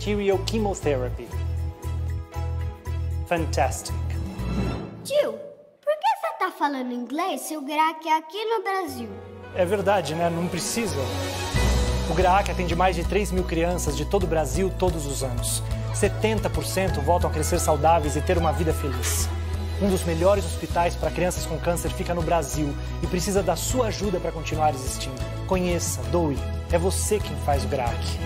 Stereochemotherapy. Fantastic. Tio, por que você tá falando inglês se o GRAAC é aqui no Brasil? É verdade, né? Não precisa. O GRAAC atende mais de 3 mil crianças de todo o Brasil todos os anos. 70% voltam a crescer saudáveis e ter uma vida feliz. Um dos melhores hospitais para crianças com câncer fica no Brasil e precisa da sua ajuda para continuar existindo. Conheça, doe. É você quem faz o GRAAC.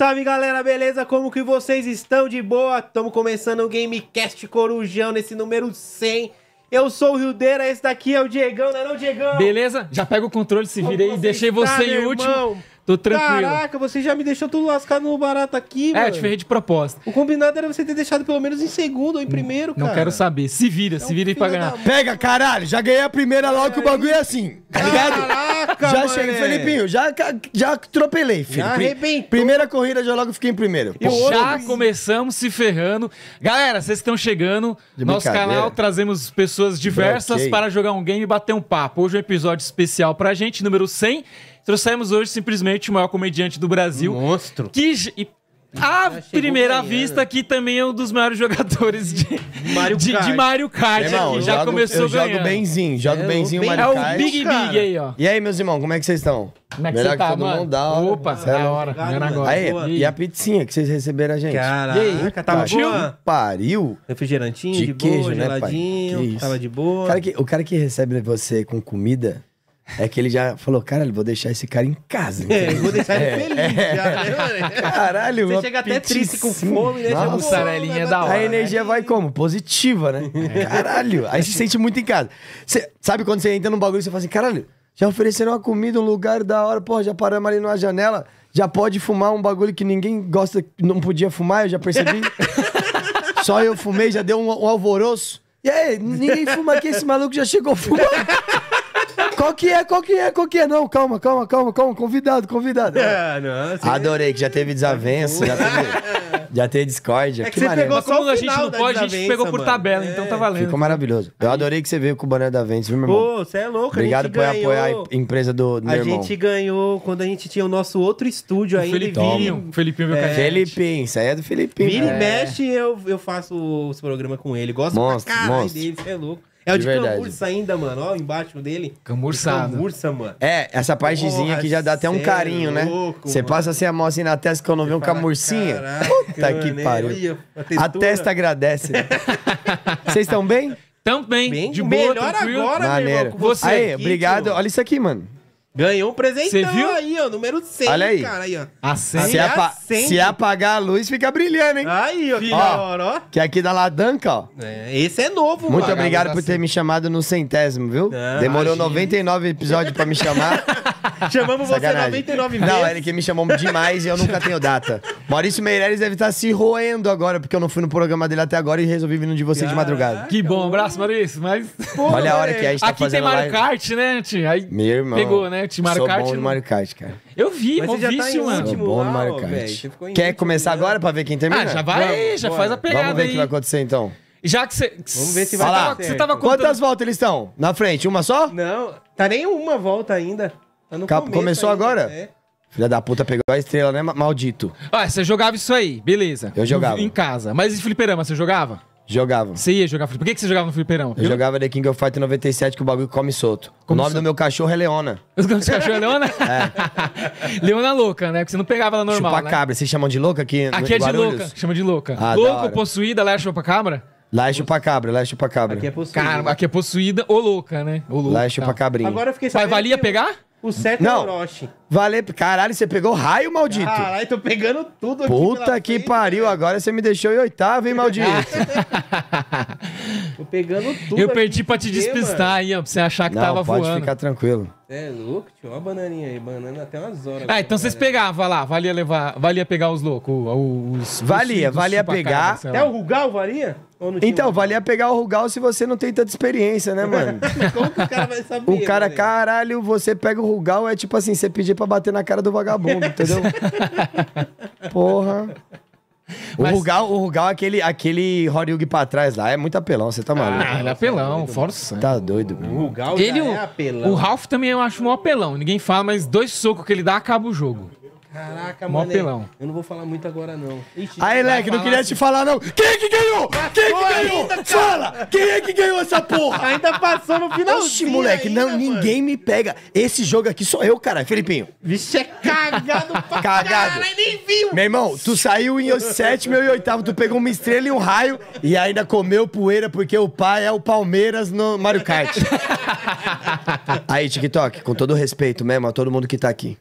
Salve galera, beleza? Como que vocês estão de boa? Estamos começando o Gamecast Corujão nesse número 100. Eu sou o Rildeira, esse daqui é o Diegão, não é não, Diegão? Beleza? Já pega o controle, se virei aí. Deixei você tá, em último. Irmão? Tô tranquilo. Caraca, você já me deixou tudo lascado no barato aqui, é, mano. É, eu te ferrei de proposta. O combinado era você ter deixado pelo menos em segundo ou em primeiro, não, cara. Não quero saber. Se vira, é se vira e pra ganhar. Pega, caralho. Já ganhei a primeira logo que o bagulho é assim. Tá ligado? Caraca, Já cheguei, Felipinho. Já, já atropelei, filho. Já arrebentou. Primeira corrida, já logo fiquei em primeiro. Pô, já outro... começamos se ferrando. Galera, vocês estão chegando. De Nosso canal trazemos pessoas diversas para jogar um game e bater um papo. Hoje é um episódio especial pra gente, número 100. Trouxemos hoje simplesmente o maior comediante do Brasil. Monstro. Que, à primeira né? vista, aqui também é um dos maiores jogadores de Mario Kart. De, Mario Kart irmão, aqui. Já começou eu ganhando. jogo benzinho, jogo é, benzinho, Mario Kart. É o Big Cara. Big aí, ó. E aí, meus irmãos, como é que vocês estão? Como é que Melhor tá, todo mano? mundo dá. Opa, é da hora. Tá agora. Aí, e a pizzinha que vocês receberam a gente? Caraca, tava tá boa? Pariu. Refrigerantinho de, de queijo, boa, né, geladinho, né, tava de boa. O cara, que, o cara que recebe você com comida é que ele já falou, caralho, vou deixar esse cara em casa. É, vou deixar ele é. feliz é. já, né? Caralho, Você chega até triste com fome, né? Nossa, mussarelinha da hora. A energia né? vai como? Positiva, né? É. Caralho. Aí se sente muito em casa. Você, sabe quando você entra num bagulho e você fala assim, caralho, já ofereceram uma comida, um lugar da hora, pô, já paramos ali numa janela, já pode fumar um bagulho que ninguém gosta, não podia fumar, eu já percebi. Só eu fumei, já deu um, um alvoroço. E aí, ninguém fuma aqui, esse maluco já chegou fumando. Qual que é? Qual que é? Qual que é? Não, calma, calma, calma, calma. Convidado, convidado. É, não, assim, Adorei, que já teve desavença, já teve, é. já teve discórdia. É que, que você pegou só o a gente não pode, a gente pegou por tabela, então tá é. valendo. Ficou maravilhoso. Eu adorei que você veio com o boné da Ventes, viu, meu irmão? Pô, você é louco, Obrigado por ganhou... apoiar a empresa do, do meu a irmão. A gente ganhou quando a gente tinha o nosso outro estúdio aí. ainda. Felipinho, Felipinho meu é. Felipinho, isso aí é do Felipinho. Vira e é. mexe, eu, eu faço os programas com ele. Gosto monstro, pra caralho dele, você é louco. É o de, de camurça ainda, mano. Ó, embaixo dele. Camurçado. De camurça, mano. É, essa partezinha aqui já dá até um é carinho, né? louco, né? Você passa assim a mão assim na testa quando vê um camurcinha. Puta que pariu. A, testa agradece. Vocês estão bem? Também. Bem, de boa, melhor tranquilo. agora, Maneiro. meu irmão, Você Aí, aqui, obrigado. Olha isso aqui, mano. Ganhou um presente viu? aí, ó. Número 100, Olha aí. cara. Aí, ó. Acende. Se, é é apa se é apagar a luz, fica brilhando, hein? Aí, ó. Que da hora, ó. Que aqui da Ladanca, ó. É, esse é novo, Muito mano. obrigado tá por ter assim. me chamado no centésimo, viu? Não, ah, Demorou imagina. 99 episódios pra me chamar. Chamamos Sacanagem. você 99 vezes. Não, ele que me chamou demais e eu nunca tenho data. Maurício Meirelles deve estar tá se roendo agora, porque eu não fui no programa dele até agora e resolvi vir no de você Caraca, de madrugada. Que bom, um abraço, Maurício. Mas... Porra, Olha a hora que a gente tá aqui fazendo Aqui tem Mario live. Kart, né, tio Meu irmão. pegou, né? te marcar. Sou bom no marcate, cara. Eu vi, Mas você já tá em mano. último bom no Mario Kart. Você Quer começar né? agora pra ver quem termina? Ah, já vai, aí, já bora. faz a pegada Vamos ver o que vai acontecer então. Já que você... Vamos ver se vai dar Você tava contando... Quantas voltas eles estão? Na frente, uma só? Não, tá nem uma volta ainda. Tá no Cap- começou ainda, agora? É. Filha da puta pegou a estrela, né, maldito? Ah, você jogava isso aí, beleza. Eu jogava. Em casa. Mas e fliperama, você jogava? Jogava. Você ia jogar fliperão? Por que, que você jogava no fliperão? Eu, eu jogava The King of Fighter 97, que o bagulho come solto. Como o nome do meu cachorro é Leona. O nome do cachorro é Leona? é. Leona louca, né? Porque você não pegava ela normal, Chupacabra. Né? Vocês chamam de louca aqui Aqui é de louca. Chama de louca. Ah, Louco, possuída, é lá é chupacabra? Lá é chupacabra, lá é chupacabra. Aqui é possuída. Cara, aqui é possuída ou louca, né? Ou louca, lá é chupacabrinha. Tá. Agora eu fiquei sabendo... Mas valia pegar? O certo é não. é o Orochi. Valeu, caralho, você pegou raio, maldito. Caralho, tô pegando tudo aqui. Puta que frente, pariu, né? agora você me deixou em oitavo, hein, maldito. tô pegando tudo. Eu perdi pra te despistar aí, ó, pra você achar que não, tava pode voando. Pode ficar tranquilo. É louco, tinha uma bananinha aí, banana até umas horas. Ah, então vocês pegavam lá, valia levar, valia pegar os loucos, os, Valia, os valia pegar. Até o Rugal valia? então, valia pegar o Rugal se você não tem tanta experiência, né, mano? Como que o cara vai saber? O cara, né? caralho, você pega o Rugal, é tipo assim, você pedir pra bater na cara do vagabundo, entendeu? Porra. Mas... O Rugal, o Rugal aquele, aquele horiug pra trás lá. É muito apelão, você tá ah, maluco. Ah, ele é apelão, força. Tá doido, mano. O Rugal ele, é apelão. O Ralph também eu acho um apelão. Ninguém fala, mas dois socos que ele dá, acaba o jogo. Caraca, Mó mano. Pelão. Eu não vou falar muito agora, não. Ixi, Aí, Leque, não queria assim. te falar, não. Quem é que ganhou? Quem é que ganhou? Ainda, Fala! Quem é que ganhou essa porra? Ainda passou no final. Oxi, moleque, ainda, não, ninguém me pega. Esse jogo aqui sou eu, cara, Felipinho. Vixe, é cagado pra cagado. nem viu. Meu irmão, tu saiu em sétimo e oitavo. Tu pegou uma estrela e um raio e ainda comeu poeira porque o pai é o Palmeiras no Mario Kart. Aí, TikTok, com todo respeito mesmo a todo mundo que tá aqui.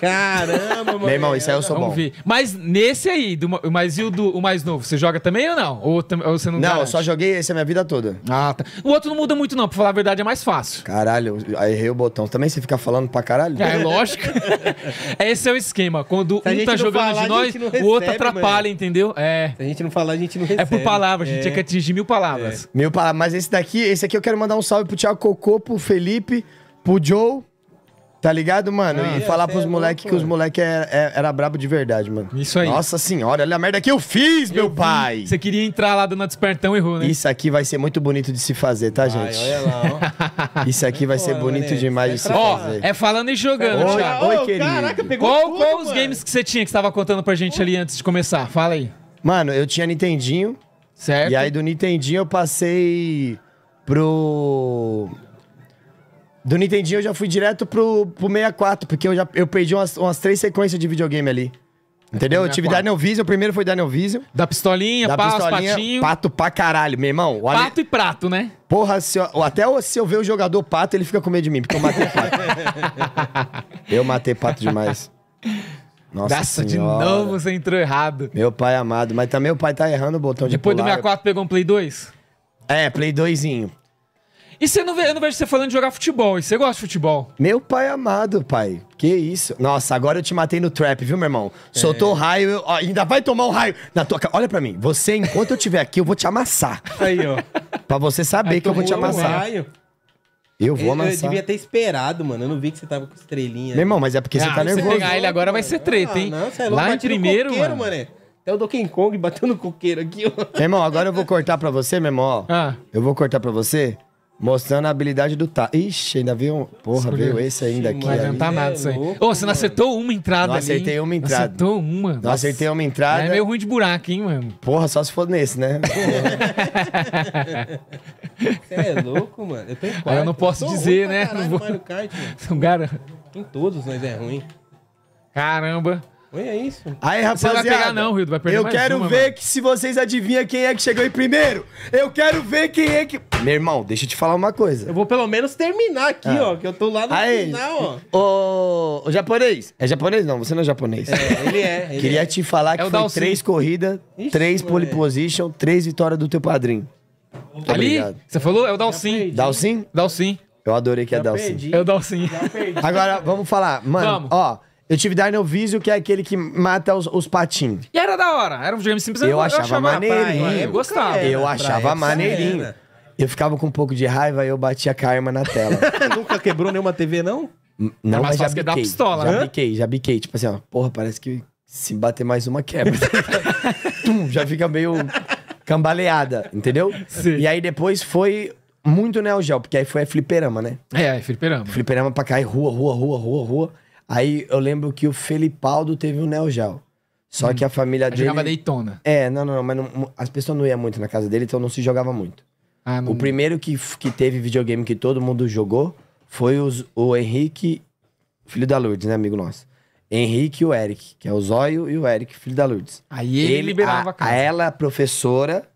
Caramba, mano. Meu irmão, isso aí eu sou Vamos bom. ver. Mas nesse aí, do, mas e o, do, o mais novo? Você joga também ou não? Ou, ou você não Não, eu só joguei esse a minha vida toda. Ah, tá. O outro não muda muito, não. Pra falar a verdade, é mais fácil. Caralho, eu errei o botão. Também você fica falando pra caralho? É lógico. Esse é o esquema. Quando Se um tá jogando falar, de nós, o outro atrapalha, entendeu? É. Se a gente não falar, a gente não recebe. É por palavras, a gente é. tinha que atingir mil palavras. Meu, palavras. mas esse daqui, esse aqui eu quero mandar um salve pro Thiago Cocô, pro Felipe, pro Joe, Tá ligado, mano? Ah, e falar pros é moleque que os moleque era, é, é, era brabo de verdade, mano. Isso aí. Nossa senhora, olha a merda que eu fiz, eu meu vi. pai! Você queria entrar lá dando despertão, errou, né? Isso aqui vai ser muito bonito de se fazer, tá, gente? Ai, olha lá, ó. Isso aqui vai ser bonito demais de se fazer. Ó, é falando e jogando, Oi, Thiago. Oi, querido. Caraca, pegou qual, tudo, qual os games que você tinha que você tava contando pra gente ali antes de começar? Fala aí. Mano, eu tinha Nintendinho. Certo. E aí do Nintendinho eu passei pro do Nintendinho eu já fui direto pro, pro 64, porque eu já eu perdi umas, umas três sequências de videogame ali. Entendeu? Eu tive Daniel Vision, o primeiro foi Daniel Vision. Da pistolinha, da pá, pistolinha, patinho. Pato pra caralho, meu irmão. Pato e prato, né? Porra, se eu... até se eu ver o jogador pato, ele fica com medo de mim, porque eu matei pato. eu matei pato demais. Nossa de novo você entrou errado. Meu pai amado, mas também o pai tá errando o botão Depois de Depois do 64 pegou um Play 2? É, Play 2zinho. E você não vê, eu não vejo você falando de jogar futebol. E você gosta de futebol? Meu pai é amado, pai. Que isso? Nossa, agora eu te matei no trap, viu, meu irmão? É. Soltou raio, eu, ó, ainda vai tomar um raio na tua cara. Olha pra mim, você, enquanto eu estiver aqui, eu vou te amassar. Aí, ó. pra você saber Aí, que eu vou te amassar. raio. Eu vou amassar. Eu, eu devia ter esperado, mano. Eu não vi que você tava com estrelinha. Meu irmão, mas é porque ah, tá você tá nervoso. Se pegar ele agora vai ser treta, hein? Ah, não, você é louco, Lá em primeiro, coqueiro, mano. mano. Até o Donkey Kong bateu no coqueiro aqui, ó. Meu irmão, agora eu vou cortar pra você, meu irmão. Ah. Eu vou cortar pra você. Mostrando a habilidade do Tá. Ixi, ainda veio. Porra, Escolheu. veio esse ainda Sim, aqui. Não vai adiantar nada isso aí. É Ô, oh, você não acertou uma entrada não ali. acertei uma entrada. Não acertou uma. Não acertei uma entrada. É meio ruim de buraco, hein, mano? Porra, só se for nesse, né? você é louco, mano. Eu tenho quatro. Eu não posso eu dizer, né? Caralho, não vou... Mario Kart, mano. Em todos nós é ruim. Caramba. Olha isso. Aí, rapaziada. Você vai pegar não, Rildo. Vai perder Eu quero uma, ver que se vocês adivinham quem é que chegou em primeiro. Eu quero ver quem é que... Meu irmão, deixa eu te falar uma coisa. Eu vou pelo menos terminar aqui, ah. ó. Que eu tô lá no Aí, final, ó. Ô, o japonês. É japonês? Não, você não é japonês. É, ele é. Ele Queria é. te falar é que é foi três corridas, três pole position, três vitórias do teu padrinho. Tá Ali, você falou? É o Dalcin. Dalcin? Dalcin. Eu adorei que é Já é Dalcin. É o Dalcin. Agora, vamos falar. Mano, vamos. ó... Eu tive Dino Visio, que é aquele que mata os, os patins. E era da hora. Era um videogame simples. Eu, eu achava, achava maneirinho. Praia, eu gostava. eu achava praia, maneirinho. Né? Eu ficava com um pouco de raiva e eu batia a arma na tela. Nunca quebrou nenhuma TV, não? não, é mas já biquei. pistola, já né? biquei, já biquei. Tipo assim, ó. Porra, parece que se bater mais uma quebra. já fica meio cambaleada, entendeu? Sim. E aí depois foi muito Neo Geo, porque aí foi a fliperama, né? É, é fliperama. Fliperama pra cá, e é rua, rua, rua, rua, rua. Aí eu lembro que o Felipaldo teve um Neo Geo. Só hum, que a família dele. Jogava Daytona. É, não, não, não. Mas não, as pessoas não iam muito na casa dele, então não se jogava muito. Ah, não... O primeiro que, que teve videogame que todo mundo jogou foi os, o Henrique, filho da Lourdes, né, amigo nosso? Henrique e o Eric, que é o Zóio e o Eric, filho da Lourdes. Aí ele, ele liberava a, a casa. A ela, professora,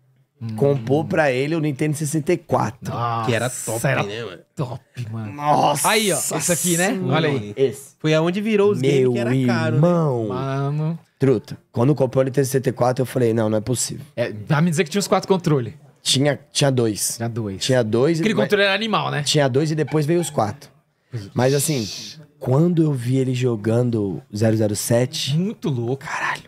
Compor pra ele o Nintendo 64. Nossa, que era top, era né, mano? Top, mano. Nossa! Aí, ó, esse aqui, né? Olha aí. Esse. Foi aonde virou os Meu games que era irmão. caro. Né? Mano. Truta, quando comprou o Nintendo 64, eu falei, não, não é possível. É, vai me dizer que tinha os quatro controles. Tinha, tinha dois. Tinha dois. Tinha dois. Aquele e, controle mas, era animal, né? Tinha dois e depois veio os quatro. Mas assim, quando eu vi ele jogando 007... Muito louco. Caralho.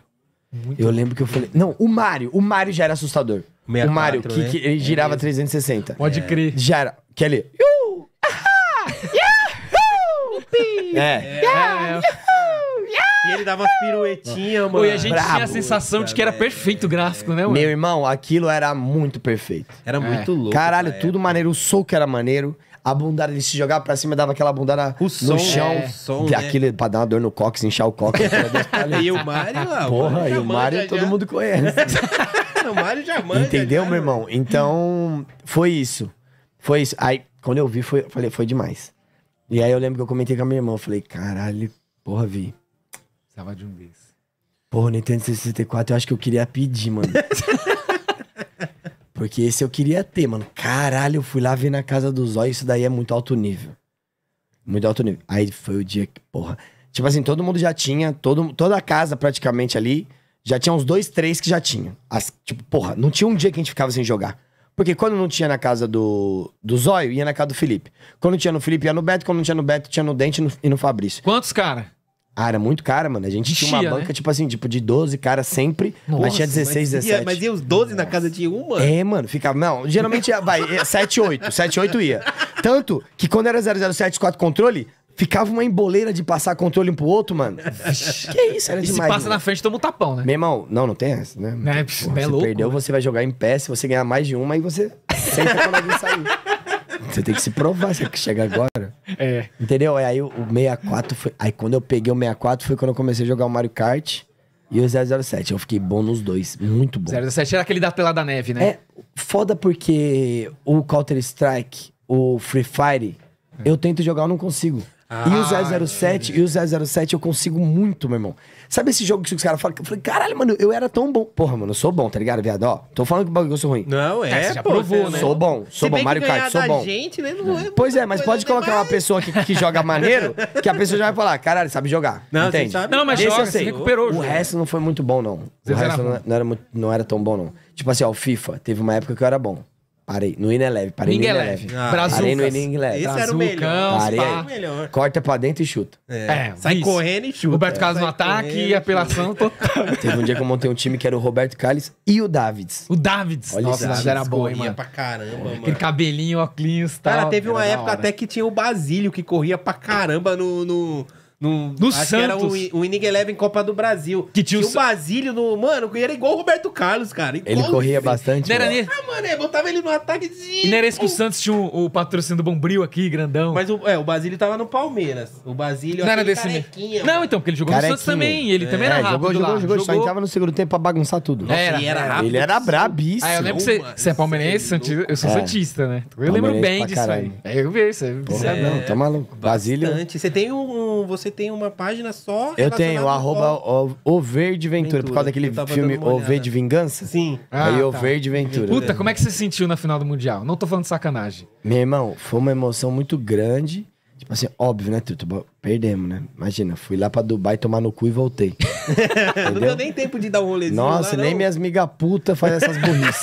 Muito eu louco. lembro que eu falei... Não, o Mario. O Mario já era assustador. 64, o Mario, que, ele é girava é 360. Pode crer. Já era. Que ali. Uh, ah, yeah, Yeah, E ele dava as piruetinhas, mano. E a gente Bravo, tinha a sensação cara, de que era perfeito o gráfico, né, mano? Meu irmão, aquilo era muito perfeito. Era muito é. louco. Caralho, tudo maneiro. O soco era maneiro a bundada, ele se jogava pra cima, dava aquela bundada o no chão. É. Som, né? aquele, né? pra dar uma dor no cox, inchar o cox. Assim, né? e o Mário, Porra, e o Mário todo já. mundo conhece. o Mário já manda. Entendeu, já, meu né? irmão? Então, foi isso. Foi isso. Aí, quando eu vi, foi, falei, foi demais. E aí eu lembro que eu comentei com a minha irmã, eu falei, caralho, porra, vi. Tava de um vez. Porra, Nintendo 64, eu acho que eu queria pedir, mano. Porque esse eu queria ter, mano. Caralho, eu fui lá ver na casa dos olhos, isso daí é muito alto nível. Muito alto nível. Aí foi o dia que, porra. Tipo assim, todo mundo já tinha, todo, toda a casa praticamente ali, já tinha uns dois, três que já tinham. As, tipo, porra, não tinha um dia que a gente ficava sem jogar. Porque quando não tinha na casa do, do Zóio, ia na casa do Felipe. Quando tinha no Felipe, ia no Beto. Quando não tinha no Beto, tinha no Dente e no, e no Fabrício. Quantos, cara? Ah, era muito cara, mano. A gente tinha uma banca, né? tipo assim, tipo de 12 caras sempre. Nossa, mas tinha 16, mas ia, 17. Mas ia os 12 Nossa. na casa de uma? É, mano. Ficava... Não, geralmente ia, vai, 7, 8. 7, 8 ia. Tanto que quando era 007, 4 controle, Ficava uma emboleira de passar controle um pro outro, mano. que isso, era e demais. se passa mano. na frente, toma um tapão, né? Meu irmão, não, não tem essa, né? É, Porra, é você louco, perdeu, né? você vai jogar em pé. Se você ganhar mais de uma, aí você senta quando alguém sair. Você tem que se provar, você que chega agora. É. Entendeu? Aí o, 64 foi. Aí quando eu peguei o 64 foi quando eu comecei a jogar o Mario Kart e o 007. Eu fiquei bom nos dois, muito bom. 007 era aquele da Pelada Neve, né? É foda porque o Counter-Strike, o Free Fire, eu tento jogar, eu não consigo. Ah, e o 007, ah, e o 007 eu consigo muito, meu irmão. Sabe esse jogo que os caras falam? Eu falei, caralho, mano, eu era tão bom. Porra, mano, eu sou bom, tá ligado, viado? Ó, tô falando que bagulho eu sou ruim. Não, é, é você já pô, provou, é né? Sou bom, sou bom. Mario Kart, sou bom. Gente, né? não é pois é, mas pode né? colocar uma pessoa que, que joga maneiro, que a pessoa já vai falar, caralho, sabe jogar. Não, entende? Sabe? Não, mas joga, eu sei. recuperou o, resto não foi muito bom, não. O resto não, não, era, não era tão bom, não. Tipo assim, ó, o FIFA, teve uma época que eu era bom. Parei. No Ineleve. Parei no Ineleve. Ah, parei no Ineleve. Esse Brazucas, era o melhor. Parei. Pá. melhor. Corta pra dentro e chuta. É. é sai isso. correndo e chuta. Roberto é, Carlos no ataque e apelação total. Teve um dia que eu montei um time que era o Roberto Carlos e o Davids. O Davids. Olha Nossa, Davids era bom, mano. pra caramba, é. mano. Aquele cabelinho, óculos e tal. Cara, teve era uma época até que tinha o Basílio que corria pra caramba no... no no acho Santos. que era o, o Inning Eleven Copa do Brasil. Que tinha o, o Basílio no. Mano, ele era igual o Roberto Carlos, cara. Igual, ele corria assim. bastante. Não era nem... Ah, mano, é, botava ele no ataquezinho. E não era esse que o Santos tinha o, o patrocínio do Bombril aqui, grandão. Mas o, é, o Basílio tava no Palmeiras. O Basílio não era desse carequinha. Não, então, porque ele jogou no Santos também. Ele é. também era é, rápido. Jogou, jogou, jogou, jogou. Só entrava no segundo tempo pra bagunçar tudo. Nossa, era, ele é. era rápido. Ele era brabíssimo. Ah, eu lembro que você, você é palmeirense, é eu sou Santista, né? Eu lembro bem disso aí. Eu vi isso. Não, tá maluco. Basílio. Você tem um. Você você tem uma página só. Eu tenho, arroba o, o Verde Ventura, por causa daquele filme O Verde Vingança. Sim. Ah, aí o tá. Verde Ventura. Puta, como é que você se sentiu na final do Mundial? Não tô falando de sacanagem. Meu irmão, foi uma emoção muito grande. Tipo assim, óbvio, né, Tuto? Perdemos, né? Imagina, fui lá pra Dubai tomar no cu e voltei. não deu nem tempo de dar um rolezinho. Nossa, lá, nem não. minhas migas puta fazem essas burrices.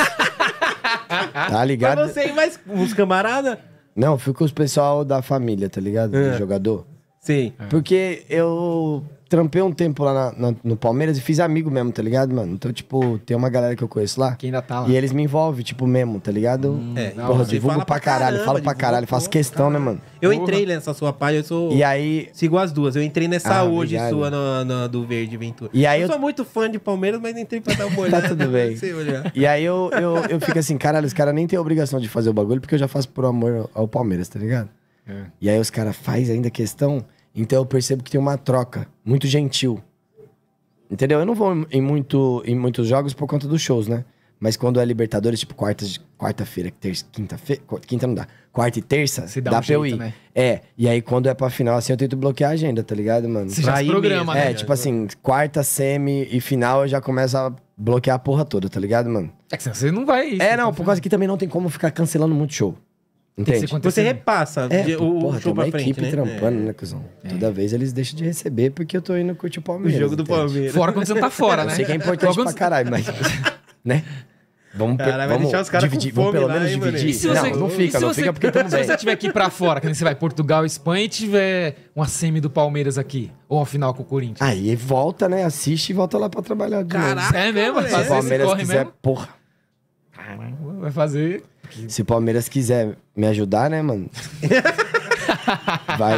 tá ligado? Mas você e mais os camarada? Não, fui com os pessoal da família, tá ligado? É. Do jogador. Sim. É. Porque eu trampei um tempo lá na, na, no Palmeiras e fiz amigo mesmo, tá ligado, mano? Então, tipo, tem uma galera que eu conheço lá. Que ainda tá lá. E eles me envolvem, tipo, mesmo, tá ligado? Hum, é, não, porra, divulgo pra caramba, caralho, falo pra caralho, faço questão, caramba. né, mano? Eu entrei nessa sua página, eu sou. E aí. Sigo as duas. Eu entrei nessa ah, hoje obrigado. sua no, no, do Verde Ventura. E aí eu, eu sou muito fã de Palmeiras, mas entrei pra dar um olhada. tá tudo bem. e aí eu, eu, eu fico assim, caralho, os caras nem têm obrigação de fazer o bagulho, porque eu já faço por amor ao Palmeiras, tá ligado? É. E aí os caras fazem ainda questão. Então eu percebo que tem uma troca muito gentil. Entendeu? Eu não vou em, muito, em muitos jogos por conta dos shows, né? Mas quando é Libertadores, tipo quarta quarta-feira, terça, quinta-feira, quinta não dá. Quarta e terça, Se dá, dá um pra jeito, eu ir. Né? É, e aí quando é pra final, assim, eu tento bloquear a agenda, tá ligado, mano? Você já programa, mesmo. É, né? É, tipo assim, quarta, semi e final, eu já começo a bloquear a porra toda, tá ligado, mano? É que você não vai... É, não, então por causa que também não tem como ficar cancelando muito show. Entende? Você repassa é, de, o porra, show pra frente, equipe né? trampando, é. né, cuzão? É. Toda vez eles deixam de receber porque eu tô indo curtir o Palmeiras. O jogo do entende? Palmeiras. Fora quando você tá fora, né? Eu sei que é importante pra caralho, mas... né? Vamos, Cara, vamos deixar os caras dividir, com fome vamos pelo menos aí, dividir. Você, não, não fica, não você, fica porque estamos Se você tiver aqui pra fora, que você vai Portugal, Espanha e tiver uma semi do Palmeiras aqui, ou uma final com o Corinthians. Aí volta, né? Assiste e volta lá pra trabalhar de Caraca, novo. é mesmo? Se o Palmeiras quiser, mesmo? porra. Caramba, vai fazer... Se o Palmeiras quiser me ajudar, né, mano? Vai,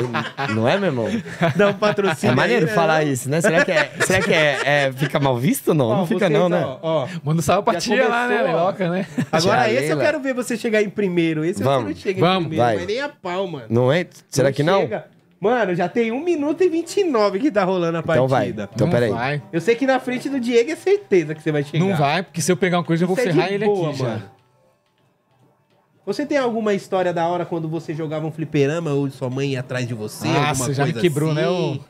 não é, meu irmão? Dá um patrocínio. É maneiro aí, né? falar isso, né? Será que, é, será que é, é fica mal visto ou não? Ó, não fica, vocês, não, né? Ó, ó, Manda um salve pra tia lá, né? Leoca, né? Agora, tia esse eu quero ver você chegar em primeiro. Esse Vamos. eu quero chegar Vamos. em primeiro. Vai. É nem a pau, mano. Não é? Será não que não? Chega. Mano, já tem 1 minuto e 29 que tá rolando a então partida. Então, vai. Então peraí. Eu sei que na frente do Diego é certeza que você vai chegar. Não vai, porque se eu pegar uma coisa eu vou Isso é ferrar é ele boa, aqui, mano. Já. Você tem alguma história da hora quando você jogava um fliperama ou sua mãe ia atrás de você? Ah, alguma já coisa me quebrou, né, assim? né? Eu...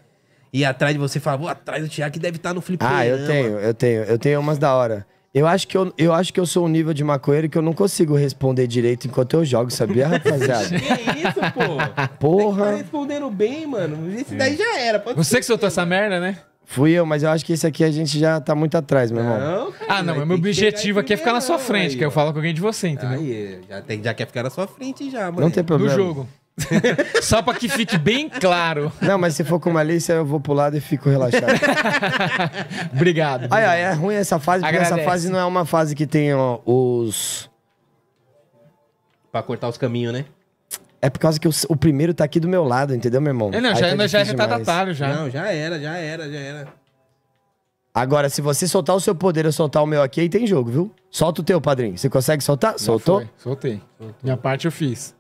E atrás de você falava, atrás do Thiago que deve estar tá no fliperama. Ah, eu tenho, eu tenho, eu tenho umas da hora. Eu acho, que eu, eu acho que eu sou um nível de maconheiro que eu não consigo responder direito enquanto eu jogo, sabia, rapaziada? que isso, pô? Porra. Você tá respondendo bem, mano. Esse é. daí já era. Pode você que soltou essa né? merda, né? Fui eu, mas eu acho que esse aqui a gente já tá muito atrás, meu irmão. Não, ah, cara, ah, não, é mas meu objetivo aqui é ficar na sua frente, aí, que eu falo com alguém de você, entendeu? Aí, já, tem, já quer ficar na sua frente já, mano. Não tem problema. No jogo. Só pra que fique bem claro. Não, mas se for com malícia, eu vou pro lado e fico relaxado. obrigado. Ai, ai, é ruim essa fase, porque Agradece. essa fase não é uma fase que tem ó, os... Pra cortar os caminhos, né? É por causa que o, o primeiro tá aqui do meu lado, entendeu, meu irmão? É, não, já, é tá já é retardatário, já. Não, já era, já era, já era. Agora, se você soltar o seu poder, eu soltar o meu aqui, aí tem jogo, viu? Solta o teu, padrinho. Você consegue soltar? Já Soltou? Foi. Soltei. Soltou. Minha parte eu fiz.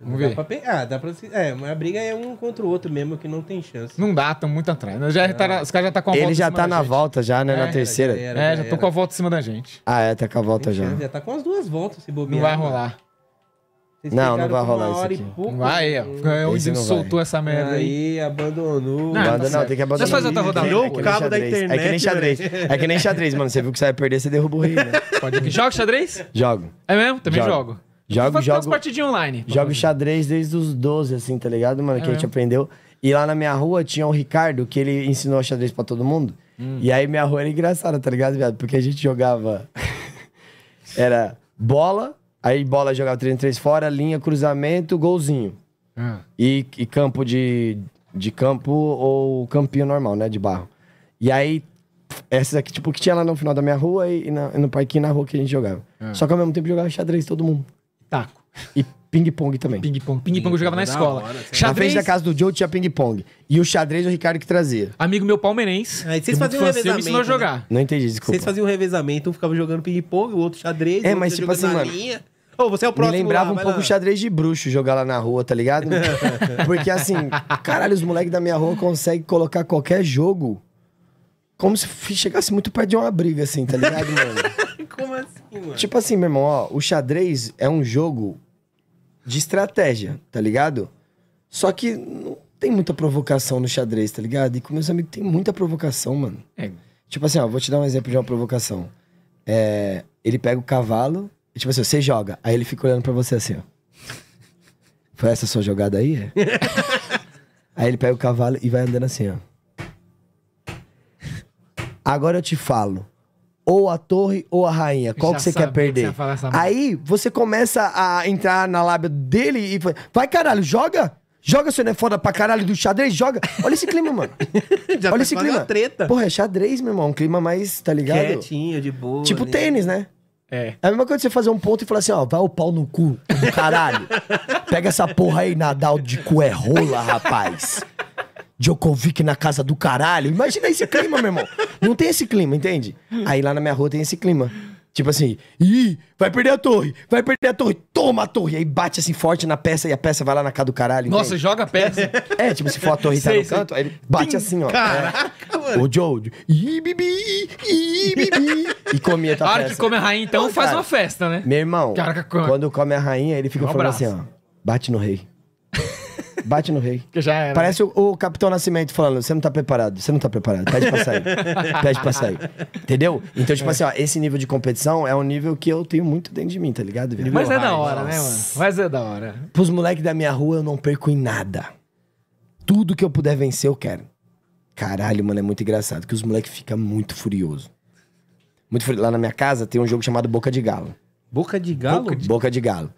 Vamos dá ver. Pra Ah, dá pra. É, a briga é um contra o outro mesmo, que não tem chance. Não dá, estão muito atrás. Já é. tá, os caras já tá com a Ele volta. Ele já tá na gente. volta, já, né? É, na terceira. Já era, já é, já, já tô com a volta em cima da gente. Ah, é, tá com a volta já. Chance. Já tá com as duas voltas, se bobear. Não vai rolar. Vocês não, não vai rolar isso aqui. Pouco, vai, né? é, é onde não soltou essa merda aí. Aí, abandonou. Não, não, tem que abandonar. Você fazer outra rodada. Tirou o cabo da internet. É que nem xadrez. É, né? é que nem xadrez, mano. Você viu que você vai perder, você derruba o rio. né? Pode Joga xadrez? Jogo. É mesmo? Também jogo. jogo. Jogo, jogo. partidinhas online. Jogo xadrez desde os 12, assim, tá ligado, mano? É que mesmo? a gente aprendeu. E lá na minha rua tinha o Ricardo, que ele ensinou xadrez pra todo mundo. Hum. E aí minha rua era engraçada, tá ligado, viado? Porque a gente jogava. era bola, Aí bola jogava 33 fora, linha, cruzamento, golzinho. Ah. E, e, campo de, de campo ou campinho normal, né? De barro. E aí, essas aqui, tipo, que tinha lá no final da minha rua e, na, no parquinho na rua que a gente jogava. Ah. Só que ao mesmo tempo jogava xadrez todo mundo. Taco. E ping-pong também. Ping-pong. Ping-pong eu jogava na é escola. Hora, xadrez... Na frente da casa do Joe tinha ping-pong. E o xadrez o Ricardo que trazia. Amigo meu palmeirense. Aí é, vocês faziam um revezamento. Me ensinou a né? jogar. Né? Não entendi, desculpa. Vocês faziam um revezamento, um ficava jogando ping-pong, o outro xadrez. É, mas tipo assim, mano. Linha oh, você é o próximo. Me lembrava lá, um pouco o xadrez de bruxo jogar lá na rua, tá ligado? Porque assim, caralho, os moleques da minha rua conseguem colocar qualquer jogo como se chegasse muito perto de uma briga, assim, tá ligado, mano? como assim, mano? Tipo assim, meu irmão, ó, o xadrez é um jogo de estratégia, tá ligado? Só que não tem muita provocação no xadrez, tá ligado? E com meus amigos tem muita provocação, mano. É. Tipo assim, ó, vou te dar um exemplo de uma provocação. É, ele pega o cavalo e, tipo assim, você joga. Aí ele fica olhando pra você assim, ó. Foi essa sua jogada aí? aí ele pega o cavalo e vai andando assim, ó. Agora eu te falo. Ou a torre ou a rainha. Qual Já que você quer perder? Que você aí você começa a entrar na lábia dele e fala, vai caralho, joga! Joga, você não é foda pra caralho do xadrez? Joga. Olha esse clima, mano. Olha tá esse clima. Treta. Porra, é xadrez, meu irmão. Um clima mais, tá ligado? Quietinho, de boa. Tipo né? tênis, né? É. é. a mesma coisa de você fazer um ponto e falar assim, ó, vai o pau no cu do caralho. Pega essa porra aí, Nadal de cu é rola, rapaz. Djokovic na casa do caralho. Imagina esse clima, meu irmão. Não tem esse clima, entende? Aí lá na minha rua tem esse clima. Tipo assim, ih, vai perder a torre, vai perder a torre, toma a torre. Aí bate assim forte na peça e a peça vai lá na cara do caralho. Nossa, entende? joga a peça. É, tipo, se for a torre e tá no canto, aí ele bate assim, ó. Caraca, é. mano. O Joe, ih, bibi, ih, bibi. E comia tua a hora que come a rainha, então, faz cara, uma festa, né? Meu irmão, Caraca, quando come a rainha, ele fica um falando abraço. assim, ó, bate no rei. Bate no rei. Já era. Né? Parece o, o, Capitão Nascimento falando: você não tá preparado, você não tá preparado. Pede pra sair. Pede pra sair. Entendeu? Então, tipo é. assim, ó, esse nível de competição é um nível que eu tenho muito dentro de mim, tá ligado? Viu? Mas é da hora, né, mano? Mas é da hora. Pros moleques da minha rua, eu não perco em nada. Tudo que eu puder vencer, eu quero. Caralho, mano, é muito engraçado que os moleques ficam muito furioso. Muito furioso. Lá na minha casa tem um jogo chamado Boca de Galo. Boca de Galo? Boca de, Boca de Galo.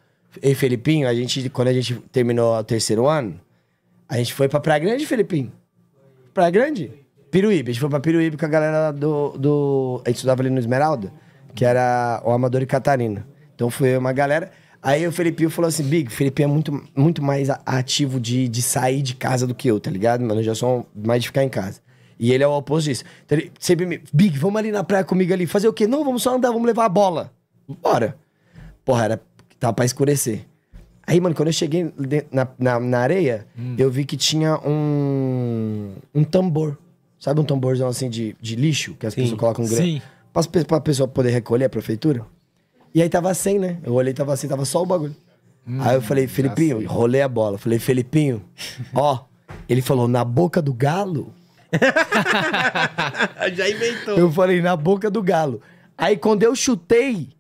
Ei, Felipinho, a gente, quando a gente terminou o terceiro ano, a gente foi pra Praia Grande, Felipinho? Praia Grande? Piruíbe. A gente foi pra Piruíbe com a galera do, do... A gente estudava ali no Esmeralda, que era o Amador e Catarina. Então foi uma galera... Aí o Felipinho falou assim, Big, o Felipinho é muito, muito mais ativo de, de sair de casa do que eu, tá ligado? Mano, eu já sou mais de ficar em casa. E ele é o oposto disso. Então ele sempre me... Big, vamos ali na praia comigo ali. Fazer o quê? Não, vamos só andar, vamos levar a bola. Bora. Porra, era Tava pra escurecer. Aí, mano, quando eu cheguei na, na, na areia, hum. eu vi que tinha um, um tambor. Sabe um tamborzão assim de, de lixo que as Sim. pessoas colocam grana? Sim. Pra, pra pessoa poder recolher a prefeitura. E aí tava sem, né? Eu olhei, tava sem, tava só o bagulho. Hum, aí eu falei, Felipinho, assim. rolei a bola. Falei, Felipinho, ó. Ele falou, na boca do galo? Já inventou. Eu falei, na boca do galo. Aí quando eu chutei,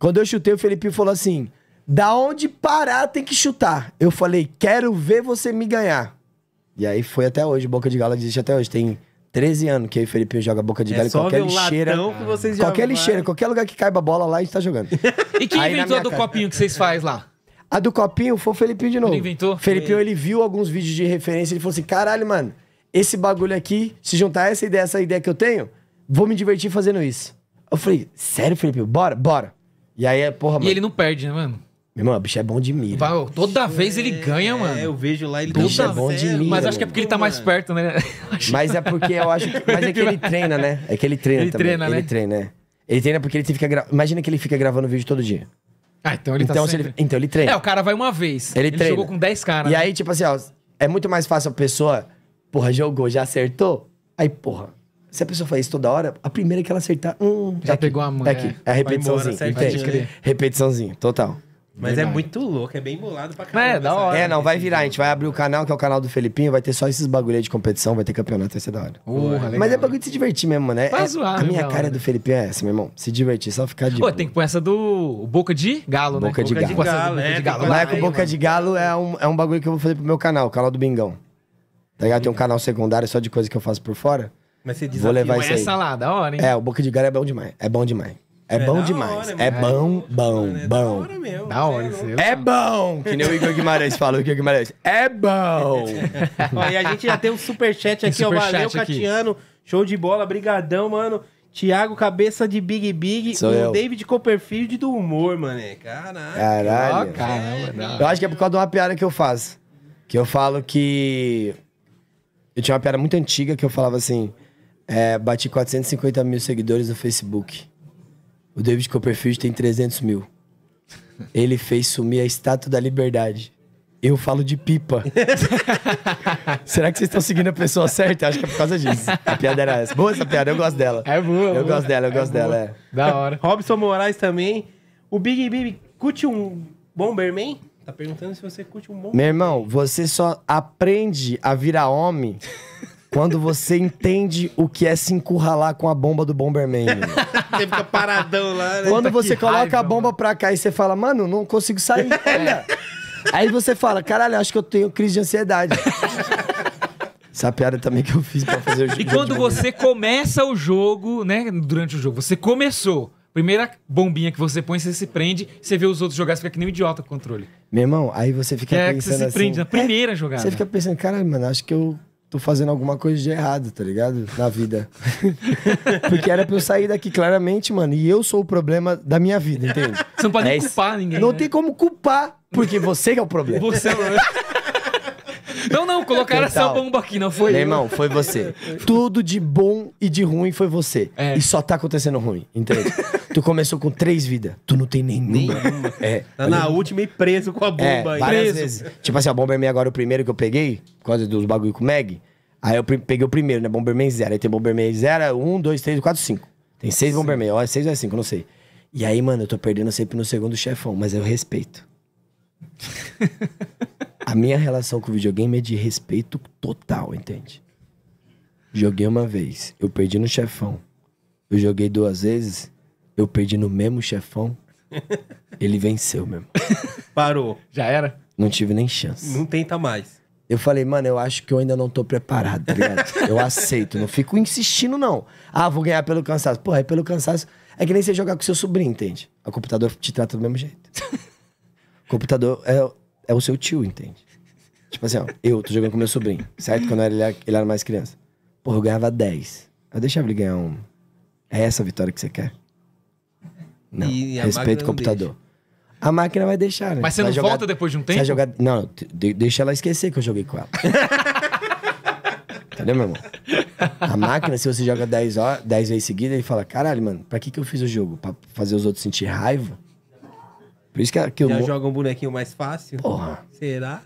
quando eu chutei, o Felipe falou assim: da onde parar tem que chutar. Eu falei: quero ver você me ganhar. E aí foi até hoje. Boca de Galo existe até hoje. Tem 13 anos que aí o Felipe joga boca de é galo qualquer lixeira. qualquer lixeira, qualquer lugar que caiba a bola lá, a gente tá jogando. e quem aí, inventou a do copinho que vocês faz lá? A do copinho foi o Felipinho de novo. Ele inventou? Felipinho, ele viu alguns vídeos de referência, ele falou assim: caralho, mano, esse bagulho aqui, se juntar essa ideia, essa ideia que eu tenho, vou me divertir fazendo isso. Eu falei, sério, Felipe, bora, bora. E aí, é, porra, mano. E ele não perde, né, mano? Meu irmão, o bicho é bom de mira. Vai, toda vez ele ganha, mano. É, eu vejo lá ele bicho é bom de mira. Mas acho que é porque ele tá mais perto, né? Mas é porque eu acho Mas é que ele treina, né? É que ele treina ele também. Treina, ele né? treina, né? Ele treina porque ele fica. Gra... Imagina que ele fica gravando vídeo todo dia. Ah, então ele tá então, tá sempre... ele... então ele treina. É, o cara vai uma vez. Ele, ele treina. jogou com 10 caras. E né? aí, tipo assim, ó, é muito mais fácil a pessoa, porra, jogou, já acertou. Aí, porra, se a pessoa faz isso toda hora, a primeira que ela acertar, hum, tá já é pegou a mão. É aqui, é, é a repetiçãozinha. Embora, repetiçãozinha, total. Mas é muito louco, é bem bolado pra é, caramba. É, da hora. É, não, vai virar. A gente vai abrir o canal, que é o canal do Felipinho, vai ter só esses bagulho de competição, vai ter campeonato, vai ser da hora. Uh, Mas legal. é bagulho de se divertir mesmo, né? Vai é, zoar, a minha cara hora. Né? do Felipinho é essa, meu irmão. Se divertir, só ficar de Pô, tem que pôr essa do Boca de Galo, né? boca né? De boca de Galo. galo. É, boca é, de Galo. Lá, com boca de Galo é um, é um bagulho que eu vou fazer pro meu canal, o canal do Bingão. Tá ligado? Tem um canal secundário só de coisa que eu faço por fora. Mas você diz Vou levar isso aí. essa lá, da hora, hein? É, o boca de galho é bom demais. É bom demais. É, É bom demais. hora, é bom bom, é bom, da hora mesmo. Da é hora É, é bom! Que nem o Igor Guimarães fala, o Igor Guimarães. É bom! Ó, e a gente já tem um superchat aqui, ó. Valeu, Catiano. Show de bola, brigadão, mano. Tiago, cabeça de Big Big. Sou o David Copperfield do humor, mané. Caralho. Ó, Caralho. caramba, Eu acho que é por causa de uma piada que eu faço. Que eu falo que. Eu tinha uma piada muito antiga que eu falava assim. É, bati 450 mil seguidores no Facebook. O David Copperfield tem 300 mil. Ele fez sumir a estátua da liberdade. Eu falo de pipa. Será que vocês estão seguindo a pessoa certa? Acho que é por causa disso. A piada era essa. Boa essa piada, eu gosto dela. É boa. Eu boa. gosto dela, eu é gosto boa. dela. É. Da hora. Robson Moraes também. O Big Bibi curte um Bomberman? Tá perguntando se você curte um Bomberman. Meu irmão, você só aprende a virar homem quando você entende o que é se encurralar com a bomba do Bomberman. Você fica paradão lá, né? Quando você coloca raiva, a bomba mano. pra cá e você fala, mano, não consigo sair. É. Olha. Aí você fala, caralho, acho que eu tenho crise de ansiedade. Essa piada também que eu fiz pra fazer o jogo. E quando você começa o jogo, né? Durante o jogo, você começou. Primeira bombinha que você põe, você se prende, você vê os outros jogar, você fica que nem um idiota com o controle. Meu irmão, aí você fica é, pensando. Você se assim, prende na primeira é, jogada. Você fica pensando, caralho, mano, acho que eu tô fazendo alguma coisa de errado, tá ligado? Na vida. Porque era pra eu sair daqui claramente, mano. E eu sou o problema da minha vida, entende? Você não pode é culpar ninguém. Não né? tem como culpar, porque você que é o problema. Você é o Não, não, colocaram essa bomba aqui, não foi? Meu irmão, foi você. Tudo de bom e de ruim foi você. É. E só tá acontecendo ruim, entende? Tu começou com três vidas. Tu não tem nenhuma. nenhuma. É, tá na lembro. última e preso com a bomba. É, aí. várias preso. vezes. Tipo assim, a Bomberman é agora, o primeiro que eu peguei, por causa dos bagulho com o Meg, aí eu peguei o primeiro, né? Bomberman zero. Aí tem Bomberman zero, um, dois, três, quatro, cinco. Tem seis Sim. Bomberman. Ó, é seis ou é cinco, não sei. E aí, mano, eu tô perdendo sempre no segundo chefão, mas eu respeito. a minha relação com o videogame é de respeito total, entende? Joguei uma vez, eu perdi no chefão. Eu joguei duas vezes, eu perdi no mesmo chefão. Ele venceu mesmo. Parou. Já era? Não tive nem chance. Não tenta mais. Eu falei, mano, eu acho que eu ainda não tô preparado, tá ligado? eu aceito, não fico insistindo, não. Ah, vou ganhar pelo cansaço. Porra, é pelo cansaço. É que nem você jogar com seu sobrinho, entende? O computador te trata do mesmo jeito. o computador é, é o seu tio, entende? Tipo assim, ó, eu tô jogando com meu sobrinho, certo? Quando ele era, ele era mais criança. Porra, eu ganhava 10. Eu deixava ele ganhar um. É essa a vitória que você quer? Não, e a o computador. Deixa. A máquina vai deixar, né? Mas você vai não jogar... volta depois de um tempo? jogar... Não, deixa ela esquecer que eu joguei com ela. Entendeu, meu irmão? A máquina, se você joga 10 horas, vezes seguida, ele fala: caralho, mano, pra que, que eu fiz o jogo? Pra fazer os outros sentir raiva? Por isso que, que Já eu. Já joga um bonequinho mais fácil? Porra. Será?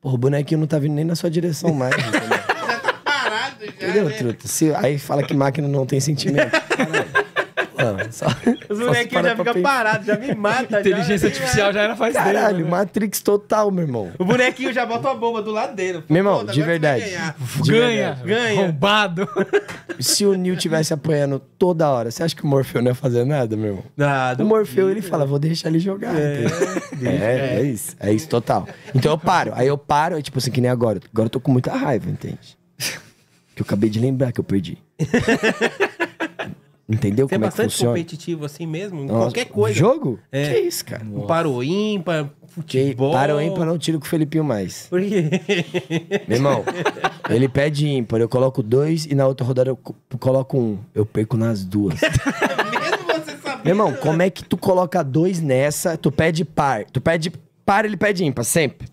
Porra, o bonequinho não tá vindo nem na sua direção mais. já tá parado, já. Entendeu, né? truta? Se, aí fala que máquina não tem sentimento. Caralho. Mano, só, Os molequinhos já ficam parados, já me mata. Inteligência já, né? artificial já era faz Caralho, dele, né? Matrix total, meu irmão. O bonequinho já bota uma bomba do lado dele. Meu irmão, de verdade. ganha, ganha. Roubado. Se o Neil tivesse apanhando toda hora, você acha que o Morfeu não ia fazer nada, meu irmão? Nada. O Morfeu, ele fala, vou deixar ele jogar. É, é, é, é isso. É isso, total. Então eu paro. Aí eu paro, é tipo assim, que nem agora. Agora eu tô com muita raiva, entende? Que eu acabei de lembrar que eu perdi. Entendeu Você é como é, que funciona? Você é bastante competitivo assim mesmo? Em Nossa, qualquer coisa. Jogo? É. Que isso, cara? Nossa. Um para o ímpar, futebol... Que, para ímpar não tiro com o Felipinho mais. Por quê? Meu irmão, ele pede ímpar, eu coloco dois e na outra rodada eu coloco um. Eu perco nas duas. mesmo você sabendo. Meu irmão, né? como é que tu coloca dois nessa, tu pede par. Tu pede par, ele pede ímpar, sempre.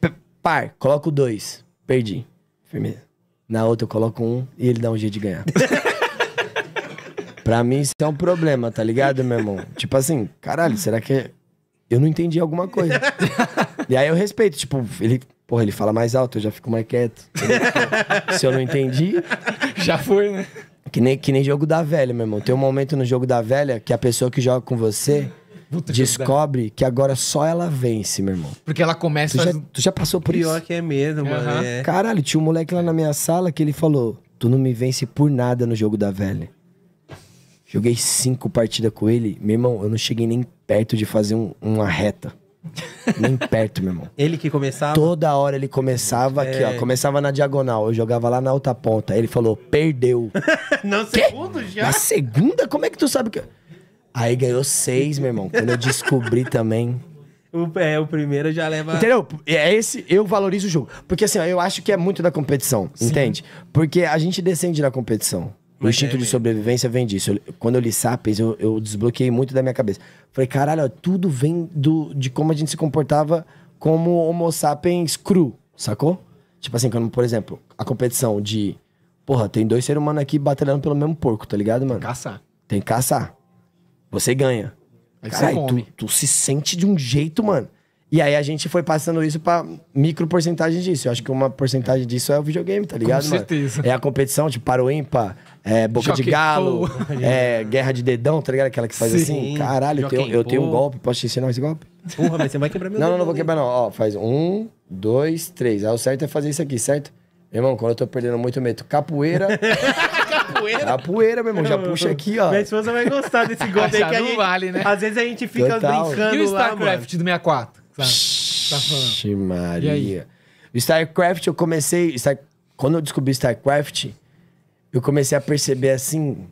P par, coloco dois. Perdi. Firmeza. Na outra eu coloco um e ele dá um jeito de ganhar. Pra mim isso é um problema, tá ligado, meu irmão? tipo assim, caralho, será que. Eu não entendi alguma coisa. e aí eu respeito, tipo, ele Porra, ele fala mais alto, eu já fico mais quieto. Se eu não entendi. Já foi, né? Que nem, que nem jogo da velha, meu irmão. Tem um momento no jogo da velha que a pessoa que joga com você descobre que agora só ela vence, meu irmão. Porque ela começa. Tu, já, tu já passou por Pior isso? Pior que é mesmo, uhum. mano. É. Caralho, tinha um moleque lá na minha sala que ele falou: Tu não me vence por nada no jogo da velha. Joguei cinco partidas com ele. Meu irmão, eu não cheguei nem perto de fazer um, uma reta. nem perto, meu irmão. Ele que começava? Toda hora ele começava é... aqui, ó. É. Começava na diagonal, eu jogava lá na alta ponta. Ele falou, perdeu. na segunda já? Na segunda? Como é que tu sabe que... Aí ganhou seis, meu irmão. Quando eu descobri também... O, é, o primeiro já leva. Entendeu? É esse, eu valorizo o jogo. Porque assim, eu acho que é muito da competição, Sim. entende? Porque a gente descende na competição. Mas o instinto é, de sobrevivência vem disso. Eu, quando eu li Sapiens, eu, eu, desbloqueei muito da minha cabeça. Falei, caralho, tudo vem do, de como a gente se comportava como Homo sapiens cru, sacou? Tipo assim, quando, por exemplo, a competição de. Porra, tem dois seres humanos aqui batalhando pelo mesmo porco, tá ligado, mano? Caçar. Tem que caçar. Você ganha. Aí tu, tu, se sente de um jeito, mano. E aí a gente foi passando isso pra micro porcentagem disso. Eu acho que uma porcentagem disso é o videogame, tá ligado? Com certeza. Mano? É a competição tipo para o ímpar, é, Boca de Galo, é, Guerra de Dedão, tá ligado? Aquela que faz assim, Sim. assim. Caralho, eu tenho, eu tenho, um golpe. Posso te ensinar esse golpe? Porra, mas você vai quebrar meu Não, não, não vou quebrar, não. Ó, faz um, dois, três. Aí o certo é fazer isso aqui, certo? Meu irmão, quando eu tô perdendo muito, eu meto capoeira. capoeira? Capoeira, meu irmão. Já puxa aqui, ó. Minha esposa vai gostar desse golpe aí. Que a gente, vale, né? Às vezes a gente fica Total. brincando E o StarCraft lá, do 64? Sabe? Tá, tá falando. Maria. StarCraft, eu comecei... Star... Quando eu descobri StarCraft eu comecei a perceber assim.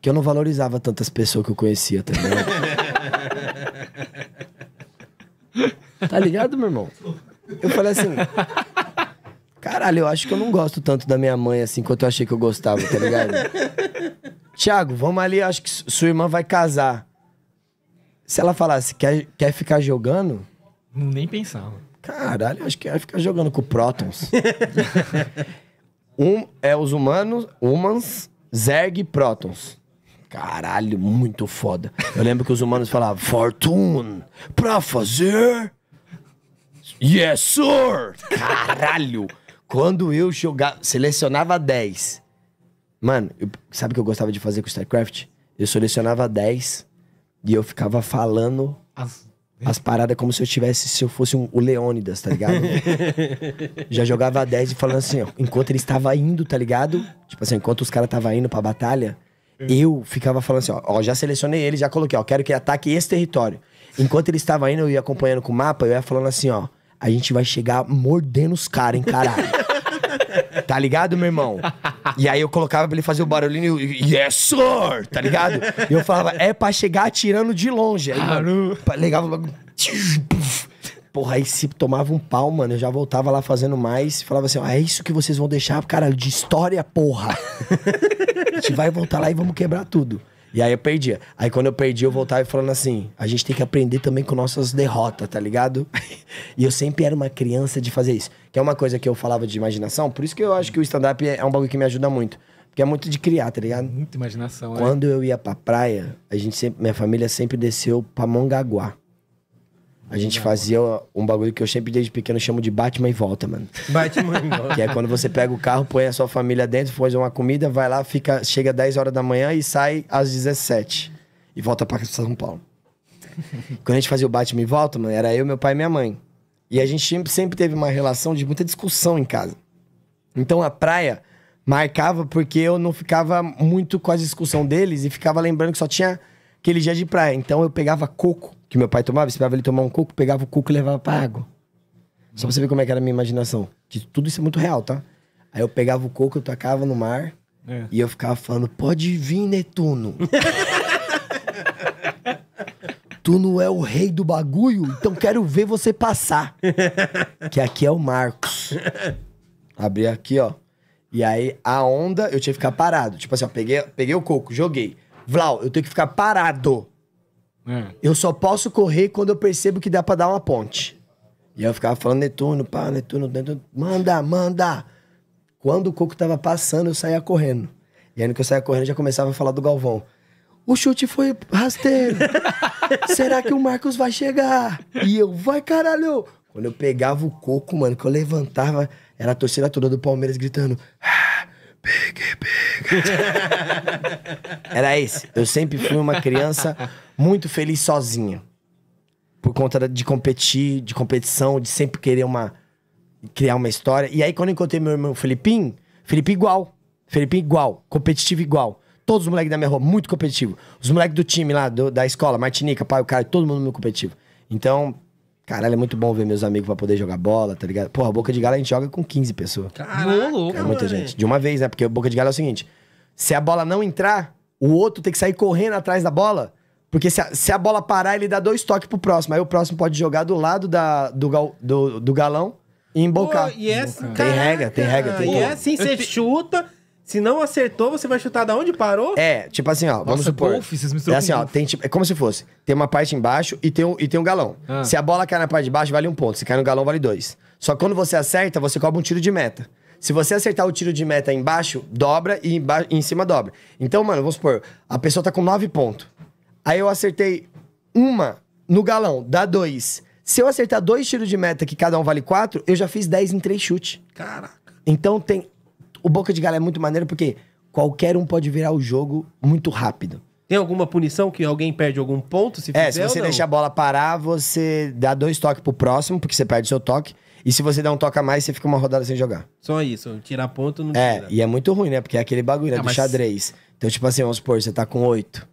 Que eu não valorizava tantas pessoas que eu conhecia, também. Tá, tá ligado, meu irmão? Eu falei assim. Caralho, eu acho que eu não gosto tanto da minha mãe assim quanto eu achei que eu gostava, tá ligado? Tiago, vamos ali, acho que sua irmã vai casar. Se ela falasse, quer, quer ficar jogando? Não nem pensava. Caralho, acho que ia ficar jogando com o Protons. Um é os humanos, humans, Zerg e Prótons. Caralho, muito foda. Eu lembro que os humanos falavam Fortune, pra fazer. Yes, sir! Caralho! Quando eu jogava, selecionava 10. Mano, eu, sabe o que eu gostava de fazer com StarCraft? Eu selecionava 10 e eu ficava falando As as paradas é como se eu tivesse, se eu fosse um, o Leônidas, tá ligado? Já jogava a 10 e falando assim, ó, enquanto ele estava indo, tá ligado? Tipo assim, enquanto os caras estavam indo pra batalha, é. eu ficava falando assim, ó, ó, já selecionei ele, já coloquei, ó, quero que ataque esse território. Enquanto ele estava indo, eu ia acompanhando com o mapa, eu ia falando assim, ó, a gente vai chegar mordendo os caras, hein, caralho. Tá ligado, meu irmão? E aí eu colocava pra ele fazer o barulhinho, yes, sir! Tá ligado? E eu falava, é pra chegar atirando de longe. Aí, mano, ligava logo. Porra, aí se tomava um pau, mano, eu já voltava lá fazendo mais falava assim: ah, é isso que vocês vão deixar, cara, de história, porra. A gente vai voltar lá e vamos quebrar tudo. E aí eu perdia. Aí quando eu perdi, eu voltava falando assim: a gente tem que aprender também com nossas derrotas, tá ligado? e eu sempre era uma criança de fazer isso. Que é uma coisa que eu falava de imaginação, por isso que eu acho que o stand-up é um bagulho que me ajuda muito. Porque é muito de criar, tá ligado? Muita imaginação, né? Quando é. eu ia pra praia, a gente sempre, minha família sempre desceu pra Mongaguá. A gente Legal. fazia um bagulho que eu sempre desde pequeno chamo de Batman e volta, mano. Batman e volta. Que é quando você pega o carro, põe a sua família dentro, faz uma comida, vai lá, fica, chega 10 horas da manhã e sai às 17. E volta pra São Paulo. quando a gente fazia o Batman e volta, mano, era eu, meu pai e minha mãe. E a gente sempre teve uma relação de muita discussão em casa. Então a praia marcava porque eu não ficava muito com a discussão deles e ficava lembrando que só tinha aquele dia é de praia. Então eu pegava coco, que meu pai tomava, esperava ele tomar um coco, pegava o coco e levava pra água. Só pra você ver como é que era a minha imaginação. Que tudo isso é muito real, tá? Aí eu pegava o coco, eu tocava no mar. É. E eu ficava falando, pode vir, Netuno. tu não é o rei do bagulho, então quero ver você passar. que aqui é o Marcos. Abri aqui, ó. E aí, a onda, eu tinha que ficar parado. Tipo assim, ó, peguei, peguei o coco, joguei. Vlau, eu tenho que ficar parado. É. Eu só posso correr quando eu percebo que dá pra dar uma ponte. E eu ficava falando, Netuno, pá, Netuno, Netuno, manda, manda. Quando o Coco tava passando, eu saía correndo. E aí, no que eu saía correndo, eu já começava a falar do Galvão. O chute foi rasteiro. Será que o Marcos vai chegar? E eu, vai caralho! Quando eu pegava o coco, mano, que eu levantava, era a torcida toda do Palmeiras gritando. Ah! Big, big. Era esse. Eu sempre fui uma criança muito feliz sozinha. Por conta de competir, de competição, de sempre querer uma. criar uma história. E aí, quando encontrei meu irmão Felipim, Felipe igual. Felipe igual. Competitivo igual. Todos os moleques da minha rua, muito competitivo. Os moleques do time lá, do, da escola, Martinica, pai, o cara, todo mundo muito competitivo. Então, Caralho, é muito bom ver meus amigos pra poder jogar bola, tá ligado? Porra, Boca de Galo a gente joga com 15 pessoas. Caralho, É muita gente. De uma vez, né? Porque Boca de Galo é o seguinte: se a bola não entrar, o outro tem que sair correndo atrás da bola. Porque se a, se a bola parar, ele dá dois toques pro próximo. Aí o próximo pode jogar do lado da, do, gal, do, do galão e embocar. e é Tem regra, tem regra. Tem E é regra. assim, você chuta. Se não acertou, você vai chutar da onde parou? É, tipo assim, ó, Nossa, vamos supor. Golfe, vocês misturam é assim, ó, tem, tipo, é como se fosse. Tem uma parte embaixo e tem um, e tem um galão. Ah. Se a bola cai na parte de baixo, vale um ponto. Se cai no galão, vale dois. Só que quando você acerta, você cobra um tiro de meta. Se você acertar o tiro de meta embaixo, dobra e, emba e em cima dobra. Então, mano, vamos supor, a pessoa tá com nove pontos. Aí eu acertei uma no galão, dá dois. Se eu acertar dois tiros de meta que cada um vale quatro, eu já fiz dez em três chutes. Caraca. Então tem o Boca de Galo é muito maneiro porque qualquer um pode virar o jogo muito rápido. Tem alguma punição que alguém perde algum ponto se é, fizer? É, se você deixa a bola parar, você dá dois toques pro próximo, porque você perde seu toque. E se você dá um toque a mais, você fica uma rodada sem jogar. Só isso, tirar ponto não É, e é muito ruim, né? Porque é aquele bagulho, né? do mas... xadrez. Então, tipo assim, vamos supor, você tá com oito.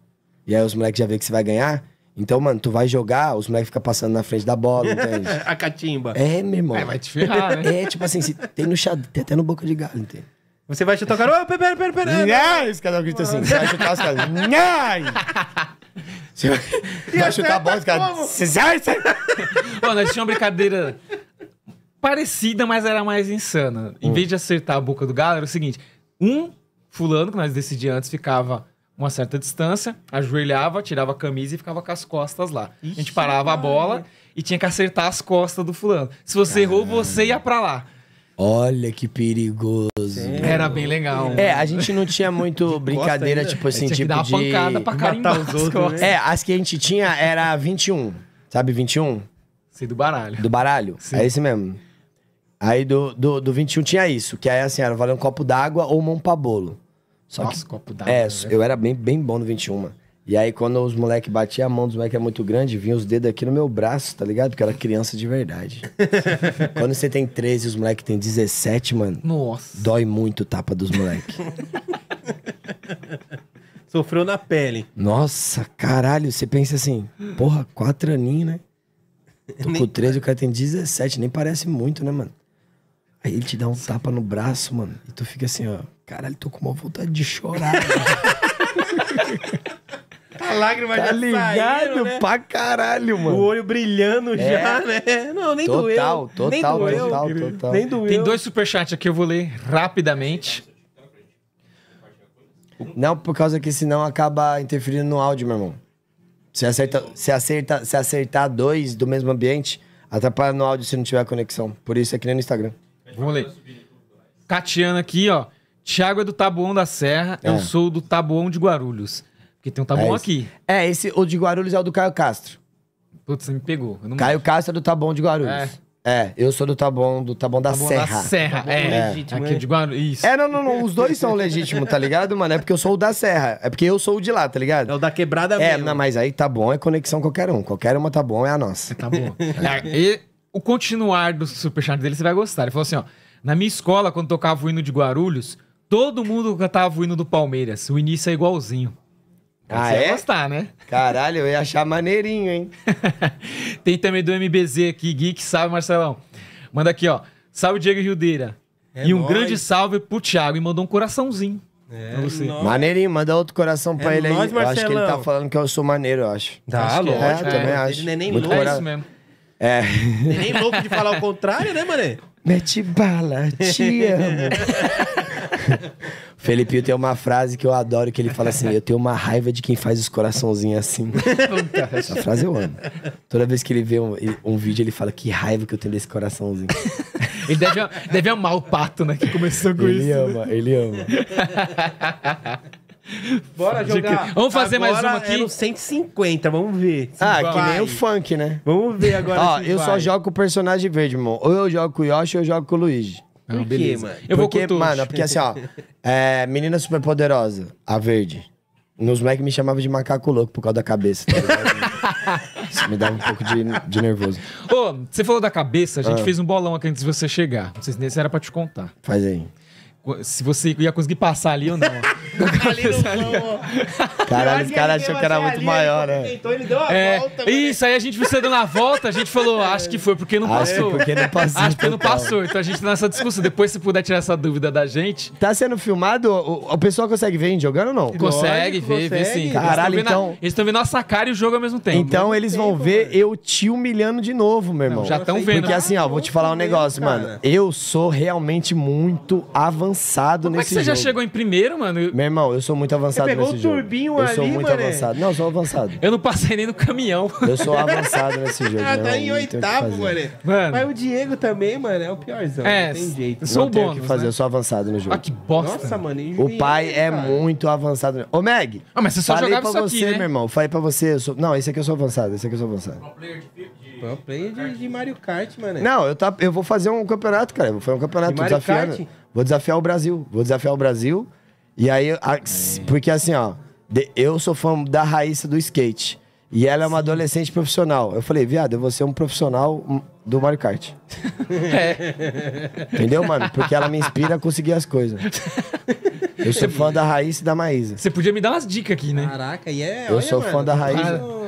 E aí os moleques já vê que você vai ganhar. Então, mano, tu vai jogar, os moleques ficam passando na frente da bola, entende? a catimba. É, meu irmão. É, vai te ferrar, né? É, tipo assim, tem no xadrez, tem até no boca de galo, entende? Você vai chutar o cara, ô, pera, pera, pera. Nhai! Os caras grita assim. Você vai chutar os caras. Nhai! Você vai, vai chutar a bola, os caras. Mano, nós tinha uma brincadeira parecida, mas era mais insana. Em hum. vez de acertar a boca do galo, era o seguinte: um fulano, que nós decidíamos antes, ficava uma certa distância, ajoelhava, tirava a camisa e ficava com as costas lá. Ixi, a gente parava a bola e tinha que acertar as costas do fulano. Se você Caramba. errou, você ia pra lá. Olha que perigoso. Era bem legal. É, a gente não tinha muito brincadeira, tipo assim, tipo dar de. pancada pra carimbar os outros. Né? É, as que a gente tinha era 21. Sabe 21? Sei do baralho. Do baralho? Sim. É esse mesmo. Aí do, do, do 21 tinha isso, que aí assim, era valer um copo d'água ou mão pra bolo. Só Nossa, que, copo d'água. É, né? eu era bem, bem bom no 21, mano. E aí, quando os moleques batiam a mão dos moleques é muito grande, vinha os dedos aqui no meu braço, tá ligado? Porque eu era criança de verdade. quando você tem 13 e os moleques tem 17, mano. Nossa. Dói muito o tapa dos moleques. Sofreu na pele. Nossa, caralho. Você pensa assim, porra, quatro aninhos, né? Tô com 13, o cara tem 17. Nem parece muito, né, mano? Aí ele te dá um tapa no braço, mano. E tu fica assim, ó. Caralho, tô com uma vontade de chorar. A lágrima tá já ligado né? pra caralho, mano. O olho brilhando é. já, né? Não, nem total, doeu. Total, nem total, doeu. total, total. Nem doeu. Tem dois superchats aqui, eu vou ler rapidamente. Não, por causa que senão acaba interferindo no áudio, meu irmão. Se acerta, se acerta, se acertar dois do mesmo ambiente, atrapalha no áudio se não tiver conexão. Por isso é que nem no Instagram. Vamos ler. Catiana aqui, ó. Tiago é do Taboão da Serra, é. eu sou do Taboão de Guarulhos. Porque tem um tá bom é aqui. É, esse, o de Guarulhos é o do Caio Castro. Putz, você me pegou. Caio Castro é do Tá Bom de Guarulhos. É. É, eu sou do Tabon, do Tabon da Tabon Serra. Da Serra, é. Legítimo, aqui é. de Guarulhos. Isso. É, não, não, não, os dois são legítimos, tá ligado, mano? É porque eu sou o da Serra. É porque eu sou o de lá, tá ligado? É o da quebrada é, mesmo. É, mas aí tá bom, é conexão qualquer um. Qualquer uma tá bom, é a nossa. É tá bom. é, e o continuar do superchat dele você vai gostar. Ele falou assim, ó. Na minha escola, quando tocava o hino de Guarulhos, todo mundo cantava o hino do Palmeiras. O início é igualzinho. Ah, é? gostar, né? Caralho, eu ia achar maneirinho, hein? Tem também do MBZ aqui, Geek, salve Marcelão. Manda aqui, ó. Salve Diego Rildeira. É e um nóis. grande salve pro Thiago. E mandou um coraçãozinho. É, pra você. Maneirinho, manda outro coração pra é ele nóis, aí. Marcelão. Eu acho que ele tá falando que eu sou maneiro, eu acho. Tá, acho lógico. É, é, também acho. Ele é nem louco. É isso mesmo. É. Ele é nem louco de falar o contrário, né, mané? Mete bala, te amo. Felipinho tem uma frase que eu adoro, que ele fala assim, eu tenho uma raiva de quem faz os coraçãozinhos assim. Essa frase eu amo. Toda vez que ele vê um, um vídeo, ele fala, que raiva que eu tenho desse coraçãozinho. Ele deve, deve amar o pato, né? Que começou com ele isso. Ele ama, né? ele ama. Bora jogar. Vamos fazer agora mais uma aqui. É no 150, vamos ver. Ah, vai. que nem o funk, né? Vamos ver agora. Ó, eu vai. só jogo com o personagem verde, irmão. Ou eu jogo com o Yoshi ou eu jogo com o Luigi. Não, Por quê, mano? Eu porque, vou mano, porque assim, ó. É, menina super poderosa, a verde. Nos moleques me chamava de macaco louco por causa da cabeça. Tá Isso me dá um pouco de, de nervoso. Ô, você falou da cabeça, a gente ah. fez um bolão aqui antes de você chegar. Não sei se era pra te contar. Faz aí se você ia conseguir passar ali ou não. ali no Caralho, os caras achou que era muito maior, né? Tentou, ele deu uma é, volta. Isso, mano. aí a gente você dando a volta, a gente falou, acho que foi porque não acho passou. Porque não passou. Acho que não então. passou. Então a gente tá nessa discussão, depois se puder tirar essa dúvida da gente. Tá sendo filmado? O, o pessoal consegue ver hein, jogando ou não? Consegue, ver, sim. Caralho, eles então. eles estão vendo nossa cara e o jogo ao mesmo tempo. Então eles vão tempo, ver mano. eu te humilhando de novo, meu irmão. Não, já estão vendo. Porque assim, ó, vou te falar um negócio, mano. Eu sou realmente muito avançado avançado Como nesse jogo. Como é que você jogo. já chegou em primeiro, mano? Meu irmão, eu sou muito avançado nesse jogo. Você pegou o turbinho ali, Eu sou muito mané. avançado. Não, eu sou avançado. Eu não passei nem no caminhão. Eu sou avançado nesse jogo. Ah, tá em oitavo, mano. mano. Mas o Diego também, mano, é o piorzão. É, não tem jeito. Eu sou não bônus, tenho o que fazer, né? eu sou avançado no jogo. Ah, que bosta. Nossa, mano. O pai é cara. muito avançado. Ô, Meg. Ah, mas você só falei jogava pra isso você, aqui, né? meu irmão. Falei pra você. Sou... Não, esse aqui eu sou avançado, esse aqui eu sou avançado. Pro player de Pro player de, de Mario Kart, mano. Não, eu, tá, eu vou fazer um campeonato, cara. vou fazer um campeonato de desafiando. Kart? Vou desafiar o Brasil. Vou desafiar o Brasil. E aí, a, é. porque assim, ó, de, eu sou fã da Raíssa do skate. E ela é uma adolescente profissional. Eu falei, viado, eu vou ser um profissional do Mario Kart. É. Entendeu, mano? Porque ela me inspira a conseguir as coisas. Eu sou fã da Raíssa e da Maísa. Você podia me dar umas dicas aqui, né? Caraca, e é. Eu olha, sou mano, fã da tá Raíssa. Cara...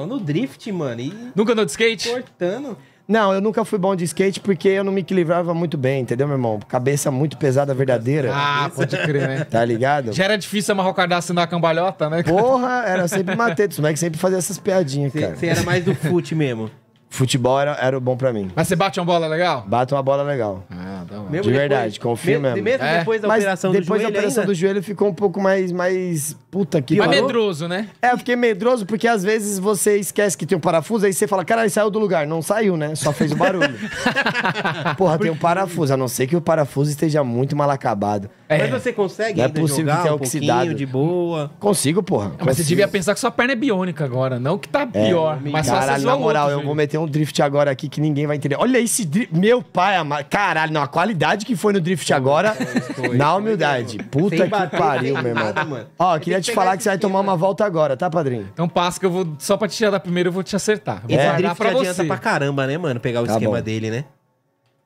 Só no drift, mano. E Nunca andou de skate? cortando. Não, eu nunca fui bom de skate porque eu não me equilibrava muito bem, entendeu, meu irmão? Cabeça muito pesada, verdadeira. Ah, pode crer, né? Tá ligado? Já era difícil amarrar o cardápio na cambalhota, né? Porra, era sempre matei. Os moleques é sempre faziam essas piadinhas, cara. Você era mais do foot mesmo. Futebol era, era bom pra mim. Mas você bate uma bola legal? Bate uma bola legal. Ah, tá bom. Mesmo de verdade, confio mesmo. Mesmo é. depois da Mas operação do joelho. Depois da operação ainda? do joelho ficou um pouco mais. mais puta que. Mais medroso, né? É, eu fiquei medroso porque às vezes você esquece que tem um parafuso, aí você fala, caralho, saiu do lugar. Não saiu, né? Só fez o barulho. Porra, tem um parafuso, a não ser que o parafuso esteja muito mal acabado. É. Mas você consegue é possível jogar que um oxidado. de boa? Consigo, porra. Mas consigo. você devia pensar que sua perna é biônica agora, não que tá é. pior. Mas Caralho, na moral, eu vou meter um drift agora aqui que ninguém vai entender. Olha esse drift. Meu pai, amado. Caralho, não, a qualidade que foi no drift agora, foi, na humildade. Puta que bater, pariu, meu irmão. Mano. Ó, eu queria te falar que você vai tomar uma volta agora, tá, padrinho? Então é passa que eu vou. Só pra te tirar primeiro, eu vou te acertar. Vou é, drift pra adianta você. pra caramba, né, mano? Pegar o tá esquema bom. dele, né?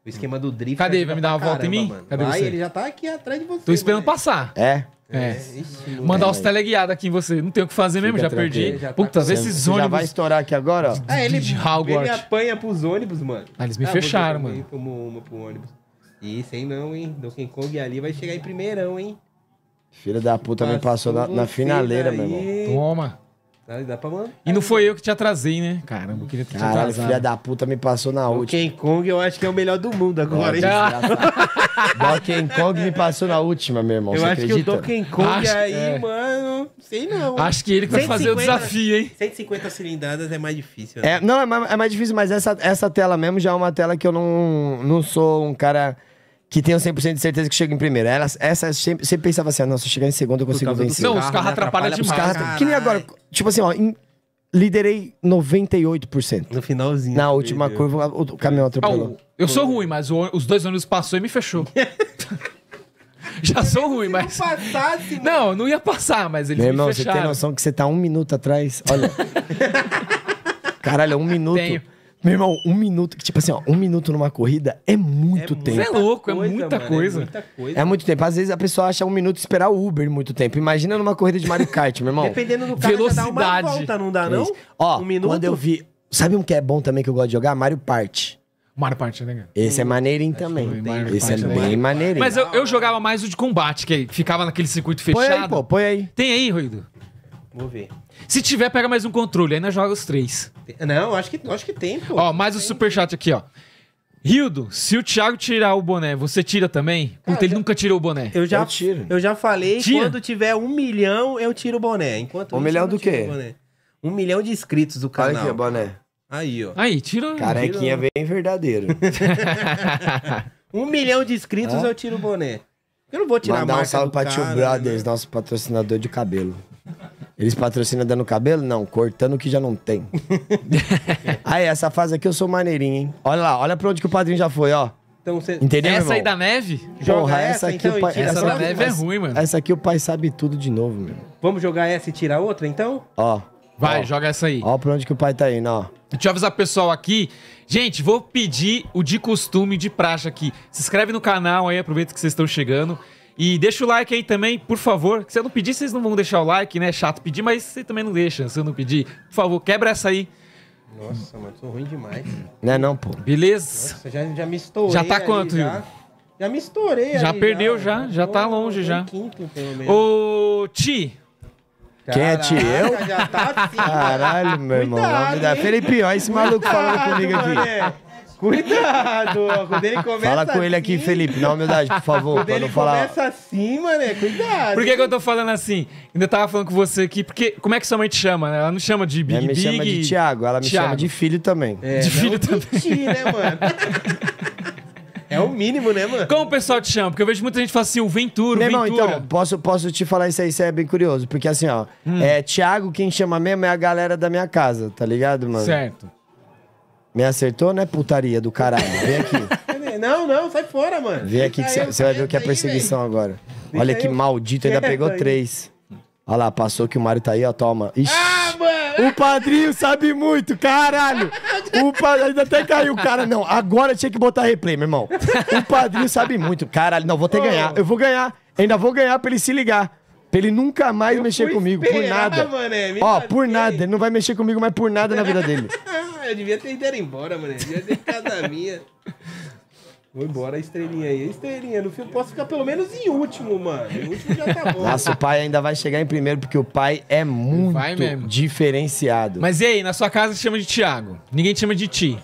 O esquema do drift. Cadê? Vai me dar uma volta em mim? Mano. Cadê Vai, você? ele já tá aqui atrás de você. Tô esperando passar. É. É. é. Ixi, Mandar os é, teleguiados aqui em você. Não tem o que fazer mesmo, já perdi. Já tá Puta, vê esses ônibus. Já vai estourar aqui agora, ó. É, ele, de Hogwarts. ele apanha pros ônibus, mano. Ah, eles me ah, fecharam, mano. Eu uma pro ônibus. E sem não, hein? Donkey Kong ali vai chegar em primeirão, hein? Filha da puta me passou na, na finaleira, meu irmão. Toma. Dá pra mandar. E não foi eu que te atrasei, né? Caramba, eu queria ter Caralho, te atrasado. filha da puta me passou na última. Donkey Kong eu acho que é o melhor do mundo agora, hein? Donkey Kong me passou na última, meu irmão. Eu acho acredita? que o Donkey Kong acho... aí, é. mano, sei não. Acho que ele que vai fazer o desafio, hein? 150 cilindradas é mais difícil. Né? É, não, é mais, é mais difícil, mas essa, essa tela mesmo já é uma tela que eu não, não sou um cara que tenho 100% de certeza que chega em primeiro. Ela, essa sempre, sempre pensava assim, ah, não, se eu chegar em segundo eu consigo vencer. Não, carro, os carros né? atrapalham atrapalha demais. Os carros, que nem agora, tipo assim, ó, em, liderei 98%. No finalzinho. Na última curva, o caminhão atropelou. Ah, eu sou ruim, mas o, os dois ônibus passou e me fechou. Já sou ruim, mas. Não, passasse, não, não ia passar, mas eles Meu irmão, me fecharam. você tem noção que você tá um minuto atrás? Olha. Caralho, é um minuto. Tenho. Meu irmão, um minuto, tipo assim, ó, um minuto numa corrida é muito é tempo. Você é louco, é muita, mano, é coisa. é muita coisa. É muito tempo. Às vezes a pessoa acha um minuto esperar o Uber muito tempo. Imagina numa corrida de Mario Kart, meu irmão. Dependendo do cara, Velocidade. dá uma volta, não dá, não? Ó, um minuto? quando eu vi... Sabe um que é bom também que eu gosto de jogar? Mario Party. Mario Party né legal. Esse é hum. maneirinho também. Esse é, é bem maneirinho. Mas eu, eu, jogava mais o de combate, que ficava naquele circuito fechado. Põe aí, pô, põe aí. Tem aí, ruído Vou ver. Se tiver, pega mais um controle, ainda joga os três. Não, acho que, acho que tem, pô. Ó, mais um tem. superchat aqui, ó. Rildo, se o Thiago tirar o boné, você tira também? Porque ah, ele já... nunca tirou o boné. Eu já, eu, tiro. eu já falei, tira. quando tiver um milhão, eu tiro o boné. Enquanto um isso, milhão do quê? Um milhão de inscritos do canal. Olha aqui, boné. Aí, ó. Aí, tira. Carequinha tira... bem verdadeiro. um milhão de inscritos, ah? eu tiro o boné. Eu não vou tirar Mandar a marca um salve pra cara, Tio Brothers, né? nosso patrocinador de cabelo. Eles patrocinam dando cabelo? Não, cortando o que já não tem. aí, essa fase aqui eu sou maneirinho, hein? Olha lá, olha pra onde que o padrinho já foi, ó. Então, cê... Entendeu, Essa aí da neve? Porra, essa, essa aqui então, o pai... Essa, essa da neve é ruim, mano. Essa aqui o pai sabe tudo de novo, meu. Vamos jogar essa e tirar outra, então? Ó. Vai, ó. joga essa aí. Ó pra onde que o pai tá indo, ó. Deixa eu avisar o pessoal aqui. Gente, vou pedir o de costume, de praxe aqui. Se inscreve no canal aí, aproveita que vocês estão chegando. E deixa o like aí também, por favor. Se eu não pedir, vocês não vão deixar o like, né? É chato pedir, mas você também não deixa. Se eu não pedir, por favor, quebra essa aí. Nossa, mano, tô ruim demais. Não é não, pô. Beleza. Nossa, já, já me estourou. Já tá quanto, já, já me estourei. Já perdeu, já. Já, já tá longe, já. Quinto, pelo menos. Ô, Ti, quem é Ti? Eu? Já tá assim, Caralho, meu irmão. Felipe, ó, esse maluco falando comigo aqui. Cuidado, quando ele começa Fala com assim, ele aqui, assim, Felipe, na humildade, por favor. Quando ele falar... começa assim, mano, cuidado. Por que, que, eu tô falando assim? Ainda tava falando com você aqui, porque como é que sua mãe te chama, né? Ela não chama de Big Ela me Big, chama de Thiago, ela me Thiago. chama de filho também. É, de é filho também. né, mano? É o mínimo, né, mano? Como o pessoal te chama? Porque eu vejo muita gente falar assim, o Ventura, Meu irmão, então, posso, posso te falar isso aí, isso aí é bem curioso. Porque assim, ó, hum. é, Thiago, quem chama mesmo é a galera da minha casa, tá ligado, mano? Certo. Me acertou, né, putaria do caralho? Vem aqui. Não, não, sai fora, mano. Vem aqui que você vai ver o que é perseguição aí, agora. Deixa Olha que eu... maldito, ainda é, pegou tá aí. três. Olha lá, passou que o Mário tá aí, ó, toma. Ixi, ah, mano! O padrinho sabe muito, caralho! O padrinho ainda até caiu, cara. Não, agora tinha que botar replay, meu irmão. O padrinho sabe muito, caralho. Não, vou ter que ganhar. Eu vou ganhar. Ainda vou ganhar pra ele se ligar. Pra ele nunca mais eu mexer comigo, esperar, por nada. Mané, ó, por nada. Ele não vai mexer comigo mais por nada na vida dele. eu devia ter ido embora, mano. Eu devia ter ficado na minha. Vou embora a estrelinha aí. A estrelinha, no filme posso ficar pelo menos em último, mano. Em último já tá bom. Nossa, o pai ainda vai chegar em primeiro, porque o pai é muito pai diferenciado. Mas e aí, na sua casa chama de Thiago. Ninguém te chama de Ti.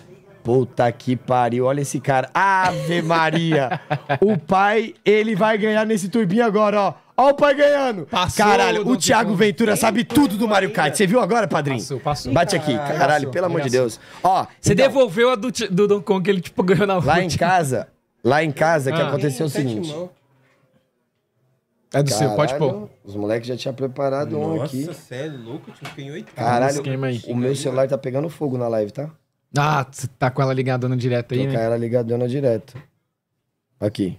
Puta que pariu, olha esse cara. Ave Maria! o pai, ele vai ganhar nesse turbinho agora, ó. Ó o pai ganhando. Passou, Caralho, o Thiago Ventura sabe tudo do Mario Kart. Você viu agora, padrinho? Passou, passou. Bate aqui. Caralho, pelo amor de Deus. Ó, você então, devolveu a do, do Don Kong que ele, tipo, ganhou na Lá em casa, lá em casa, ah, que aconteceu o seguinte. É do Caralho, seu, pode pôr. Os moleques já tinham preparado Nossa, um aqui. Nossa, você é louco, tinha fiquei em oito. Caralho, o meu celular tá pegando fogo na live, tá? Ah, você tá com ela ligadona direto aí, Tô né? com ela ligadona direto. Aqui.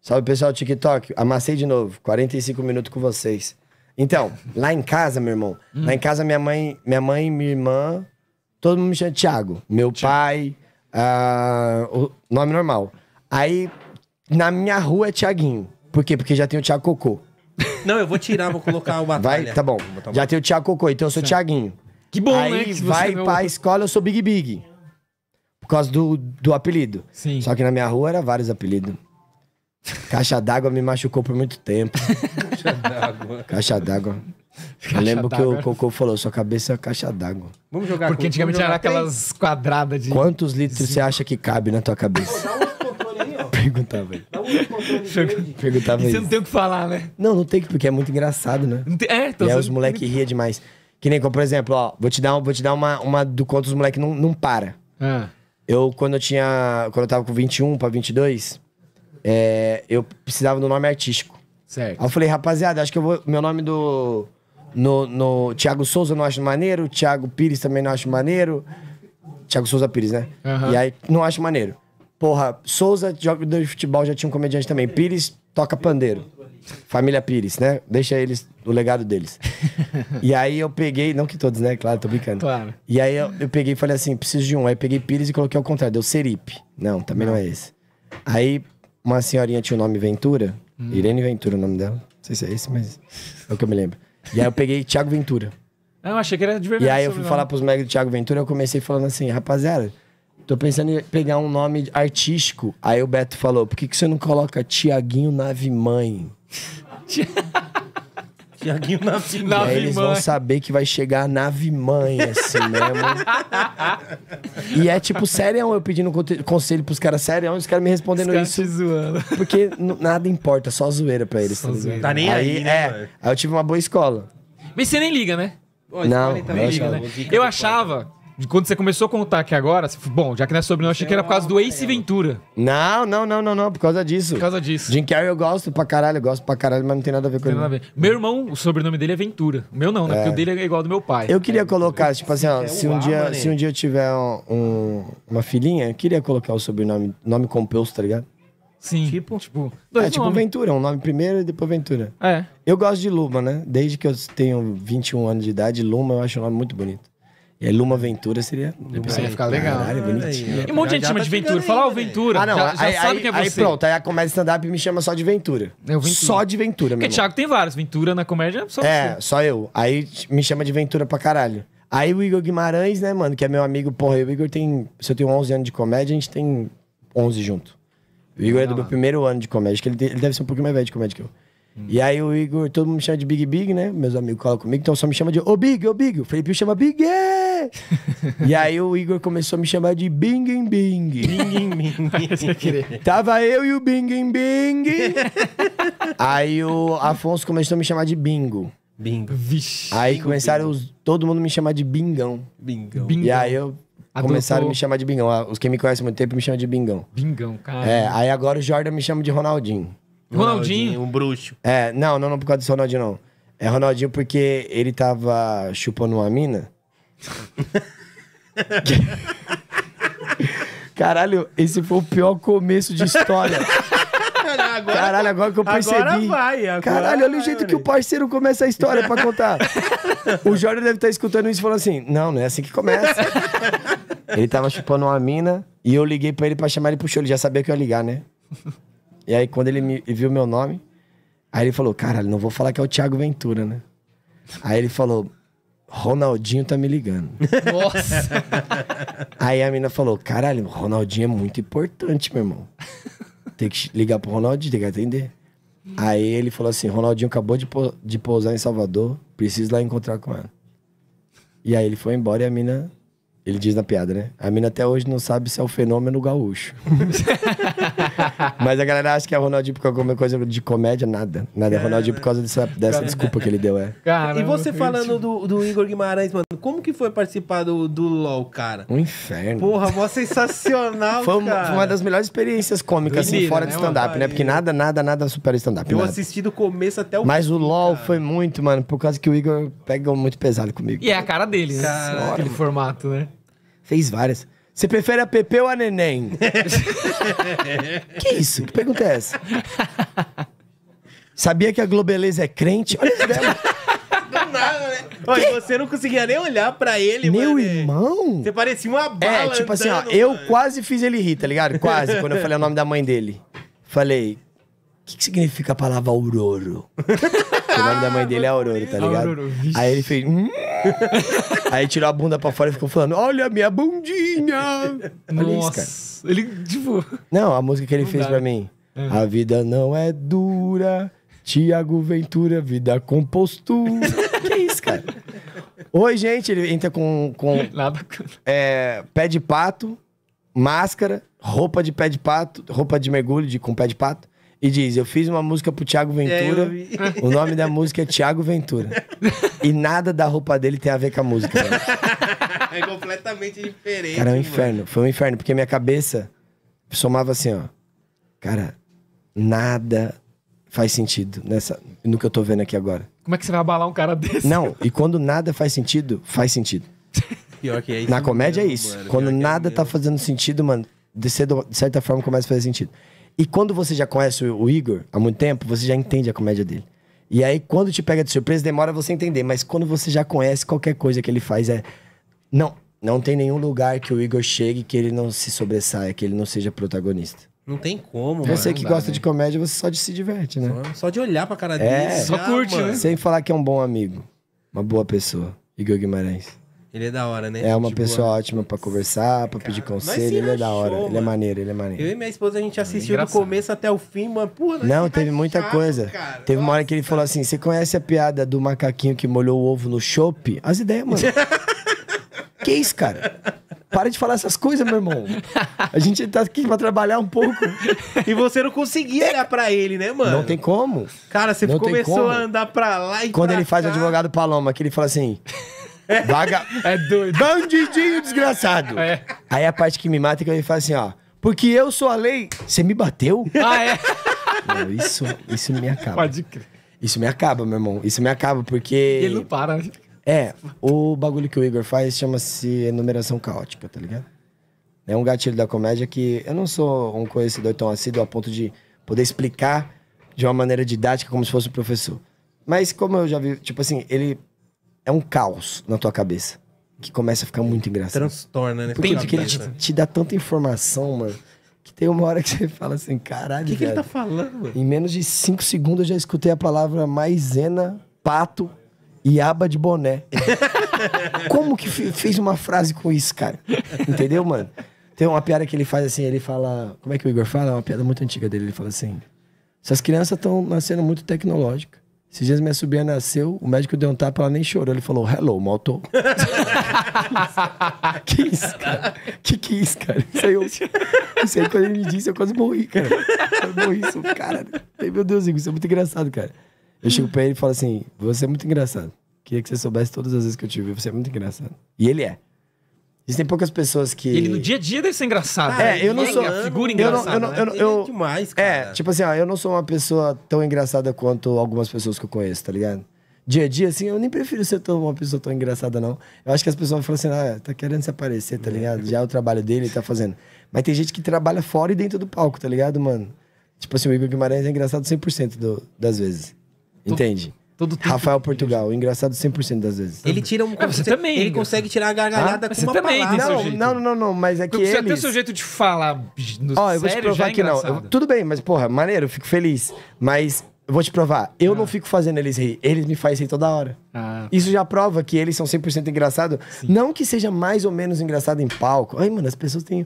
Salve, pessoal do TikTok. Amassei de novo. 45 minutos com vocês. Então, lá em casa, meu irmão. Hum. Lá em casa, minha mãe, minha mãe, minha irmã, todo mundo me chama Thiago. Meu pai, uh, nome normal. Aí, na minha rua é Thiaguinho. Por quê? Porque já tem o Thiago Cocô. Não, eu vou tirar, vou colocar o batalha. Vai, tá bom. Já tem o Thiago Cocô, então eu sou Thiaguinho. Que bom, Aí, né? Que vai não... pra escola, eu sou Big Big. Por causa do, do apelido. Sim. Só que na minha rua era vários apelidos. Caixa d'água me machucou por muito tempo. caixa d'água. Caixa d'água. Eu lembro que o Cocô falou, sua cabeça é caixa d'água. Vamos jogar Porque com... antigamente era aquelas quadradas de. Quantos litros você acha que cabe na tua cabeça? Perguntava aí. Perguntava aí. Você não tem o que falar, né? Não, não tem, porque é muito engraçado, né? Tem... É, então. E aí os moleques ria demais. Que nem, como, por exemplo, ó, vou te dar, vou te dar uma, uma do quanto os moleques não, não para. Ah. Eu, quando eu tinha. Quando eu tava com 21 pra 22, é, eu precisava do nome artístico. Certo. Aí eu falei, rapaziada, acho que eu vou. Meu nome do. No, no Tiago Souza eu não acho maneiro, Tiago Pires também não acho maneiro. Tiago Souza Pires, né? Uhum. E aí não acho maneiro. Porra, Souza, jogador de futebol, já tinha um comediante também. Pires toca pandeiro. Família Pires, né? Deixa eles, o legado deles. e aí eu peguei, não que todos, né? Claro, tô brincando. Claro. E aí eu, eu peguei e falei assim: preciso de um. Aí peguei Pires e coloquei ao contrário, deu Seripe. Não, também não, é não é esse. Aí uma senhorinha tinha o nome Ventura. Hum. Irene Ventura o nome dela. Não sei se é esse, mas é o que eu me lembro. E aí eu peguei Thiago Ventura. Ah, eu achei que era de verdade. E aí eu fui falar pros mega do Thiago Ventura, eu comecei falando assim, rapaziada, tô pensando em pegar um nome artístico. Aí o Beto falou, por que, que você não coloca Tiaguinho Nave Mãe? Tiaguinho Navimãe. Nave eles vão saber que vai chegar a nave mãe, assim mesmo. e é tipo, sério, eu pedindo conselho pros caras, sério, os caras me respondendo cara isso. Zoando. Porque nada importa, só zoeira pra eles. tá, zoeira. tá nem aí, aí né, é. Aí eu tive uma boa escola. Mas você nem liga, né? não, não liga, né? Eu achava quando você começou a contar aqui agora, você, bom, já que não é sobre nós, achei que era por causa do Ace Ventura. Não, não, não, não, não, por causa disso. Por causa disso. Jim Carrey eu gosto pra caralho, eu gosto pra caralho, mas não tem nada a ver com ele. Não tem nada a ver. Meu irmão, o sobrenome dele é Ventura. O meu não, né? É. Porque o dele é igual ao do meu pai. Eu queria é, colocar, tipo assim, ó, é se, um uau, dia, se um dia eu tiver um, um, uma filhinha, eu queria colocar o sobrenome, nome composto, tá ligado? Sim. Tipo? Tipo, é tipo Ventura, um nome primeiro e depois Ventura. É. Eu gosto de Luma, né? Desde que eu tenho 21 anos de idade, Luma eu acho um nome muito bonito. E aí Luma Ventura seria. Luma ia ficar legal. Caralho, bonitinho. E um monte de gente chama de tá Ventura. Fala, ó, né? Ventura. Ah, não. Já, já aí, sabe aí, é você. Aí pronto, aí a comédia stand-up me chama só de Ventura. Eu, é Ventura. Só de Ventura, mesmo. Porque Thiago tem vários. Ventura na comédia só É, só eu. Aí me chama de Ventura pra caralho. Aí o Igor Guimarães, né, mano, que é meu amigo, porra, o Igor tem. Se eu tenho 11 anos de comédia, a gente tem 11 junto. O Igor é do meu primeiro ano de comédia, que ele, deve ser um pouquinho mais velho de comédia que eu. Hum. E aí o Igor, todo mundo me chama de Big Big, né? Meus amigos colam comigo, então só me chama de Ô Big, Ô Big. O Felipe chama Big. Yeah! e aí o Igor começou a me chamar de Bing Bing. Bing Bing. Tava eu e o Bing Bing. aí o Afonso começou a me chamar de Bingo. Bingo. Vixe. Aí bingo, começaram bingo. Os, todo mundo me chamar de Bingão. Bingão. bingão. E aí eu começaram a me chamar de Bingão. Ah, os que me conhecem muito tempo me chamam de Bingão. Bingão, cara. É, aí agora o Jordan me chama de Ronaldinho. Ronaldinho? Ronaldinho um bruxo. É, não, não, não por causa do Ronaldinho, não. É Ronaldinho porque ele tava chupando uma mina. Caralho, esse foi o pior começo de história. Agora, Caralho, agora que eu percebi. Agora vai, agora Caralho, olha vai, o jeito que o parceiro começa a história pra contar. o Jorge deve estar tá escutando isso e falando assim: não, não é assim que começa. ele tava chupando uma mina e eu liguei pra ele pra chamar ele pro show. Ele já sabia que eu ia ligar, né? E aí, quando ele, me, ele viu meu nome, aí ele falou: Caralho, não vou falar que é o Thiago Ventura, né? Aí ele falou: Ronaldinho tá me ligando. Nossa! Aí a mina falou: caralho, Ronaldinho é muito importante, meu irmão. Tem que ligar pro Ronaldinho, tem que atender. Aí ele falou assim: Ronaldinho acabou de, de pousar em Salvador, preciso lá encontrar com ela. E aí ele foi embora e a mina ele diz na piada, né? A mina até hoje não sabe se é o fenômeno gaúcho. Mas a galera acha que é Ronaldinho por alguma coisa de comédia, nada. Nada é, Ronaldinho por causa dessa, dessa desculpa que ele deu, é. Caramba, e você falando do, do, Igor Guimarães, mano, como que foi participar do, do LOL, cara? Um inferno. Porra, mó sensacional, foi, uma, foi uma das melhores experiências cômicas, assim, Doideira, assim, fora né, de stand-up, né? Porque nada, nada, nada supera stand-up. Eu nada. assisti do começo até o Mas fim, o LOL cara. foi muito, mano, por causa que o Igor pegou muito pesado comigo. E é a cara dele, né? Aquele formato, né? Fez várias. Você prefere a Pepe ou a Neném? que isso? Que pergunta é essa? Sabia que a Globeleza é crente? Olha isso dela. Do nada, né? Olha, você não conseguia nem olhar pra ele, Meu irmão? Você parecia uma bala. É, tipo assim, ó, mano. eu quase fiz ele rir, tá ligado? Quase, quando eu falei o nome da mãe dele. Falei, o que, que, significa a palavra Ouroro? o nome da mãe dele é Ouroro, tá ligado? Auroro, Aí ele fez, hum? Aí tirou a bunda pra fora e ficou falando: Olha minha bundinha! Nossa. Isso, ele, tipo. Não, a música que ele fez dá. pra mim. É. A vida não é dura, Tiago Ventura, vida com postura. que isso, cara? Oi, gente, ele entra com. com Nada. É, pé de pato, máscara, roupa de pé de pato, roupa de mergulho de, com pé de pato e diz: Eu fiz uma música pro Tiago é, Ventura. É, o nome da música é Tiago Ventura. e nada da roupa dele tem a ver com a música. Mano. É completamente diferente. Cara, é um inferno. Mano. Foi um inferno, porque minha cabeça somava assim, ó. Cara, nada faz sentido nessa, no que eu tô vendo aqui agora. Como é que você vai abalar um cara desse? Não, e quando nada faz sentido, faz sentido. Pior que é isso. Na comédia é mesmo, é isso. Mano. Quando é nada é tá fazendo sentido, mano, de certa forma começa a fazer sentido. E quando você já conhece o Igor há muito tempo, você já entende a comédia dele. E aí, quando te pega de surpresa, demora você entender. Mas quando você já conhece, qualquer coisa que ele faz é. Não, não tem nenhum lugar que o Igor chegue que ele não se sobressaia, que ele não seja protagonista. Não tem como, você mano. Você que dá, gosta né? de comédia, você só de se diverte, né? Só, só de olhar pra cara é. dele. É, só ah, curte, né? mano. né? Sem falar que é um bom amigo. Uma boa pessoa. Igor Guimarães. Ele é da hora, né? É uma tipo, pessoa ótima pra conversar, pra cara, pedir conselho. Ele é né? da hora. ele é maneiro, ele é maneiro. Eu e minha esposa, a gente assistiu é do começo até o fim, mano. Porra, não, tá teve muita chato, coisa. Cara. Teve Nossa, uma hora que ele falou assim: você conhece a piada do macaquinho que molhou o ovo no chope? As ideias, mano. que isso, cara? Para de falar essas coisas, meu irmão. A gente tá aqui pra trabalhar um pouco. e você não conseguia olhar pra ele, né, mano? Não tem como. Cara, você não começou a andar pra lá e Quando ele faz o advogado Paloma, que ele fala assim: Vaga... É doido. Bandidinho desgraçado. É. Aí a parte que me mata é que ele fala assim, ó. Porque eu sou a lei. Você me bateu? Ah, é? Não, isso, isso me acaba. Pode crer. Isso me acaba, meu irmão. Isso me acaba, porque... Ele não para. Né? É, o bagulho que o Igor faz chama-se enumeração caótica, tá ligado? É um gatilho da comédia que eu não sou um conhecedor tão assíduo a ponto de poder explicar de uma maneira didática como se fosse um professor. Mas como eu já vi, tipo assim, ele é um caos na tua cabeça. Que começa a ficar muito engraçado. Transtorna, né? Porque, que ele te, te, dá tanta informação, mano. Que tem uma hora que você fala assim, caralho. O que, que, ele tá falando? Mano? Em menos de cinco segundos eu já escutei a palavra maisena, pato e aba de boné. Como que fez uma frase com isso, cara? Entendeu, mano? Tem uma piada que ele faz assim, ele fala. Como é que o Igor fala? É uma piada muito antiga dele. Ele fala assim: essas crianças estão nascendo muito tecnológicas. Esses dias minha sobrinha nasceu, o médico deu um tapa, ela nem chorou. Ele falou, hello, moto. que isso, cara? Que que é isso, cara? Isso aí, eu, isso aí quando ele me disse, eu quase morri, cara. Eu morri, sou cara. Meu Deus, isso é muito engraçado, cara. Eu chego pra ele e falo assim, você é muito engraçado. Queria que você soubesse todas as vezes que eu te vi, você é muito engraçado. E ele é. Existem poucas pessoas que. Ele no dia a dia deve ser engraçado. é, eu não sou. É figura engraçada. Né? eu é demais, é, cara. É, tipo assim, ó, eu não sou uma pessoa tão engraçada quanto algumas pessoas que eu conheço, tá ligado? Dia a dia, assim, eu nem prefiro ser tão, uma pessoa tão engraçada, não. Eu acho que as pessoas falam assim, ah, tá querendo se aparecer, tá ligado? Já é o trabalho dele, tá fazendo. Mas tem gente que trabalha fora e dentro do palco, tá ligado, mano? Tipo assim, o Igor Guimarães é engraçado 100% do, das vezes. Entende? Todo tempo. Rafael Portugal, engraçado 100% das vezes. Ele tira um. É, você também. Ele consegue tirar a gargalhada ah, com você uma também palavra. Tem não, jeito. não, não, não, mas é que. Você eles... até o seu jeito de falar no Ó, oh, eu vou te provar é que engraçado. não. Eu, tudo bem, mas porra, maneiro, fico feliz. Mas eu vou te provar, eu ah. não fico fazendo eles rir, eles me fazem rir toda hora. Ah. Tá. Isso já prova que eles são 100% engraçados. Não que seja mais ou menos engraçado em palco. Ai, mano, as pessoas têm.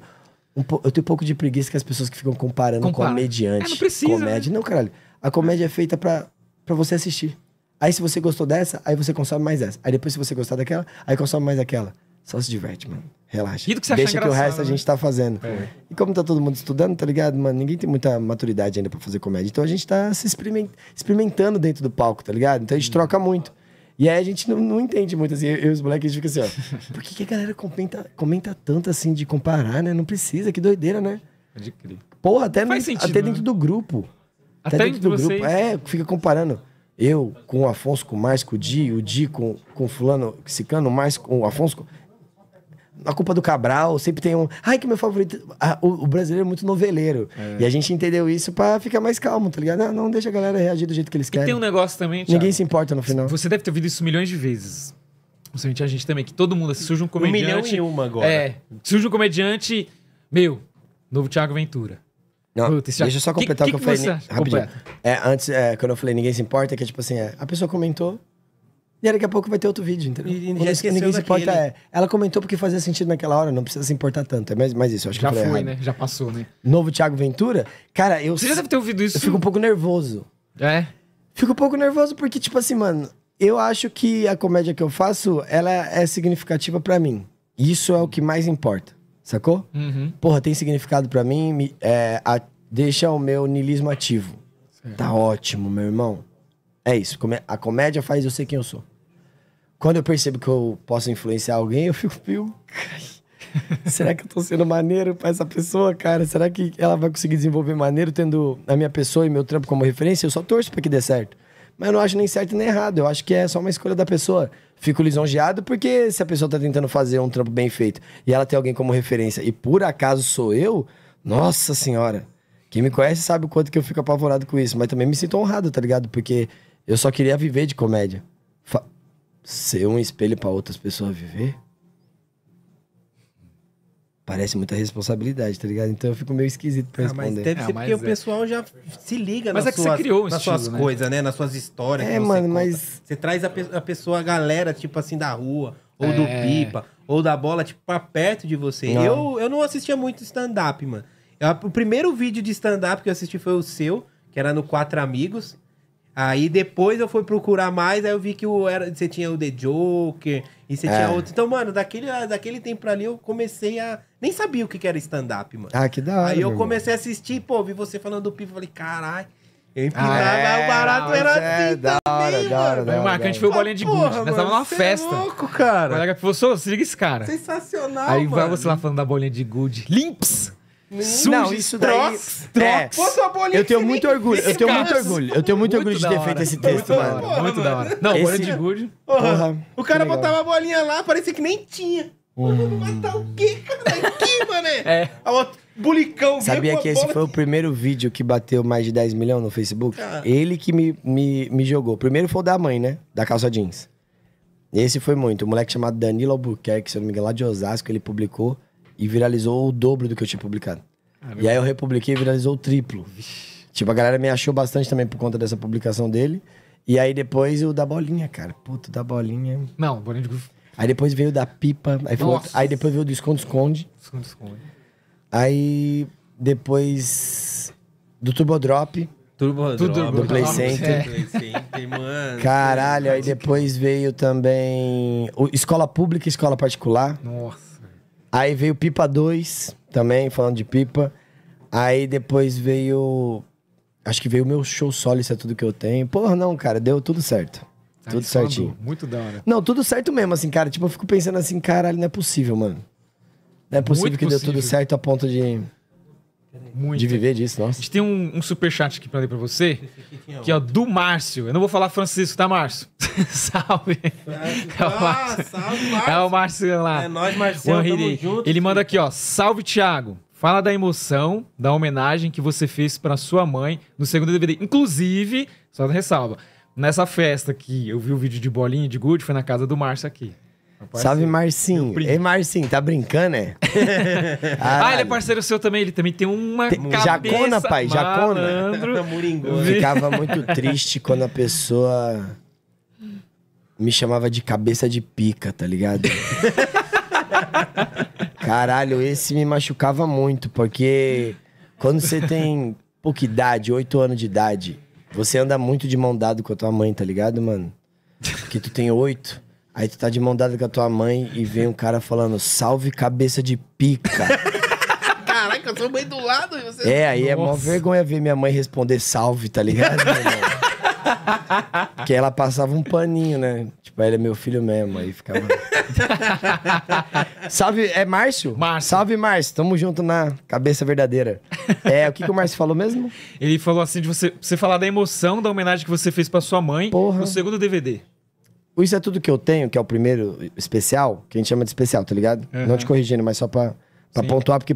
Um po... Eu tenho um pouco de preguiça com as pessoas que ficam comparando Compara. comediante. É, não precisa. Comédia. Né? Não, caralho. A comédia é feita pra, pra você assistir. Aí se você gostou dessa, aí você consome mais essa. Aí depois se você gostar daquela, aí consome mais aquela. Só se diverte, mano. Relaxa. Que que Deixa que o resto né? a gente tá fazendo. É. E como tá todo mundo estudando, tá ligado, mano? Ninguém tem muita maturidade ainda para fazer comédia. Então a gente tá se experimentando dentro do palco, tá ligado? Então a gente hum. troca muito. E aí a gente não, não entende muito, assim. Eu, e os moleques, a gente fica assim, ó. Por que, que a galera comenta, comenta tanto, assim, de comparar, né? Não precisa, que doideira, né? Pode crer. Porra, até, no, sentido, até né? dentro do grupo. Até, até dentro do vocês... grupo. É, fica comparando. Eu com o Afonso, com mais com o Di, o Di com, com fulano, sicano, mais com o Afonso... na A culpa do Cabral, sempre tem um. Ai, que meu favorito. Ah, o, o, brasileiro é muito noveleiro. É. E a gente entendeu isso pra ficar mais calmo, tá ligado? Não, não deixa a galera reagir do jeito que eles querem. E tem um negócio também, Thiago, Ninguém se importa no final. Você deve ter ouvido isso milhões de vezes. Principalmente a gente também, que todo mundo é surge um comediante. Um milhão e uma agora. É. Surge um comediante. Meu, novo Thiago Ventura. Não, Puta, deixa eu só completar que, o que, que eu que falei. Né? Rapidinho. É, antes, é, quando eu falei ninguém se importa, que é tipo assim, é, a pessoa comentou e daqui a pouco vai ter outro vídeo, entendeu? E, e já ninguém se importa. É, ela comentou porque fazia sentido naquela hora, não precisa se importar tanto. É mais, mais isso, acho já que Já foi, errado. né? Já passou, né? Novo Thiago Ventura, cara, eu. Você já deve ter ouvido isso. Eu fico um pouco nervoso. É? Fico um pouco nervoso porque, tipo assim, mano, eu acho que a comédia que eu faço, ela é significativa para mim. Isso é o que mais importa. Sacou? Uhum. Porra, tem significado para mim, me, é, a, deixa o meu nilismo ativo. Certo. Tá ótimo, meu irmão. É isso. a comédia faz eu ser quem eu sou. Quando eu percebo que eu posso influenciar alguém, eu fico, viu? Será que eu tô sendo maneiro pra essa pessoa, cara? Será que ela vai conseguir desenvolver maneiro tendo a minha pessoa e meu trampo como referência? Eu só torço pra que dê certo. Mas eu não acho nem certo nem errado. Eu acho que é só uma escolha da pessoa fico lisonjeado porque se a pessoa tá tentando fazer um trampo bem feito e ela tem alguém como referência e por acaso sou eu, nossa senhora. Quem me conhece sabe o quanto que eu fico apavorado com isso, mas também me sinto honrado, tá ligado? Porque eu só queria viver de comédia. Fa ser um espelho para outras pessoas viver? parece muita responsabilidade, tá ligado? Então eu fico meio esquisito pra ah, responder. mas deve ah, ser ah, mas porque é. o pessoal já se liga mas nas, é suas, um nas estilo, suas né? coisas, né? Nas suas histórias. É, mano, você mas... Conta. Você traz a, pe a, pessoa, a galera, tipo assim, da rua, ou é... do pipa, ou da bola, tipo, pra perto de você. Não. Eu, eu não assistia muito stand-up, mano. Eu, o primeiro vídeo de stand-up que eu assisti foi o seu, que era no Quatro Amigos. Aí depois eu fui procurar mais, aí eu vi que o era, você tinha o The Joker e você é. tinha outro. Então, mano, daquele, daquele tempo ali eu comecei a. Nem sabia o que, era stand-up, mano. Ah, que da hora. Aí eu comecei a assistir, pô, vi você falando do pivo, falei, caralho. Eu empinava, ah, é, o barato era é, assim da hora, também, da hora, mano. Da hora, o marcante foi o bolinha de gude. Nós tava numa é festa. É louco, cara. O colega falou, se liga esse cara. Sensacional, Aí mano. vai você lá falando da bolinha de gude. Limps! Não, isso daí. É, eu tenho muito orgulho. Eu tenho muito orgulho. Eu tenho muito, muito orgulho de ter feito esse texto, muito mano. muito mano. da hora. Não, esse... orgulho de Porra, o cara botava a bolinha lá, parecia que nem tinha. Hum. Matar tá o quê, cara? Tá aqui, mano. É. A bulicão. Sabia que esse foi o primeiro vídeo que bateu mais de 10 milhões no Facebook? Ah. Ele que me, me, me jogou. Primeiro foi o da mãe, né? Da calça jeans. Esse foi muito. Um moleque chamado Danilo Albuquerque, se eu não me engano, lá de Osasco, ele publicou e viralizou o dobro do que eu tinha publicado. Ah, e aí eu republiquei e viralizou o triplo. Vixe. Tipo, a galera me achou bastante também por conta dessa publicação dele. E aí depois o da bolinha, cara. Puto, da bolinha. Não, bolinha de Aí depois veio da pipa. Aí, outro... aí depois veio do esconde-esconde. Esconde-esconde. Aí depois do turbodrop Turbo, Turbo Drop, do Play Center. É. Caralho, aí depois veio também o Escola Pública e Escola Particular. Nossa. Aí veio Pipa 2, também, falando de Pipa. Aí depois veio. Acho que veio o meu show solo, isso é tudo que eu tenho. Porra, não, cara, deu tudo certo. Tá tudo insano, certinho. Muito da hora. Não, tudo certo mesmo, assim, cara. Tipo, eu fico pensando assim, caralho, não é possível, mano. Não é possível muito que possível. deu tudo certo a ponto de. Muito. De viver disso, nossa. A gente tem um, um super chat aqui pra ler pra você, que é o do Márcio. Eu não vou falar Francisco, tá, Márcio? salve. É, o ah, Márcio. salve, Márcio. É o Márcio lá. É nós, Marcelo, tamo junto, Ele manda aqui, ó. Salve, Thiago. Fala da emoção, da homenagem que você fez pra sua mãe no segundo DVD. Inclusive, só ressalva, nessa festa que eu vi o vídeo de bolinha de gude, foi na casa do Márcio aqui. Salve, Marcinho. Ei, Marcinho, tá brincando, é? ah, ele é parceiro seu também. Ele também tem uma tem, cabeça Jacona, pai, malandro. Jacona. Muringo. Né? Ficava muito triste quando a pessoa me chamava de cabeça de pica, tá ligado? Caralho, esse me machucava muito, porque quando você tem pouca idade, oito anos de idade, você anda muito de mão dado com a tua mãe, tá ligado, mano? Porque tu tem oito. Aí tu tá de mão dada com a tua mãe e vem um cara falando, salve cabeça de pica. Caraca, eu sou mãe do lado. E você... É, aí Nossa. é mó vergonha ver minha mãe responder salve, tá ligado? Porque ela passava um paninho, né? Tipo, ele é meu filho mesmo, aí ficava... Salve, é Márcio? Márcio. Salve, Márcio. Tamo junto na cabeça verdadeira. É, o que, que o Márcio falou mesmo? Ele falou assim de você, você falar da emoção da homenagem que você fez pra sua mãe Porra. no segundo DVD. Isso é tudo que eu tenho, que é o primeiro especial, que a gente chama de especial, tá ligado? Uhum. Não te corrigindo, mas só pra, pra pontuar, porque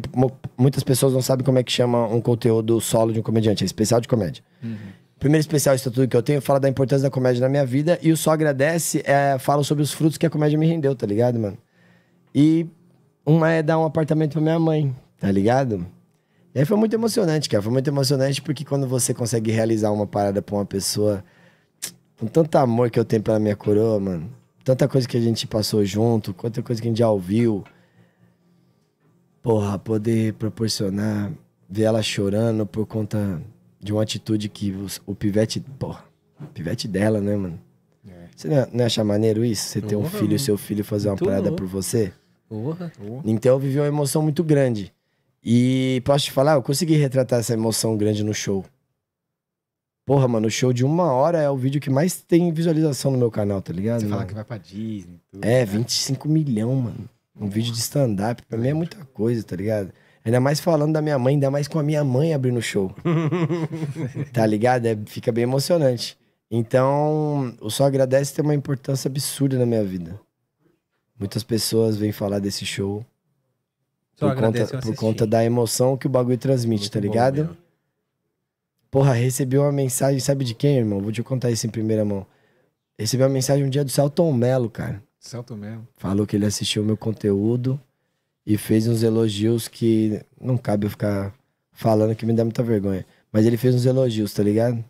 muitas pessoas não sabem como é que chama um conteúdo solo de um comediante. É especial de comédia. Uhum. Primeiro especial, isso é tudo que eu tenho, fala da importância da comédia na minha vida. E o Só Agradece é, fala sobre os frutos que a comédia me rendeu, tá ligado, mano? E uma é dar um apartamento pra minha mãe, tá ligado? E aí foi muito emocionante, cara. Foi muito emocionante porque quando você consegue realizar uma parada pra uma pessoa com tanto amor que eu tenho pela minha coroa, mano. Tanta coisa que a gente passou junto, quanta coisa que a gente já ouviu. Porra, poder proporcionar, ver ela chorando por conta de uma atitude que o, o pivete, porra, o pivete dela, né, mano? É. Você não, é, não acha maneiro isso? Você ter um filho e seu filho fazer uma Tudo. parada por você? Porra. Então eu vivi uma emoção muito grande. E posso te falar, eu consegui retratar essa emoção grande no show. Porra, mano, o show de uma hora é o vídeo que mais tem visualização no meu canal, tá ligado? Você mano? fala que vai pra Disney. Tudo, é, né? 25 milhão, mano. Um Nossa. vídeo de stand-up, pra mim é muita coisa, tá ligado? Ainda mais falando da minha mãe, ainda mais com a minha mãe abrindo o show. tá ligado? É, fica bem emocionante. Então, o Só Agradece tem uma importância absurda na minha vida. Muitas pessoas vêm falar desse show Só por, conta, por conta, da emoção que o bagulho transmite, Muito tá ligado? Bom, Porra, recebi uma mensagem, sabe de quem, irmão? Vou te contar isso em primeira mão. Recebi uma mensagem um dia do Celton Mello, cara. Celton Mello. Falou que ele assistiu o meu conteúdo e fez uns elogios que não cabe eu ficar falando que me dá muita vergonha. Mas ele fez uns elogios, tá ligado?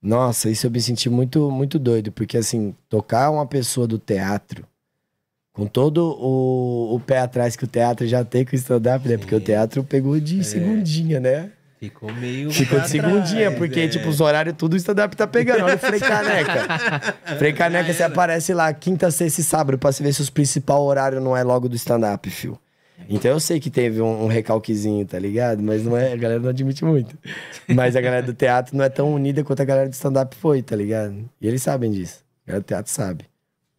Nossa, isso eu me senti muito, muito doido, porque assim, tocar uma pessoa do teatro com todo o, o pé atrás que o teatro já tem com o stand-up, né? Porque o teatro pegou de é. segundinha, né? Ficou meio. Ficou de segundinha, porque, é. tipo, os horários tudo o stand-up tá pegando. Olha o Frei Caneca. Frei Caneca, você aparece lá quinta, sexta e sábado pra se ver se os principal horário não é logo do stand-up, fio. Então eu sei que teve um, um, recalquezinho, tá ligado? Mas não é, a galera não admite muito. Mas a galera do teatro não é tão unida quanto a galera do stand-up foi, tá ligado? E eles sabem disso. A galera do teatro sabe.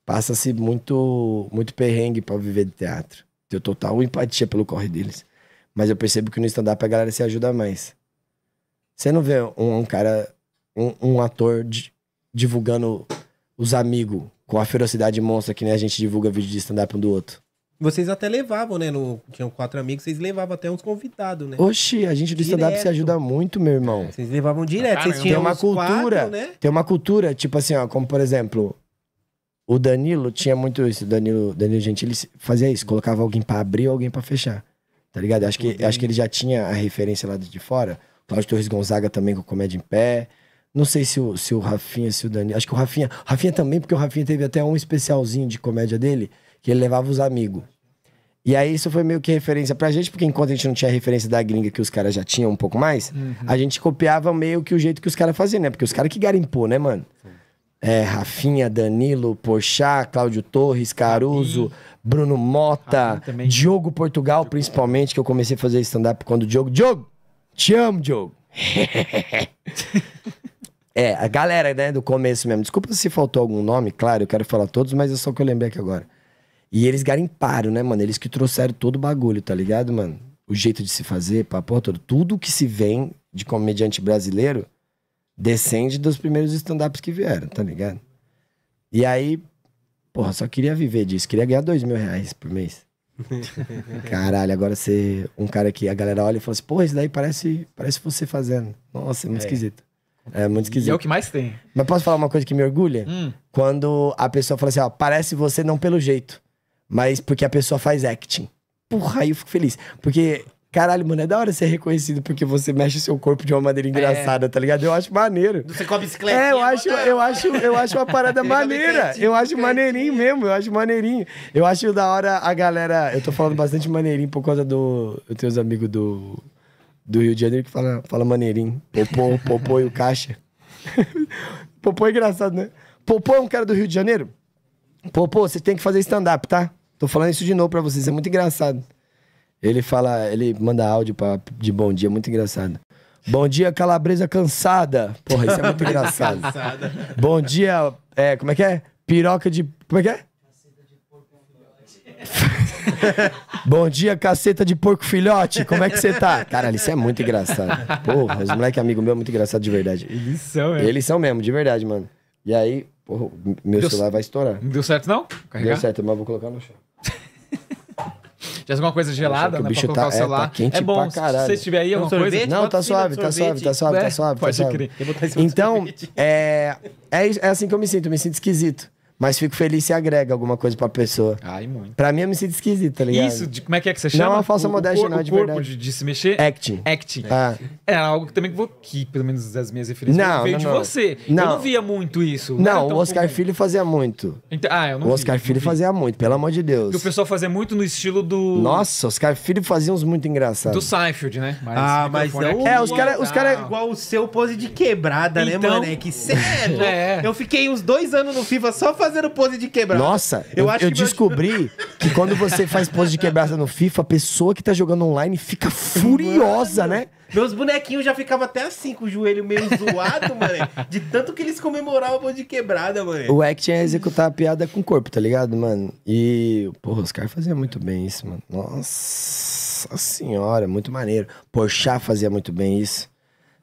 Passa-se muito, muito perrengue pra viver de teatro. Tenho total empatia pelo corre deles. Mas eu percebo que no stand-up a galera se ajuda mais. Você não vê um, um cara, um, um ator divulgando os amigos com a ferocidade monstra que nem a gente divulga vídeo de stand-up um do outro. Vocês até levavam, né? No, tinham quatro amigos, vocês levavam até uns convidados, né? Oxi, a gente do stand-up se ajuda muito, meu irmão. É, vocês levavam direto, Caramba. vocês tinham tem uma cultura, quatro, né? Tem uma cultura, tipo assim, ó, como por exemplo, o Danilo tinha muito isso. Danilo, Danilo Gentili fazia isso, colocava alguém para abrir ou alguém para fechar. Tá ligado? Acho que, uhum. acho que ele já tinha a referência lá de fora. Cláudio Torres Gonzaga também com Comédia em Pé. Não sei se o, se o Rafinha, se o Dani. Acho que o Rafinha. Rafinha também, porque o Rafinha teve até um especialzinho de comédia dele, que ele levava os amigos. E aí isso foi meio que referência pra gente, porque enquanto a gente não tinha referência da gringa que os caras já tinham um pouco mais, uhum. a gente copiava meio que o jeito que os caras faziam, né? Porque os caras que garimpou, né, mano? É, Rafinha, Danilo, Porchat, Cláudio Torres, Caruso, uhum. Bruno Mota, Diogo Portugal, Diogo. principalmente, que eu comecei a fazer stand-up quando o Diogo. Diogo! Te amo, Diogo! é, a galera, né, do começo mesmo. Desculpa se faltou algum nome, claro, eu quero falar todos, mas é só o que eu lembrei aqui agora. E eles garimparam, né, mano? Eles que trouxeram todo o bagulho, tá ligado, mano? O jeito de se fazer, papo todo. Tudo que se vem de comediante brasileiro descende dos primeiros stand-ups que vieram, tá ligado? E aí, Porra, só queria viver disso, queria ganhar dois mil reais por mês. Caralho, agora você. Um cara que a galera olha e fala assim, porra, isso daí parece, parece você fazendo. Nossa, é muito é. esquisito. É muito esquisito. E é o que mais tem. Mas posso falar uma coisa que me orgulha? Hum. Quando a pessoa fala assim, ó, parece você não pelo jeito, mas porque a pessoa faz acting. Porra, aí eu fico feliz. Porque Caralho, mano, é da hora ser reconhecido porque você mexe seu corpo de uma maneira é. engraçada, é. tá ligado? Eu acho maneiro. Você com a bicicleta. É, eu acho, eu acho, eu acho uma parada maneira. Eu acho maneirinho mesmo, eu acho maneirinho. Eu acho da hora a galera. Eu tô falando bastante maneirinho por conta do. Eu tenho uns amigos do, do Rio de Janeiro que fala, fala maneirinho. Popô, Popô e o Caixa. Popô é engraçado, né? Popô é um cara do Rio de Janeiro? Popô, você tem que fazer stand-up, tá? Tô falando isso de novo pra vocês, é muito engraçado. Ele fala, ele manda áudio pra, de bom dia, muito engraçado. Bom dia, calabresa cansada. Porra, isso é muito engraçado. bom dia, é, como é que é? Piroca de. Como é que é? Bom dia, caceta de porco filhote. Como é que você tá? Caralho, isso é muito engraçado. Porra, os moleque é amigo meu é muito engraçado de verdade. Eles são, é. Eles são mesmo, de verdade, mano. E aí, porra, meu deu celular vai estourar. Não deu certo, não? Carregar? Deu certo, mas vou colocar no chão. Já alguma coisa gelada, né? O bicho pra tá, o celular. É, tá quente é bom, pra caralho. Se você estiver aí, alguma coisa. Não, tá suave, tá suave, tá suave, tá né? suave. Tá Pode crer. Então, é, é, é, assim que eu me sinto, me sinto esquisito. Mas fico feliz se agrega alguma coisa pra pessoa. Ai, muito. Pra mim, eu me sinto esquisito, tá ligado? Isso, de, como é que é que você chama? Não é uma falsa o, modéstia, o não, de verdade. corpo verdade. De, de, se mexer? Acting. Acting. Ah. É algo que também vou, que, pelo menos das minhas referências, não, veio não, de não. você. Não. Eu não via muito isso. Não, o Oscar comum. Filho fazia muito. Então, ah, eu não O Oscar vi, Filho vi. fazia muito, pelo amor de Deus. E o pessoal fazia muito no estilo do... Nossa, Oscar Filho fazia uns muito engraçados. Do Seinfeld, né? Mas ah, mas é o. É, os caras... Os cara... Igual o seu pose de quebrada, né, então, mano? Que sério! É. Eu fiquei uns dois anos no FIFA só fazendo fazendo pose de quebrada. Nossa, eu, eu, eu que descobri meu... que quando você faz pose de quebrada no FIFA, a pessoa que tá jogando online fica furiosa, mano, né? Meus bonequinhos já ficavam até assim, com o joelho meio zoado, mano. De tanto que eles comemoravam a pose de quebrada, mano. O Action é executar a piada com o corpo, tá ligado, mano? E, porra, os caras faziam muito bem isso, mano. Nossa senhora, muito maneiro. Porchá fazia muito bem isso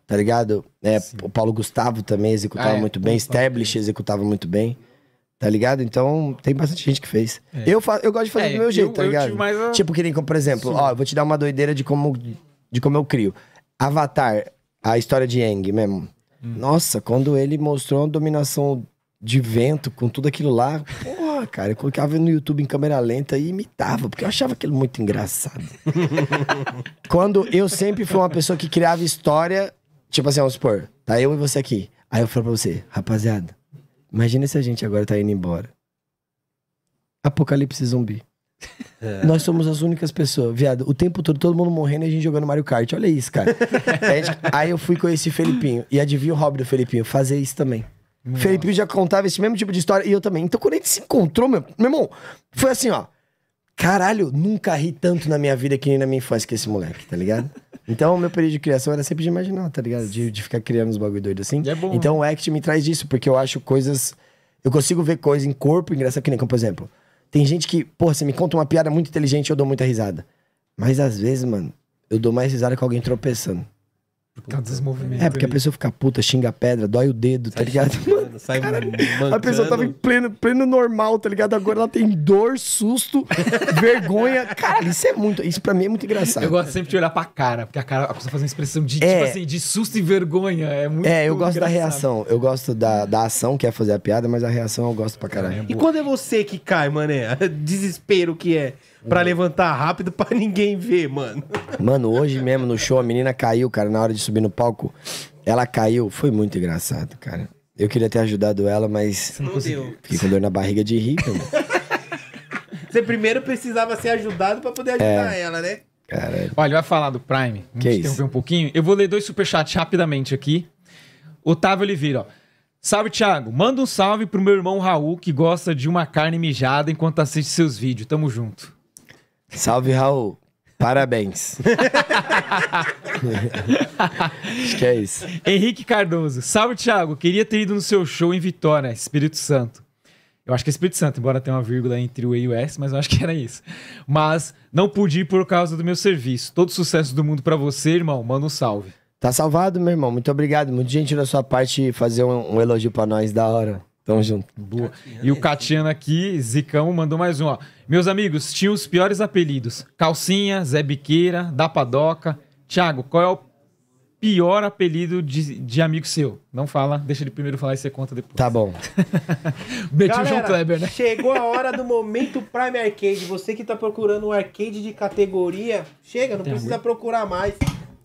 tá ligado? É, o Paulo Gustavo também executava ah, é. muito bem, Establish executava muito bem. Tá ligado? Então, tem bastante gente que fez. É. Eu, fa eu gosto de fazer é, do meu jeito, tá eu, tá ligado? A... Tipo, que nem, como, por exemplo, Sim. ó, eu vou te dar uma doideira de como, de como eu crio. Avatar, a história de Ang mesmo. Hum. Nossa, quando ele mostrou a dominação de vento com tudo aquilo lá, porra, cara, eu colocava no YouTube em câmera lenta e imitava, porque eu achava aquilo muito engraçado. quando eu sempre fui uma pessoa que criava história, tipo assim, vamos supor, tá eu e você aqui. Aí eu falo pra você, rapaziada, Imagina se a gente agora tá indo embora. Apocalipse zumbi. É. Nós somos as únicas pessoas, viado. O tempo todo, todo mundo morrendo e a gente jogando Mario Kart. Olha isso, cara. aí, gente... aí eu fui conhecer Felipinho. E adivinha o hobby do Felipinho? Fazer isso também. Nossa. Felipinho já contava esse mesmo tipo de história e eu também. Então quando a gente se encontrou, meu, meu irmão, foi assim, ó. Caralho, nunca ri tanto na minha vida que nem na minha infância que esse moleque, tá ligado? Então, meu período de criação era sempre de imaginar, tá ligado? De, de ficar criando uns bagulho doido assim. é bom. Então, né? o act me traz isso, porque eu acho coisas. Eu consigo ver coisas em corpo engraçado que nem como, por exemplo. Tem gente que, porra, você me conta uma piada muito inteligente, eu dou muita risada. Mas às vezes, mano, eu dou mais risada com alguém tropeçando. Por causa dos movimentos. É, porque ali. a pessoa fica puta, xinga a pedra, dói o dedo, tá é. ligado? Mano, nada. Sai Cara, A pessoa tava em pleno, pleno normal, tá ligado? Agora ela tem dor, susto, vergonha. Cara, isso é muito. Isso pra mim é muito engraçado. Eu gosto sempre de olhar pra cara, porque a cara, a pessoa faz uma expressão de, tipo é. tipo assim, de susto e vergonha. É muito. É, eu gosto engraçado. da reação. Eu gosto da, da ação, que é fazer a piada, mas a reação eu gosto pra caralho. e quando é você que cai, mané? Desespero que é pra levantar rápido pra ninguém ver, mano. Mano, hoje mesmo no show a menina caiu, cara, na hora de subir no palco. Ela caiu, foi muito engraçado, cara. Eu queria ter ajudado ela, mas. Não deu. Fiquei com dor na barriga de rir, mano. Você primeiro precisava ser ajudado pra poder ajudar É. ela, né? Caralho. Olha, vai falar do Prime. Vamos Que interromper isso? um pouquinho. Eu vou ler dois superchats rapidamente aqui. Otávio Oliveira, ó. Salve, Thiago. Manda um salve pro meu irmão Raul, que gosta de uma carne mijada enquanto assiste seus vídeos. Tamo junto. salve, Raul. Parabéns. Acho que é isso. Henrique Cardoso. Salve, Thiago. Queria ter ido no seu show em Vitória, Espírito Santo. Eu acho que é Espírito Santo, embora tenha uma vírgula entre o E e o S, mas eu acho que era isso. Mas não pude ir por causa do meu serviço. Todo sucesso do mundo para você, irmão. Manda um salve. Tá salvado, meu irmão. Muito obrigado. Muito gentil da sua parte fazer um, um elogio para nós da hora. Tamo junto. Boa. E o Catiano aqui, Zicão, mandou mais um, ó. Meus amigos, tinham os piores apelidos. Calcinha, Zé Biqueira, Da Padoca. qual é o pior apelido de, de amigo seu? Não fala, deixa ele primeiro falar e você conta depois. Tá bom. Betinho Galera, João Kleber, né? Chegou a hora do momento Prime Arcade. Você que tá procurando um arcade de categoria, chega, não Tem precisa amor. procurar mais.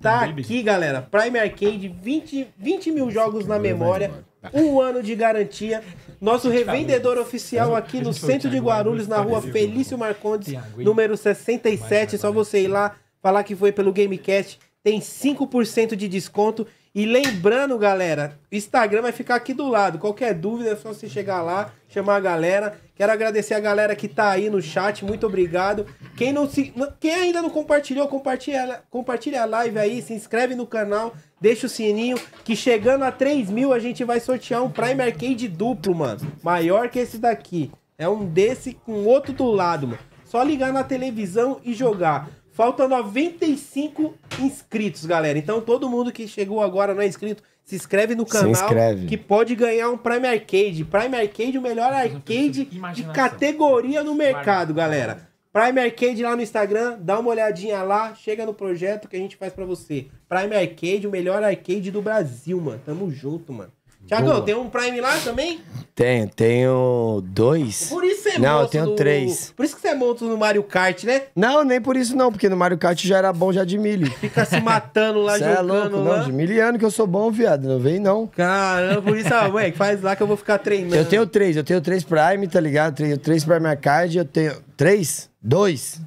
Tá aqui, galera. Prime Arcade, 20, 20 mil jogos na é memória um ano de garantia. Nosso revendedor oficial aqui no centro de Guarulhos, na rua Felício Marcondes, número 67. Só você ir lá, falar que foi pelo Gamecast. Tem 5% de desconto. E lembrando, galera, o Instagram vai ficar aqui do lado. Qualquer dúvida é só você chegar lá chamar a galera. Quero agradecer a galera que tá aí no chat, muito obrigado. Quem não se, quem ainda não compartilhou, compartilha, compartilha a live aí, se inscreve no canal, deixa o sininho, que chegando a 3 mil a gente vai sortear um Prime Arcade duplo, mano. Maior que esse daqui. É um desse com outro do lado, mano. Só ligar na televisão e jogar. Falta 95 inscritos, galera. Então todo mundo que chegou agora não é inscrito, se inscreve no canal inscreve. que pode ganhar um Prime Arcade. Prime Arcade, o melhor arcade de categoria no mercado, galera. Prime Arcade lá no Instagram, dá uma olhadinha lá, chega no projeto que a gente faz para você. Prime Arcade, o melhor arcade do Brasil, mano. Tamo junto, mano. Tiagão, tem um Prime lá também? Tenho, tenho dois. Por isso você é Não, eu tenho do... três. Por isso que você é no Mario Kart, né? Não, nem por isso não, porque no Mario Kart já era bom já de milho. Fica se matando lá, Cê é jogando é louco, lá. não, de miliano que eu sou bom, viado, não vem não. Caramba, por isso, ah, ué, faz lá que eu vou ficar treinando. Eu tenho três, eu tenho três Prime, tá ligado? Tenho três Prime Card, eu tenho... Três? Dois?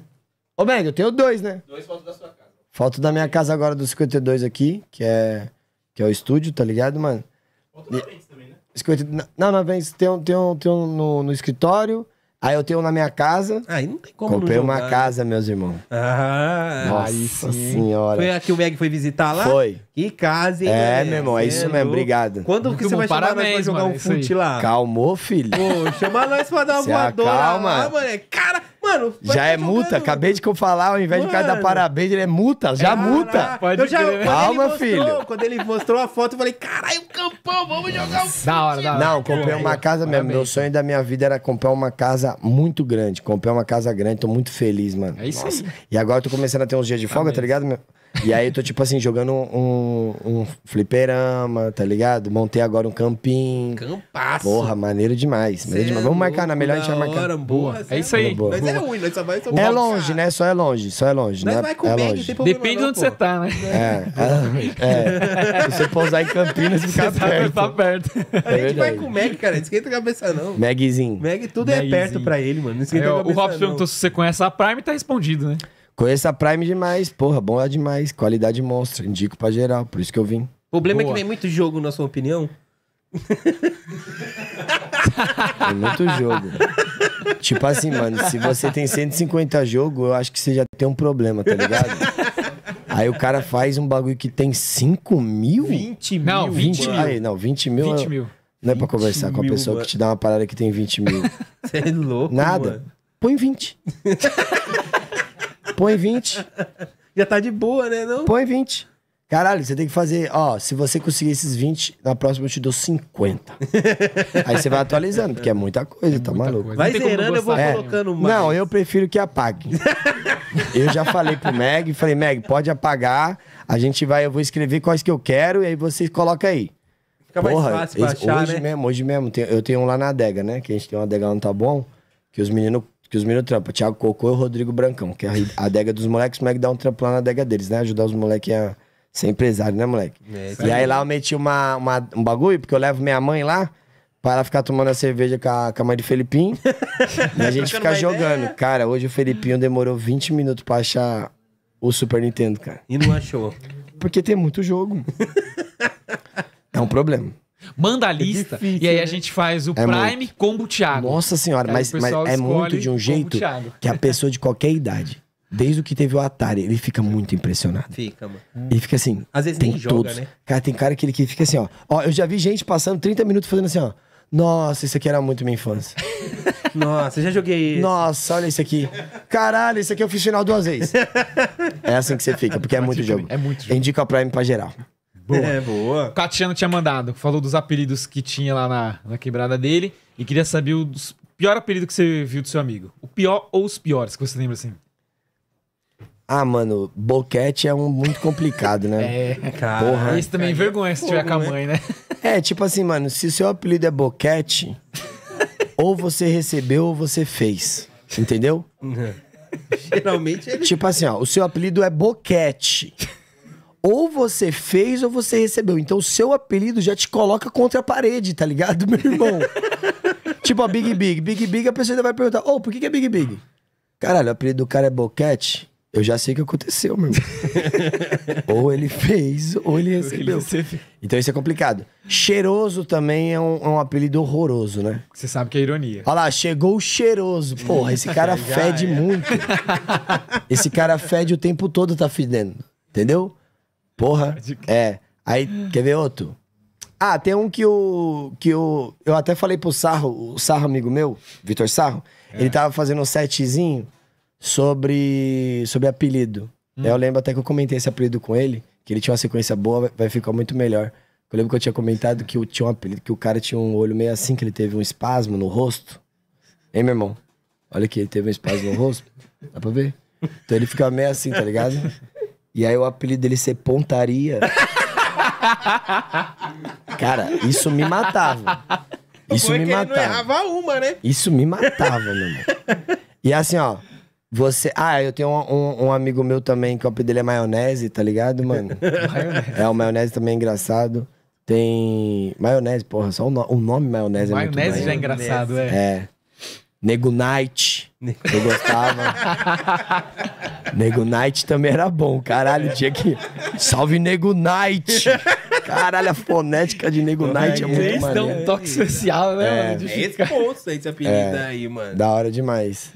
Ô, Bang, eu tenho dois, né? Dois faltam da sua casa. Falta da minha casa agora, dos 52 aqui, que é... Que é o estúdio, tá ligado, mano? Outro na Ventes também, né? 50... Não, na tem um, tem um, tem um no, no escritório. Aí eu tenho na minha casa. Aí ah, não tem como Comprei uma né? casa, meus irmãos. Ah, Nossa aí sim. senhora. Foi a que o Meg foi visitar lá? Foi. Que casa, hein? É, né? meu irmão, é, isso é mesmo, é obrigado. Quando que você bom, vai chamar parabéns, nós pra jogar mano, um fute lá? Calmou, filho. Pô, chama nós pra dar uma é voadora calma. lá, mano. Cara, mano... Já é multa, acabei de falar, ao invés mano. de cara dar parabéns, ele é multa, já é, multa. Pode eu já, calma, mostrou, filho. Quando ele mostrou a foto, eu falei, caralho, campão, vamos jogar um fute. Da hora, da hora. Não, comprei uma casa mesmo. Meu sonho da minha vida era comprar uma casa muito grande. Comprei uma casa grande, tô muito feliz, mano. É isso Nossa. aí. E agora eu tô começando a ter uns dias de folga, tá ligado, meu? E aí eu tô, tipo assim, jogando um, um fliperama, tá ligado? Montei agora um campinho. Campaço. Porra, maneiro demais. Maneiro demais. É Vamos marcar na melhor, a gente vai marcar. Hora, boa. É isso aí. Boa. Mas é ruim, nós né? só vai só É longe, né? Só é longe, só é longe. Nós né? vai é com é longe. Tem problema, Depende de onde você tá, né? É. é, é. Se você pousar em Campinas, fica você tá perto. Tá perto. A gente é vai com o Meg, cara. Não esquenta a cabeça, não. Megzinho. Meg, tudo Magzinho. é perto pra ele, mano. Não esquenta é, a cabeça. O Robson perguntou se você conhece a Prime, tá respondido, né? Conheço a Prime demais, porra, bom é demais. Qualidade monstro, indico pra geral, por isso que eu vim. O problema Boa. é que vem muito jogo, na sua opinião. Tem muito jogo. tipo assim, mano, se você tem 150 jogos, eu acho que você já tem um problema, tá ligado? Aí o cara faz um bagulho que tem 5 mil? 20 mil. Não, 20 mil. Aí, não, 20 mil. 20 é- mil. Não é pra conversar com a pessoa mano. que te dá uma parada que tem 20 mil. Você é louco, Nada. Mano. Põe 20. Põe 20. Já tá de boa, né? Não? Põe 20. Caralho, você tem que fazer, ó, se você conseguir esses 20, na próxima eu te dou 50. Aí você vai atualizando, porque é muita coisa, é tá muita maluco. Coisa. Vai zerando, eu vou é. colocando mais. Não, eu prefiro que apague. eu já falei pro Meg, falei, Meg, pode apagar, a gente vai, eu vou escrever quais que eu quero e aí você coloca aí. Fica Porra, mais fácil pra achar, hoje né? mesmo, hoje mesmo, eu tenho um lá na adega, né, que a gente tem uma adega lá no Tá Bom, que os meninos meninos trampam. Thiago Cocô e o Rodrigo Brancão, que é a adega dos moleques. é que dá um trampo lá na adega deles, né? Ajudar os moleques a ser empresário, né, moleque? É, e aí lá eu meti uma, uma, um bagulho, porque eu levo minha mãe lá pra ela ficar tomando a cerveja com a, com a mãe do Felipinho e a gente ficar jogando. Ideia. Cara, hoje o Felipinho demorou 20 minutos pra achar o Super Nintendo, cara. E não achou? Porque tem muito jogo. é um problema. Manda a lista é difícil, e aí né? a gente faz o é Prime muito. combo Thiago. Nossa senhora, mas, mas é muito de um jeito que a pessoa de qualquer idade, desde o que teve o Atari, ele fica muito impressionado. Fica, mano. Ele fica assim. Às vezes tem nem todos. joga, né? Cara, tem cara que ele que fica assim, ó. Ó, eu já vi gente passando 30 minutos fazendo assim, ó. Nossa, isso aqui era muito minha infância. Nossa, já joguei isso. Nossa, olha isso aqui. Caralho, isso aqui eu fiz final duas vezes. é assim que você fica, porque é muito jogo. É muito jogo. Indica o Prime pra geral. Boa. É, boa. O Catiano tinha mandado, falou dos apelidos que tinha lá na, na quebrada dele e queria saber o pior apelido que você viu do seu amigo. O pior ou os piores que você lembra assim? Ah, mano, boquete é um muito complicado, né? é, cara. Porra. Isso também é, é vergonha se tiver com a né? mãe, né? É, tipo assim, mano, se o seu apelido é boquete, ou você recebeu ou você fez. Entendeu? Geralmente é. Tipo assim, ó, o seu apelido é boquete ou você fez ou você recebeu. Então o seu apelido já te coloca contra a parede, tá ligado, meu irmão? tipo a Big Big. Big Big, a pessoa ainda vai perguntar: Ô, oh, por que, que é Big Big? Caralho, o apelido do cara é Boquete? Eu já sei o que aconteceu, meu irmão. ou ele fez, ou ele recebeu. Então isso é complicado. Cheiroso também é um, é um apelido horroroso, né? Você sabe que é ironia. Olha lá, chegou o cheiroso. Porra, esse cara fede muito. Esse cara fede o tempo todo, tá fedendo. Entendeu? Porra. É. Aí, quer ver outro? Ah, tem um que o. que o, Eu até falei pro Sarro, o Sarro, amigo meu, Vitor Sarro, é. ele tava fazendo um setzinho sobre. sobre apelido. Hum. Eu lembro até que eu comentei esse apelido com ele, que ele tinha uma sequência boa, vai ficar muito melhor. Eu lembro que eu tinha comentado que, eu tinha um apelido, que o cara tinha um olho meio assim, que ele teve um espasmo no rosto. Hein, meu irmão? Olha aqui, ele teve um espasmo no rosto. Dá pra ver? Então ele ficava meio assim, tá ligado? E aí o apelido dele ser pontaria. Cara, isso me matava. Isso me matava. Ele não errava uma, né? Isso me matava, meu irmão. E assim, ó. Você. Ah, eu tenho um, um, um amigo meu também que o apelido dele é maionese, tá ligado, mano? É, o maionese também é engraçado. Tem. Maionese, porra, só o, no... o nome maionese, maionese é muito Maionese já é engraçado, é. É. Nego Knight. Eu gostava. Nego Knight também era bom, caralho. Tinha que. Salve Nego Knight! Caralho, a fonética de Nego Knight é, é muito maneira. Vocês dão um toque especial, né? É, é esse ponto, esse apelido é, aí, mano. Da hora demais.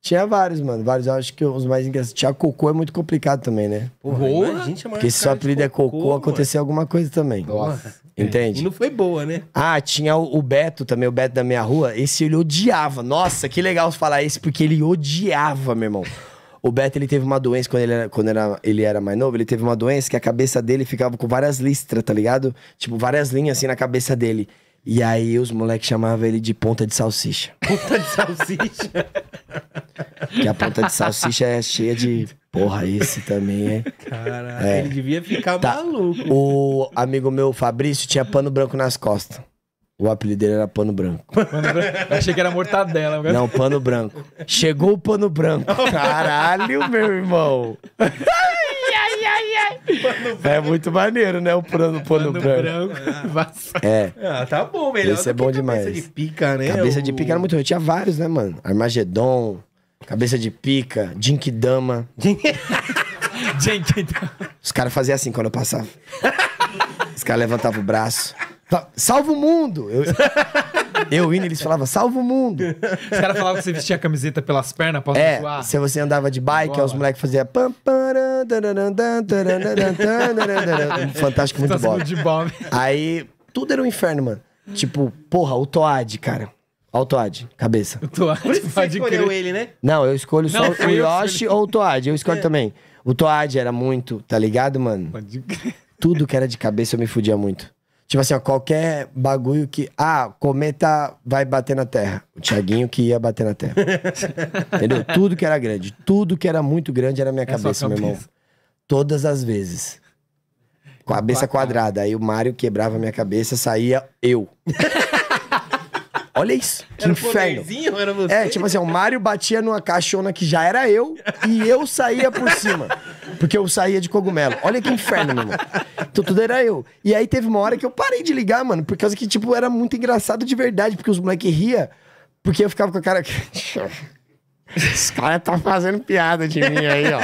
Tinha vários, mano. Vários. Eu acho que os mais engraçados. Tinha Cocô é muito complicado também, né? Porra, Porra, gente é Porque se seu apelido é Cocô, aconteceu alguma coisa também. Nossa. É. Entende? E não foi boa, né? Ah, tinha o, Beto também, o Beto da minha rua. Esse ele odiava. Nossa, que legal falar esse, porque ele odiava, meu irmão. O Beto, ele teve uma doença quando, ele era, quando era, ele era mais novo, ele teve uma doença que a cabeça dele ficava com várias listras, tá ligado? Tipo, várias linhas assim na cabeça dele. E aí os moleques chamavam ele de ponta de salsicha. Ponta de salsicha? que a ponta de salsicha é cheia de Porra, esse também é. Caralho, é. ele devia ficar tá. maluco. O amigo meu, Fabrício, tinha pano branco nas costas. O apelido dele era pano branco. Pano branco. Achei que era mortadela. Não, pano branco. Chegou o pano branco. Caralho, meu irmão. É muito maneiro, né? O pano, pano, pano branco. branco. É. é. Ah, tá bom, melhor. Esse é bom demais. Cabeça de pica, né? Cabeça o... de pica era muito ruim. Tinha vários, né, mano? Armagedon. Cabeça de pica, Jinkidama. Jinkidama. Os caras faziam assim quando eu passava. Os caras levantavam o braço. Salva o mundo! Eu, eu indo, eles falavam, salva o mundo! Os caras falavam que você vestia a camiseta pelas pernas, posso é, Se você andava de bike, os moleques faziam. Fantástico muito bom. Aí tudo era um inferno, mano. Tipo, porra, o Toad, cara. Olha o Toad, cabeça. O Toad, Por isso você escolheu crer. ele, né? Não, eu escolho só Não, o Yoshi ou o Toad. Eu escolho é. também. O Toad era muito, tá ligado, mano? Pode crer. Tudo que era de cabeça eu me fudia muito. Tipo assim, ó, qualquer bagulho que. Ah, cometa tá, vai bater na Terra. O Tiaguinho que ia bater na Terra. Entendeu? Tudo que era grande. Tudo que era muito grande era minha é cabeça, cabeça, meu irmão. Todas as vezes. Cabeça quadrada. Aí o Mário quebrava minha cabeça, saía eu. Olha isso. Que era inferno. Era você? É, tipo assim, o Mário batia numa caixona que já era eu e eu saía por cima. Porque eu saía de cogumelo. Olha que inferno, meu irmão. Então tudo era eu. E aí teve uma hora que eu parei de ligar, mano, por causa que, tipo, era muito engraçado de verdade, porque os moleques ria, porque eu ficava com a cara. Esse cara tá fazendo piada de mim aí, ó.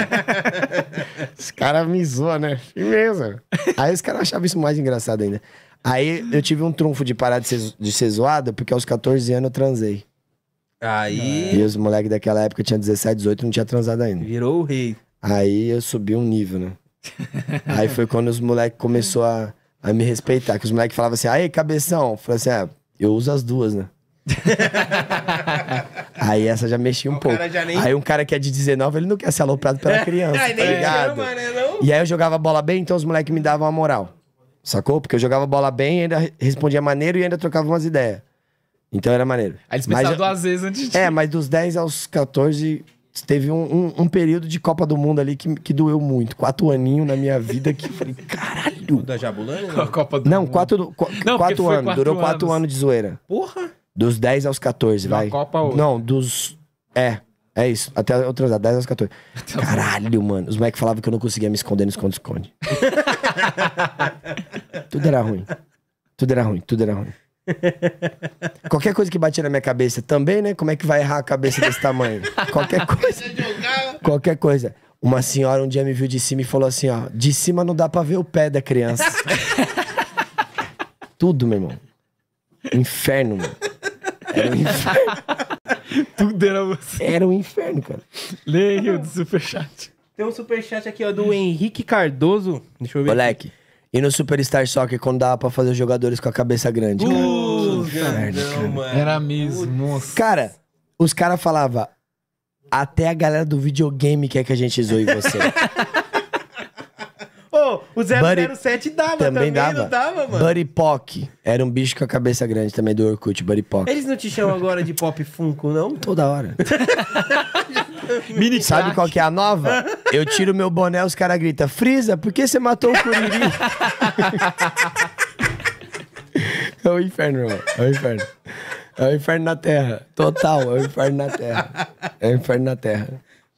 Esse cara me zoa, né? Firmeza. Aí os caras achavam isso mais engraçado ainda. Aí eu tive um trunfo de parar de ser, de ser zoado, porque aos 14 anos eu transei. Aí. E os moleques daquela época tinham 17, 18 não tinha transado ainda. Virou o rei. Aí eu subi um nível, né? aí foi quando os moleques começou a, a me respeitar. Que os moleques falavam assim, aí, cabeção. Eu falei assim, ah, eu uso as duas, né? aí essa já mexia um o pouco. Nem... Aí um cara que é de 19, ele não quer ser aloprado pela criança, tá é, ligado? Chama, é né, e aí eu jogava bola bem, então os moleques me davam a moral. Sacou? Porque eu jogava bola bem, ainda respondia maneiro e ainda trocava umas ideias. Então era maneiro. Aí eles pensavam duas vezes antes de... É, mas dos 10 aos 14, teve um, um, um, período de Copa do Mundo ali que, que doeu muito. Quatro aninhos na minha vida que falei, caralho. Da Jabulani? Não, né? Copa do não mundo. quatro, qu não, quatro anos. Quatro durou quatro anos de zoeira. Porra! Dos 10 aos 14, vai. Copa hoje. Não, dos. É. É isso, até outras transar, 10 aos 14. Caralho, mano. Os moleques falavam que eu não conseguia me esconder no esconde-esconde. tudo era ruim. Tudo era ruim, tudo era ruim. Qualquer coisa que batia na minha cabeça também, né? Como é que vai errar a cabeça desse tamanho? Qualquer coisa. Qualquer coisa. Uma senhora um dia me viu de cima e falou assim: ó, de cima não dá pra ver o pé da criança. tudo, meu irmão. Inferno, mano. Era um inferno. Tudo era você. Era um inferno, cara. Leio do superchat. Tem um superchat aqui, ó, do Henrique Cardoso. Deixa eu ver. Moleque. E no Superstar Soccer, quando dava pra fazer os jogadores com a cabeça grande. Cara. Puta, merda, cara. Mano. Era mesmo. Nossa. Cara, os caras falavam. Até a galera do videogame quer que a gente zoe você. o 007 Buddy... dava também, também dava. não dava, mano? Buddy Pock. Era um bicho com a cabeça grande também do Orkut, Buddy Pock. Eles não te chamam agora de Pop Funko, não? Toda hora. Mini Sabe qual que é a nova? Eu tiro meu boné, os caras gritam, Frisa, por que você matou o Curiri? é o inferno, irmão. É o inferno. É o inferno na Terra. Total, é o inferno na Terra. É o inferno na Terra.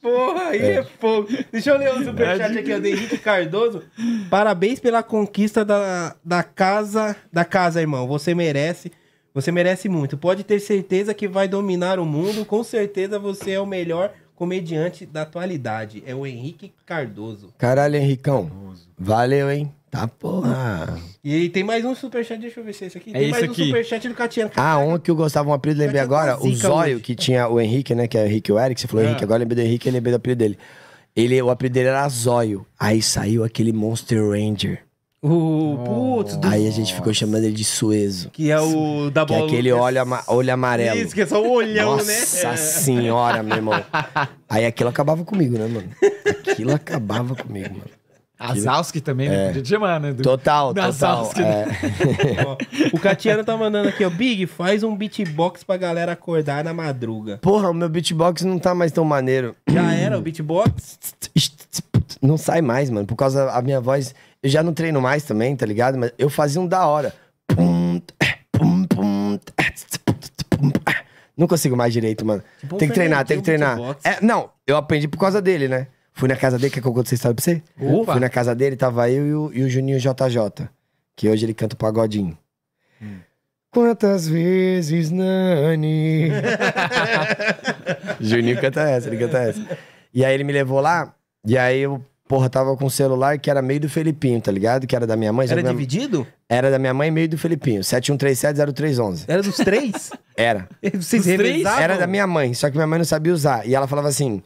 Porra, aí é. é fogo. Deixa eu ler um superchat aqui, o Henrique Cardoso. Parabéns pela conquista da, da casa, da casa, irmão. Você merece. Você merece muito. Pode ter certeza que vai dominar o mundo. Com certeza você é o melhor comediante da atualidade. É o Henrique Cardoso. Caralho, Henricão. Cardoso. Valeu, hein? Tá porra. E tem mais um superchat, deixa eu ver se é esse aqui. É tem mais aqui. um superchat do Catiano. Ah, um que eu gostava, um apelido, lembrei tá agora. O Zóio, que tinha o Henrique, né? Que é o Henrique o Eric, você falou é. Henrique, agora lembrei do Henrique e lembrei do apelido dele. Ele, o apelido dele era Zóio. Aí saiu aquele Monster Ranger. O uh, putz do... Aí a gente ficou chamando ele de Suezo. Que é o da bola. Que é aquele olho, ama... olho amarelo. Isso, que é só o olhão, Nossa né? Nossa senhora, meu irmão. Aí aquilo acabava comigo, né, mano? Aquilo acabava comigo, mano. A Zalski também, né? é. né? Podia te chamar, né? Do, total, da total. é. né? o Catiano tá mandando aqui, ó. Big, faz um beatbox pra galera acordar na madruga. Porra, o meu beatbox não tá mais tão maneiro. Já era o beatbox? Não sai mais, mano. Por causa da minha voz... Eu já não treino mais também, tá ligado? Mas eu fazia um da hora. Não consigo mais direito, mano. Tipo, tem que treinar, tem que treinar. É, não, eu aprendi por causa dele, né? Fui na casa dele, quer que eu conte essa história pra você? Opa. Fui na casa dele, tava eu e o, e o Juninho JJ, que hoje ele canta o pagodinho. Hum. Quantas vezes, Nani? Juninho canta essa, ele canta essa. E aí ele me levou lá, e aí eu, porra, tava com um celular que era meio do Felipinho, tá ligado? Que era da minha mãe. Era minha... dividido? Era da minha mãe e meio do Felipinho. 7137-0311. Era dos três? Era. Vocês dos três? Era da minha mãe, só que minha mãe não sabia usar. E ela falava assim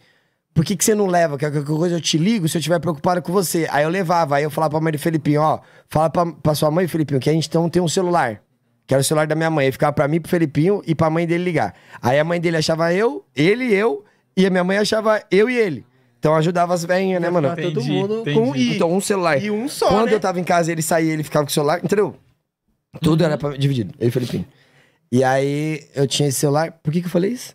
por que, que você não leva? Que qualquer é coisa eu te ligo se eu estiver preocupado com você. Aí eu levava, aí eu falava pra mãe do Felipinho, ó, fala pra, pra sua mãe, Felipinho, que a gente então tem um celular. Que era o celular da minha mãe. Aí ficava pra mim, pro Felipinho e pra mãe dele ligar. Aí a mãe dele achava eu, ele e eu, e a minha mãe achava eu e ele. Então ajudava as velhinhas, né, mano? Entendi, todo mundo entendi. com e, então, então, um celular. E um só. Quando né? eu tava em casa, ele saía, ele ficava com o celular, entendeu? Tudo uhum. era pra, dividido, eu e Felipinho. E aí eu tinha esse celular. Por que, que eu falei isso?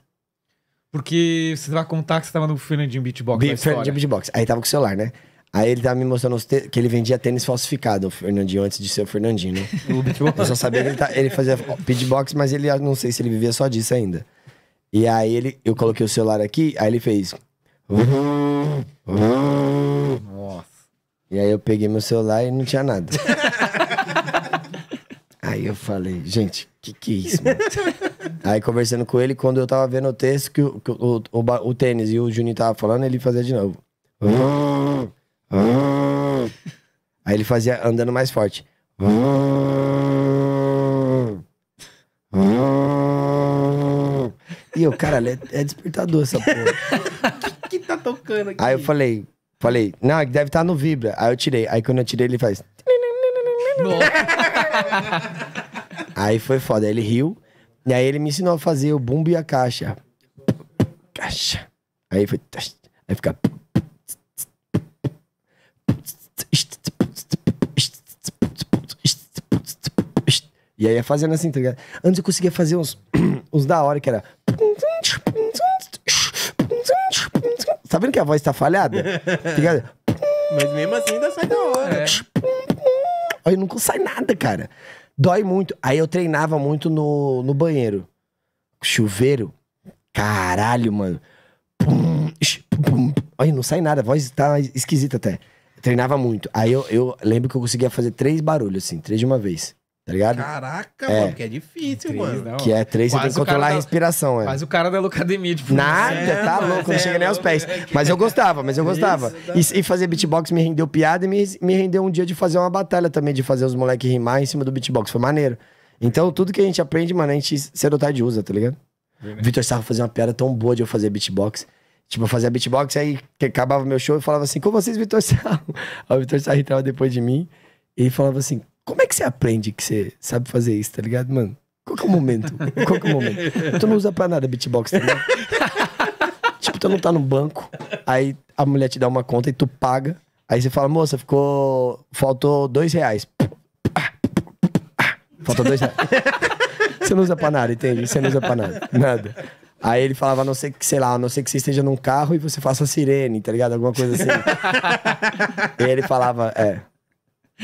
Porque você vai contar que você tava no Fernandinho Beatbox. Be Fernandinho Beatbox. Aí tava com o celular, né? Aí ele tava me mostrando que ele vendia tênis falsificado, o Fernandinho, antes de ser o Fernandinho, né? Eu só sabia que ele, tá, ele fazia beatbox, mas ele não sei se ele vivia só disso ainda. E aí ele, eu coloquei o celular aqui, aí ele fez. Nossa. E aí eu peguei meu celular e não tinha nada. Aí eu falei, gente, que que é isso, mano? Aí conversando com ele, quando eu tava vendo o texto, que o, que o, o, o, o tênis e o Juninho tava falando, ele fazia de novo. Aí ele fazia andando mais forte. E o caralho, é, é despertador essa porra. O que, que tá tocando aqui? Aí eu falei, falei, não, é deve estar tá no vibra. Aí eu tirei. Aí quando eu tirei, ele faz. Nossa aí foi foda, ele riu. E aí ele me ensinou a fazer o bumbo e a caixa. Caixa. Aí foi. Aí fica. E aí ia fazendo assim, tá ligado? Antes eu conseguia fazer uns, uns da hora que era. Tá vendo que a voz tá falhada? Tá ligado? Mas mesmo assim ainda sai da hora. É. Aí não sai nada, cara. Dói muito. Aí eu treinava muito no, no banheiro. Chuveiro. Caralho, mano. Pum, sh, pum, pum. Aí não sai nada. A voz tá esquisita até. Eu treinava muito. Aí eu, eu lembro que eu conseguia fazer três barulhos, assim, três de uma vez. Tá ligado? Caraca, é. mano, que é difícil, mano. Não. Que é três, você tem que controlar da, a respiração, velho. É. Mas o cara da Lucademia, tipo. Nada, é, tá louco, é, não chega nem aos pés. É mas eu é. gostava, mas eu gostava. Isso, e, e, fazer beatbox me rendeu piada e me, me rendeu um dia de fazer uma batalha também, de fazer os moleques rimar em cima do beatbox. Foi maneiro. Então, tudo que a gente aprende, mano, a gente cedo tarde usa, tá ligado? Vitor Sarro fazia uma piada tão boa de eu fazer beatbox. Tipo, eu fazia beatbox, aí acabava meu show e falava assim, com vocês, Vitor Sarro. Aí o Vitor Sarro entrava depois de mim e falava assim, como é que você aprende que você sabe fazer isso, tá ligado, mano? Qual que é o momento? Qual que é o momento? Tu não usa pra nada beatbox, tá ligado? tipo, tu não tá no banco, aí a mulher te dá uma conta e tu paga. Aí você fala, moça, ficou. Faltou dois reais. Faltou dois reais. você não usa pra nada, entende? Você não usa pra nada. Nada. Aí ele falava, a não ser que, sei lá, a não ser que você esteja num carro e você faça sirene, tá ligado? Alguma coisa assim. e ele falava, é.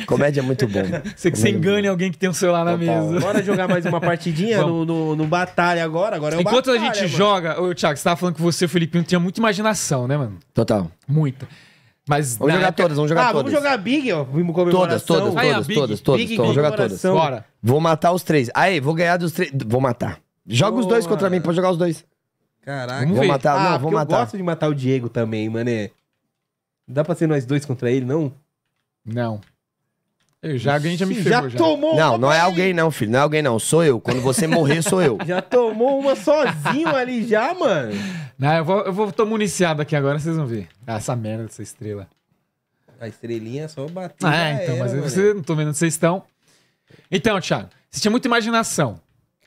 Comédia é muito bom. Você que você é engane alguém que tem um celular na Total. mesa. Bora jogar mais uma partidinha no, no, no, Batalha agora. agora é Enquanto batalha, a gente mano. joga. Ô, Thiago, você tava falando que você, Felipinho, tinha muita imaginação, né, mano? Total. Muita. Mas vamos jogar época... todas, vamos jogar ah, todas. Ah, vamos jogar Big, ó. Todas, todas, todas, todas, Big, todas, todas, Big, todas. Vamos jogar todas. Bora. Vou matar os três. Aí, vou ganhar dos três. Vou matar. Joga Boa. os dois contra mim, pode jogar os dois. Caraca. Vamos ah, vou matar, ah, não, vou matar. eu gosto de matar o Diego também, mané. Dá pra ser nós dois contra ele, não? Não já alguém já me ferrou. Já, já, tomou Não, não é alguém não, filho. Não é alguém não. Sou eu. Quando você morrer, sou eu. Já tomou uma sozinho ali já, mano. Não, eu vou, eu vou tô municiado aqui agora, vocês vão ver. Ah, essa merda dessa estrela. A estrelinha é só bateu. Ah, é, então, era, mas eu você não tô vendo onde vocês estão. Então, Thiago, você tinha muita imaginação.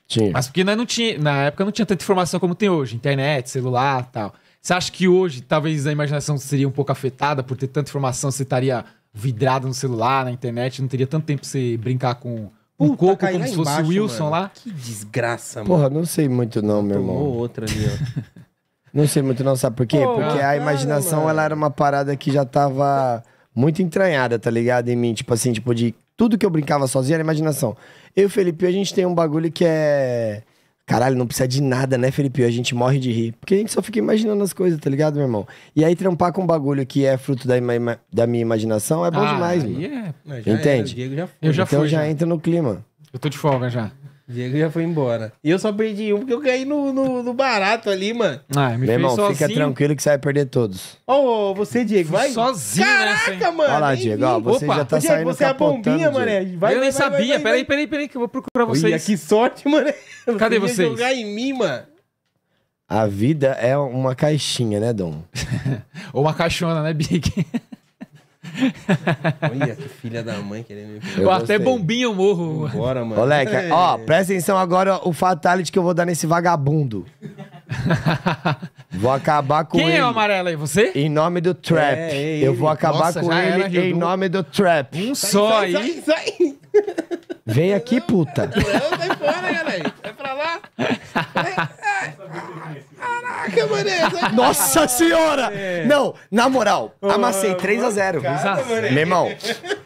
Tinha. Mas porque nós não tinha, na época não tinha tanta informação como tem hoje, internet, celular, tal. Você acha que hoje talvez a imaginação seria um pouco afetada por ter tanta informação, você estaria vidrado no celular, na internet, não teria tanto tempo pra você brincar com o um coco como se fosse o Wilson mano. lá. Que desgraça, mano. Porra, não sei muito não, meu Tomou irmão. outra ali, ó. não sei muito não, sabe por quê? Porque cara, a imaginação, mano. ela era uma parada que já tava muito entranhada, tá ligado? Em mim, tipo assim, tipo de... Tudo que eu brincava sozinho era imaginação. Eu e o Felipe, a gente tem um bagulho que é... Caralho, não precisa de nada, né, Felipe? A gente morre de rir. Porque a gente só fica imaginando as coisas, tá ligado, meu irmão? E aí trampar com um bagulho que é fruto da, ima- da minha imaginação é bom ah, demais, mano. Yeah. É. Entende? É, já foi, eu então já então fui, já, já entra no clima. Eu tô de folga já. Diego já foi embora. E eu só perdi um porque eu caí no, no, no barato ali, mano. Ah, me Meu irmão, sozinho. fica tranquilo que você vai perder todos. Ô, oh, você, Diego, vai. Sozinho, Caraca, nessa, mano. Olha lá, Diego, ó, você Opa, já tá Diego, saindo você é a bombinha, mané. Vai, eu nem vai, sabia. Vai, vai, peraí, peraí, peraí, que eu vou procurar vocês. Olha, que sorte, mané. Eu Cadê vocês? jogar em mim, mano. A vida é uma caixinha, né, Dom? Ou uma caixona, né, Big? Olha que filha da mãe querendo me pegar. Eu até bombinha eu morro. Bora, mano. Moleque, é. ó, presta atenção agora o fatality que eu vou dar nesse vagabundo. vou acabar com Quem ele. Quem é o amarelo aí? Você? Em nome do Trap. É, é eu vou acabar Nossa, com ele era, em nome do Trap. Um só sai, aí. Sai, sai. Vem aqui, puta. Não, pra lá. Caraca, mané. É Nossa senhora! É. Não, na moral, amassei 3x0. Meu irmão,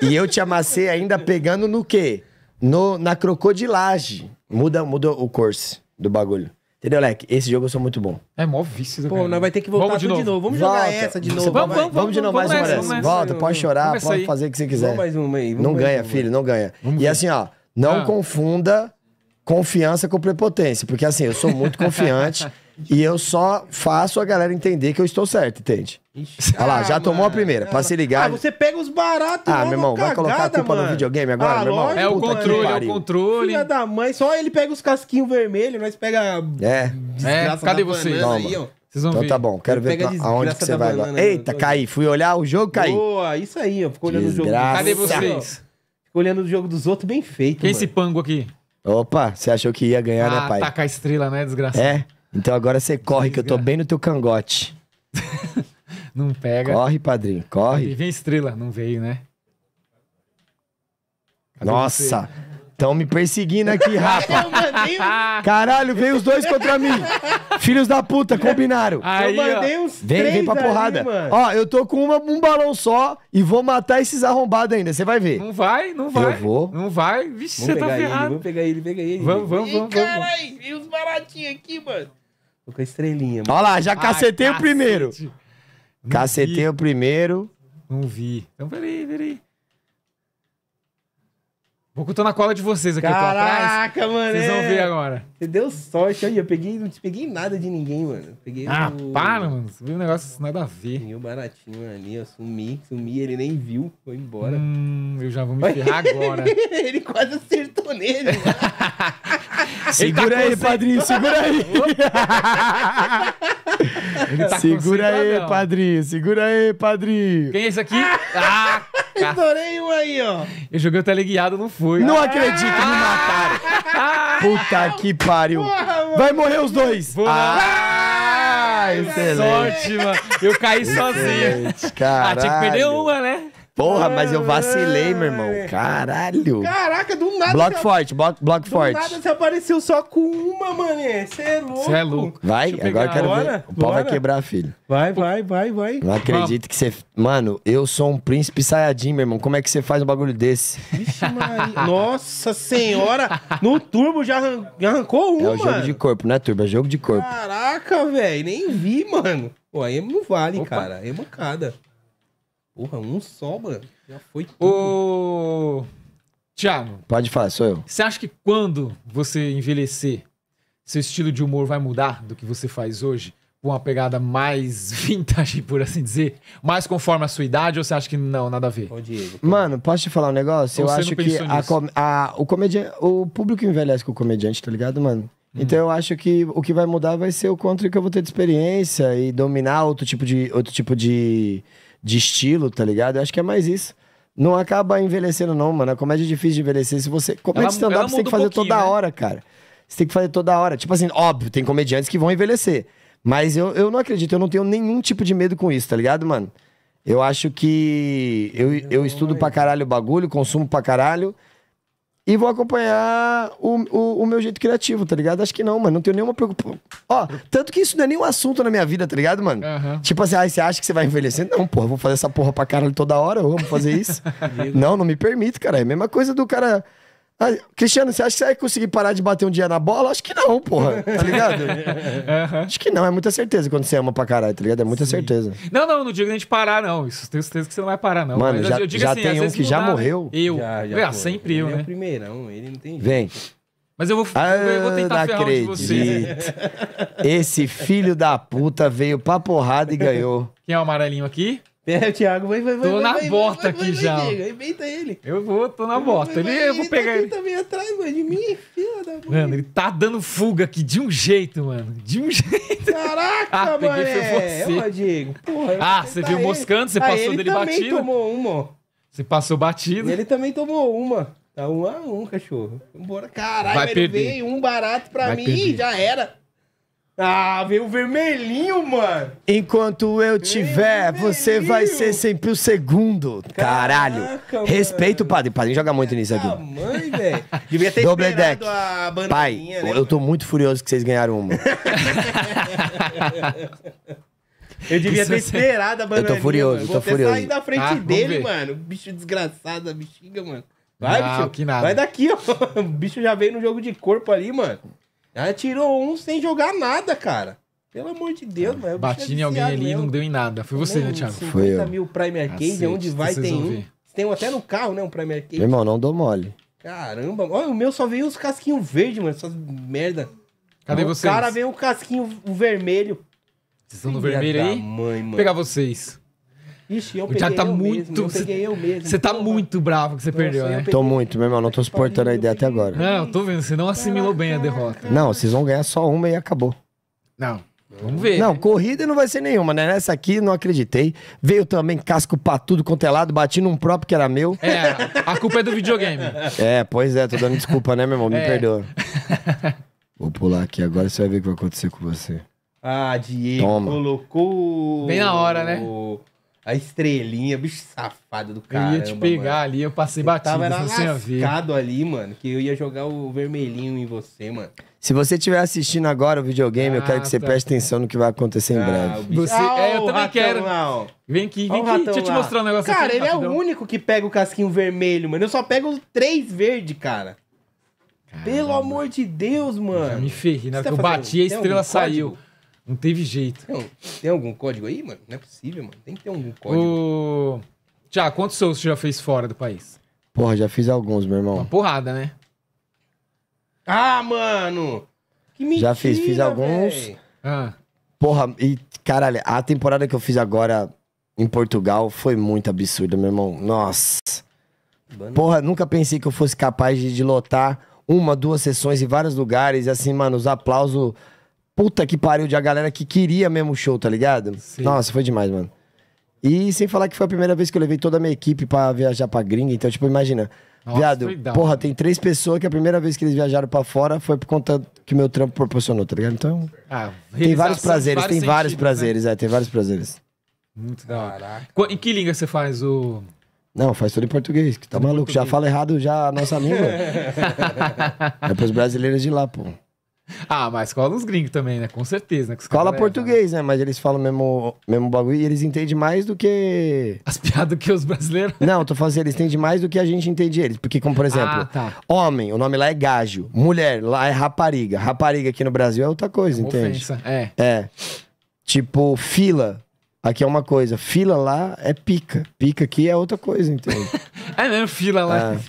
e eu te amassei ainda pegando no quê? No, na crocodilagem. Muda, muda o curso do bagulho. Entendeu, Leque? Esse jogo eu sou muito bom. É mó vício, né, Pô, cara. nós vai ter que voltar vamos de, novo. de novo. Vamos Volta. jogar essa de novo. Vamos, vamos, vamos de novo mais uma vez. Volta, pode chorar, pode fazer o que você quiser. Vamos mais uma aí. Não ganha, filho, não ganha. E assim, ó, não ah. confunda confiança com prepotência, porque assim, eu sou muito confiante e eu só faço a galera entender que eu estou certo, entende? Ixi. Olha lá, já mano. Ah, tomou a primeira, pra se ligar. Ah, você pega os baratos, Ah, meu irmão, cagada, vai colocar a culpa mano. no videogame agora, ah, meu irmão? é o controle, é o controle. Filha da mãe, só ele pega os casquinhos vermelhos, nós pega É. É, cadê vocês? Aí, ó. Vocês vão então tá ver. tá bom, quero ver pra, aonde que você vai agora. Eita, caí, fui olhar o jogo, caí. Boa, isso aí, ó, ficou olhando o jogo. Cadê vocês? Ficou olhando o jogo dos outros, bem feito, Quem é esse pango aqui? Opa, você achou que ia ganhar, né, ah, né, pai? Taca a estrela, né, desgraçado? É. Então agora você corre, Desgra... que eu tô bem no teu cangote. não pega. Corre, padrinho, corre. E vem estrela, não veio, né? Cadê Nossa! Você? Estão me perseguindo aqui, rapa. Caralho, veio os dois contra mim. Filhos da puta, combinaram. Aí, eu mandei uns vem, vem pra porrada. Aí, ó, eu tô com uma, um balão só e vou matar esses arrombados ainda. Você vai ver. Não vai, não vai. Eu vou. Não vai. Vixe, você tá ferrado. Ele, vamos pegar ele, pega ele. Vamos, vamos, Ih, vamos. Caralho, e os baratinhos aqui, mano? Tô com a estrelinha, mano. Ó lá, já ah, cacetei Ai, o primeiro. Cacete. Cacetei vi. o primeiro. Não vi. Então, peraí, peraí. Vou contando na cola de vocês aqui. Caraca, mano. Vocês vão é. ver agora. Você deu sorte aí. Eu peguei, não te peguei nada de ninguém, mano. Peguei ah, o... para, mano. Você viu um negócio assim, nada a ver. Peguei o baratinho ali, eu sumi. Sumi, ele nem viu. Foi embora. Hum, eu já vou me ferrar agora. ele quase acertou nele, mano. segura tá aí, padrinho. Segura aí. tá segura aí, não. padrinho. Segura aí, padrinho. Quem é esse aqui? ah, cara. um aí, ó. Eu joguei o teleguiado, não fui. Não acredito, me mataram. Ah. Puta que pariu pariu. Porra, Vai morrer os dois. Vou ah, ah, excelente. Sorte, mano. Eu caí sozinho. Caralho. Ah, tinha que perder uma, né? Porra, mas eu vacilei, meu irmão. Caralho. Caraca, do nada. Bloco forte, bloco, bloco forte. Do nada você apareceu só com uma, mané. Você é louco. Você é louco. Vai, Deixa agora eu quero ver. O pau vai quebrar, filho. Vai, vai, vai, vai. Não acredito que você. Mano, eu sou um príncipe saiadinho, meu irmão. Como é que você faz um bagulho desse? Vixe, Nossa senhora. No turbo já, já arrancou uma. É o jogo de corpo, né, turbo? É jogo de corpo. Caraca, velho. Nem vi, mano. Pô, aí é não vale, Opa. cara. É mancada. Porra, um só, mano. Já foi tudo. Ô, Thiago. Pode falar, sou eu. Você acha que quando você envelhecer, seu estilo de humor vai mudar do que você faz hoje? Com uma pegada mais vintage, por assim dizer? Mais conforme a sua idade ou você acha que não, nada a ver? Ô, Diego. Mano, posso te falar um negócio? Ou eu acho que a, a, o, o público envelhece com o comediante, tá ligado, mano? Uhum. Então eu acho que o que vai mudar vai ser o quanto que eu vou ter de experiência e dominar outro tipo de outro tipo de de estilo, tá ligado? Eu acho que é mais isso. Não acaba envelhecendo, não, mano. A comédia é difícil de envelhecer. Se você. Comédia stand-up você tem que fazer um toda né? hora, cara. Você tem que fazer toda hora. Tipo assim, óbvio, tem comediantes que vão envelhecer. Mas eu, eu não acredito, eu não tenho nenhum tipo de medo com isso, tá ligado, mano? Eu acho que. Eu, eu estudo pra caralho o bagulho, consumo pra caralho e vou acompanhar o, o, o, meu jeito criativo, tá ligado? Acho que não, mano. Não tenho nenhuma preocupação. Ó, tanto que isso não é nenhum assunto na minha vida, tá ligado, mano? Uhum. Tipo assim, ah, você acha que você vai envelhecer? Não, porra, vou fazer essa porra pra caralho toda hora, eu amo fazer isso. não, não me permito, cara. É a mesma coisa do cara Aí, Cristiano, você acha que você vai conseguir parar de bater um dia na bola? Acho que não, porra. Tá ligado? uhum. Acho que não, é muita certeza quando você ama pra caralho, tá ligado? É muita Sim. certeza. Não, não, não digo nem de parar, não. Isso tenho certeza que você não vai parar, não. Mano, Mas já, eu digo já assim, tem um que já morreu. Eu. Já, já, é, sempre eu, é né? é o primeirão, ele não tem Vem. Mas eu vou, ah, eu vou tentar ferrar um de você. Esse filho da puta veio pra porrada e ganhou. Quem é o amarelinho aqui? É, Thiago vai, vai, vai. Tô vai, na vai, vai, aqui já. inventa ele. Eu vou, tô na bota. Ele, eu vou tá pegar tá ele. Ele também atrás, mano, de mim, filha da puta. Mano, ele tá dando fuga aqui de um jeito, mano. De um jeito. Caraca, ah, mano. Peguei, é, foi você. Ô, Diego, porra. Ah, você viu ele. moscando, você ah, passou ele dele batido. Ele também tomou uma, Você passou batido. Ele também tomou uma. Tá um a um, cachorro. Vambora. Caralho, ele veio um barato pra vai mim perder. já era. Ah, veio o vermelhinho, mano. Enquanto eu tiver, vermelhinho. você vai ser sempre o segundo. Caralho. Caraca, Respeito mano. o padre. O padre joga muito nisso aqui. Ah, mãe, velho. Devia ter Double deck. Pai, né, eu tô muito furioso que vocês ganharam uma. eu devia ter é esperado a bandeirinha. Eu tô furioso, eu tô Vou furioso. sair da frente ah, dele, mano. Bicho desgraçado, a bexiga, mano. Vai, Não, bicho. Que nada. Vai daqui, ó. O bicho já veio no jogo de corpo ali, mano. Ela tirou um sem jogar nada, cara. Pelo amor de Deus, velho. bati em alguém ali e não deu em nada. Foi você, né, Thiago? Foi eu. mil Prime Arcade, Cacete, onde vai tem um. Tem um até no carro, né, um Prime Arcade. Meu irmão, não dou mole. Caramba, olha, o meu só veio os casquinhos verdes, mano. Essas merda. Cadê vocês? O cara veio o casquinho o vermelho. Vocês estão no vermelho aí? Mãe, mano. Vou pegar vocês. Ixi, eu o peguei tá eu muito, mesmo, eu peguei eu mesmo. Você tá muito bravo que você perdeu, né? Tô muito, meu irmão, não tô suportando a ideia até agora. Não, tô vendo, você não assimilou bem a derrota. Não, vocês vão ganhar só uma e acabou. Não. Vamos ver. Não, corrida não vai ser nenhuma, né? Nessa aqui não acreditei. Veio também casco pra tudo quanto é lado, bati num próprio que era meu. É, a culpa é do videogame. é, pois é, tô dando desculpa, né, meu irmão? Me é. perdoa. Vou pular aqui agora, você vai ver o que vai acontecer com você. Ah, Diego Toma. colocou. Bem na hora, né? A estrelinha, bicho safado do cara. Eu ia te pegar mano. ali, eu passei batido, eu tava lascado ali, mano, que eu ia jogar o vermelhinho em você, mano. Se você estiver assistindo agora o videogame, ah, eu quero que ah, você tá. preste tá. atenção no que vai acontecer em ah, breve. Você... Ah, é, eu ah, também quero. vem aqui, vem aqui. Deixa eu te mostrar um negócio Cara, aqui, ele rapidão. é o único que pega o casquinho vermelho, mano. Eu só pego três verdes, cara. Caramba. Pelo amor de Deus, mano. Eu me ferri, né? Tá eu bati e a estrela saiu. Código? Não teve jeito. Não, tem algum código aí, mano? Não é possível, mano. Tem que ter algum código. O Tiago, quantos shows você já fez fora do país? Porra, já fiz alguns, meu irmão. Uma porrada, né? Ah, mano! Que mentira, Já fiz, fiz alguns. Ah. Porra, e caralho, a temporada que eu fiz agora em Portugal foi muito absurda, meu irmão. Nossa. Porra, nunca pensei que eu fosse capaz de, de lotar uma, duas sessões em vários lugares. E assim, mano, os aplausos puta que pariu de a galera que queria mesmo o show, tá ligado? Sim. Nossa, foi demais, mano. E sem falar que foi a primeira vez que eu levei toda a minha equipe para viajar pra gringa. Então, tipo, imagina. Nossa, viado, porra, tem três pessoas que a primeira vez que eles viajaram para fora foi por conta que o meu trampo proporcionou, tá ligado? Então. Ah, tem vários prazeres, vários tem vários né? prazeres, né? é, tem vários prazeres. Muito da hora. Em que língua você faz o. Não, faz tudo em português, que tá tudo maluco. Português. Já fala errado já a nossa língua. é pros brasileiros de lá, pô. Ah, mas cola uns gringos também, né? Com certeza, né? Cola galera, né? português, né? Mas eles falam mesmo, mesmo bagulho e eles entendem mais do que. As piadas que os brasileiros? Não, tô falando assim, eles entendem mais do que a gente entende eles. Porque, como por ah, exemplo, ah, tá. homem, o nome lá é gajo. Mulher, lá é rapariga. Rapariga aqui no Brasil é outra coisa, é entende? Ofensa. É. É. Tipo, fila. Aqui é uma coisa. Fila lá é pica. Pica aqui é outra coisa, entende? é mesmo, fila lá. É é.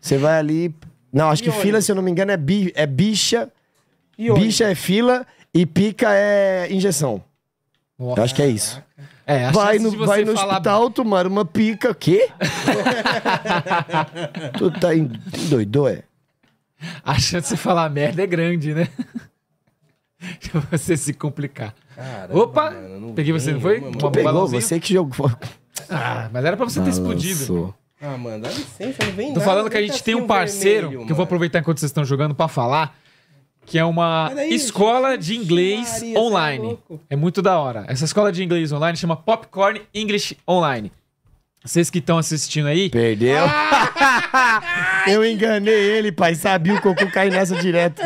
Você é. vai ali, não, acho que fila, se eu não me engano, é, bi, é bicha. Bicha é fila e pica é injeção. Nossa, eu acho que é isso. É, a vai no, vai no falar... hospital tomar uma pica, quê? tu tá doido, é? A chance de você falar merda é grande, né? de você se complicar. Caramba, Opa! Mano, peguei você, não foi? pegou, você que jogou. Ah, mas era pra você ter explodido. Ah, mano, dá licença, não vem Tô nada, falando que a gente tá tem um parceiro, vermelho, que eu vou aproveitar enquanto vocês estão jogando para falar, que é uma escola gente, de inglês Maria, é online. É, é muito da hora. Essa escola de inglês online chama Popcorn English Online. Vocês que estão assistindo aí. Perdeu? eu enganei ele, pai. Sabia o cocô cair nessa direto.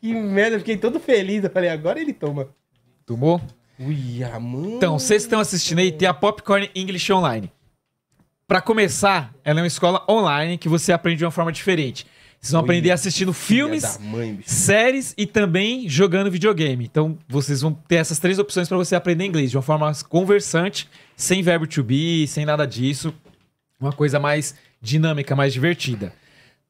que merda, eu fiquei todo feliz. Eu falei, agora ele toma. Tomou? Ui, amor. Então, vocês que estão assistindo aí, tem a Popcorn English Online. Para começar, ela é uma escola online que você aprende de uma forma diferente. Vocês vão Oi, aprender assistindo filmes, mãe, séries e também jogando videogame. Então, vocês vão ter essas três opções para você aprender inglês de uma forma conversante, sem verbo to be, sem nada disso. Uma coisa mais dinâmica, mais divertida.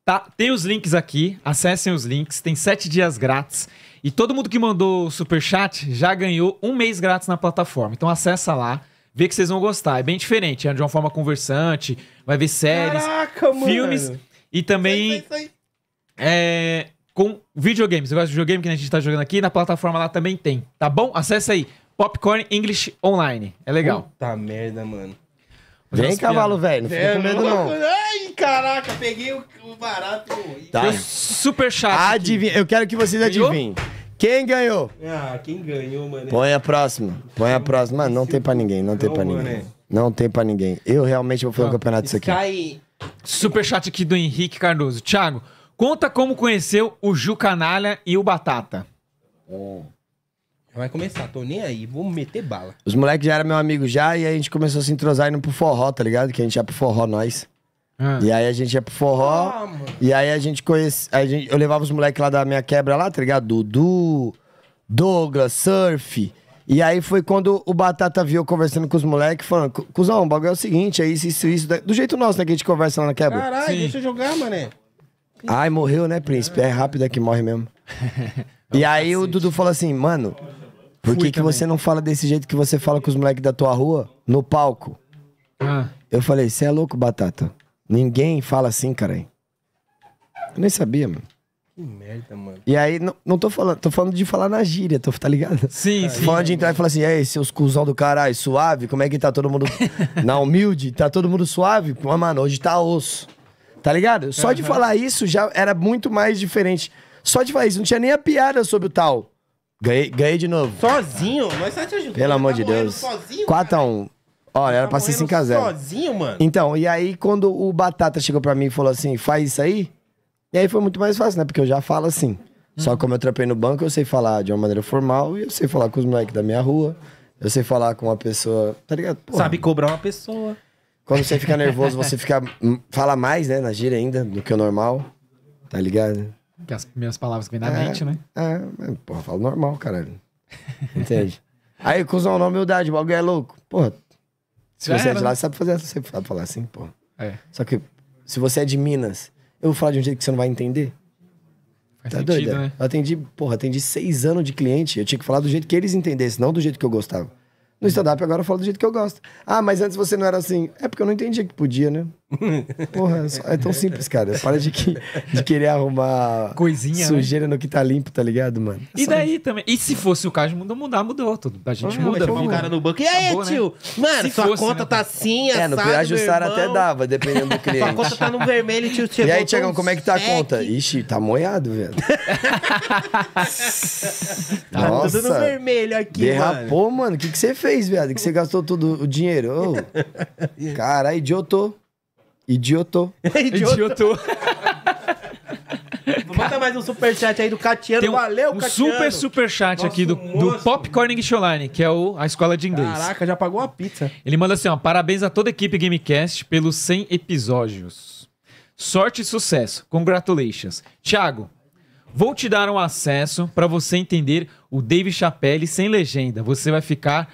Tá, tem os links aqui, acessem os links, tem sete dias grátis. E todo mundo que mandou super chat já ganhou um mês grátis na plataforma. Então acessa lá vê que vocês vão gostar. É bem diferente, é de uma forma conversante, vai ver séries, Caraca, filmes e também É, com videogames. Você gosta de videogame que a gente tá jogando aqui, na plataforma lá também tem, tá bom? Acesse aí, Popcorn English Online, é legal. Puta merda, mano. Vem, Vem cavalo, velho. Não fica com é, medo, não. Ai, caraca, peguei o, barato. Tá. Super chato. Adivinha. Eu quero que vocês Pegou? adivinhem. Quem ganhou? Ah, quem ganhou, mano? Põe a próxima. Põe a próxima. Mano, não tem pra ninguém, não tem pra ninguém. Não tem pra ninguém. Eu realmente vou fazer um campeonato disso aqui. Cai. Superchat aqui do Henrique Cardoso. Thiago, conta como conheceu o Ju Canalha e o Batata. Vai começar, tô nem aí, vou meter bala. Os moleques já eram meu amigo já, e a gente começou a se entrosar indo pro forró, tá ligado? Que a gente ia pro forró nós. Ah. E aí a gente ia pro forró. Ah, e aí a gente conhecia. Eu levava os moleques lá da minha quebra lá, tá ligado? Dudu, Douglas, Surf. E aí foi quando o Batata viu conversando com os moleques, falando, cuzão, o bagulho é o seguinte, é isso, isso, isso. Do jeito nosso, né, que a gente conversa lá na quebra. Caralho, deixa eu jogar, mané. Ai, morreu, né, príncipe? É rápido é que morre mesmo. e aí o Dudu falou assim, mano, por que, que você não fala desse jeito que você fala com os moleques da tua rua, no palco? Ah. Eu falei, você é louco, Batata. Ninguém fala assim, cara. Eu nem sabia, mano. Que merda, mano. E aí, não, não tô falando, tô falando de falar na gíria, tô, tá ligado? Sim, sim. Falando de entrar e falar assim, ei, seus cuzão do caralho, suave, como é que tá todo mundo na humilde? Tá todo mundo suave? Mas, mano, hoje tá osso. Tá ligado? Só uhum. de falar isso já era muito mais diferente. Só de falar isso, não tinha nem a piada sobre o tal. Ganhei, ganhei de novo. Sozinho? Nós só te ajudamos. Pelo amor tá de Deus. 4x1. Olha, era pra ser 5x0. Sozinho, mano? Então, e aí quando o Batata chegou pra mim e falou assim, faz isso aí, e aí foi muito mais fácil, né? Porque eu já falo assim. Só que uhum. como eu trampei no banco, eu sei falar de uma maneira formal e eu sei falar com os moleques da minha rua. Eu sei falar com uma pessoa, tá ligado? Porra, Sabe cobrar uma pessoa. Quando você fica nervoso, você fica hum, fala mais, né, na gira ainda do que o normal. Tá ligado? Que as minhas palavras que vem na é, mente, né? É, mas, porra, falo normal, caralho. Entende? aí, cuzão, na humildade, o bagulho é louco. Porra, se você é de lá, né? você sabe fazer, você sabe falar assim, pô. É. Só que se você é de Minas, eu vou falar de um jeito que você não vai entender. Faz tá sentido, doida? Né? Eu atendi, porra, atendi seis anos de cliente, eu tinha que falar do jeito que eles entendessem, não do jeito que eu gostava. No stand-up agora eu falo do jeito que eu gosto. Ah, mas antes você não era assim. É porque eu não entendia que podia, né? Porra, é, é tão simples, cara. Para de, que, de querer arrumar Coisinha, né? sujeira né? no que tá limpo, tá ligado, mano? e daí isso. também. E se fosse o caso de mudar, mudar, mudou. Tudo. A gente ah, muda. Vai um cara no banco. E aí, Acabou, né? tio? Né? Mano, se sua fosse, conta né? tá assim, É, no ajustar até dava, dependendo do cliente. Sua conta tá no vermelho, tio. E aí, Tiagão, como é que tá a conta? Ixi, tá moiado, velho. tá Nossa, tudo no vermelho aqui, Derrapou, mano. O que, você fez, viado? Que você gastou todo o dinheiro? Oh. Caralho, idiotou. Idiotou. Idiotou. Manda mais um superchat aí do Catiano. Tem um, Valeu, um Catiano. super superchat aqui do, do Popcorn English Online, que é o, a escola de inglês. Caraca, já pagou a pizza. Ele manda assim, ó. Parabéns a toda a equipe Gamecast pelos 100 episódios. Sorte e sucesso. Congratulations. Thiago, vou te dar um acesso para você entender o Dave Chapelle sem legenda. Você vai ficar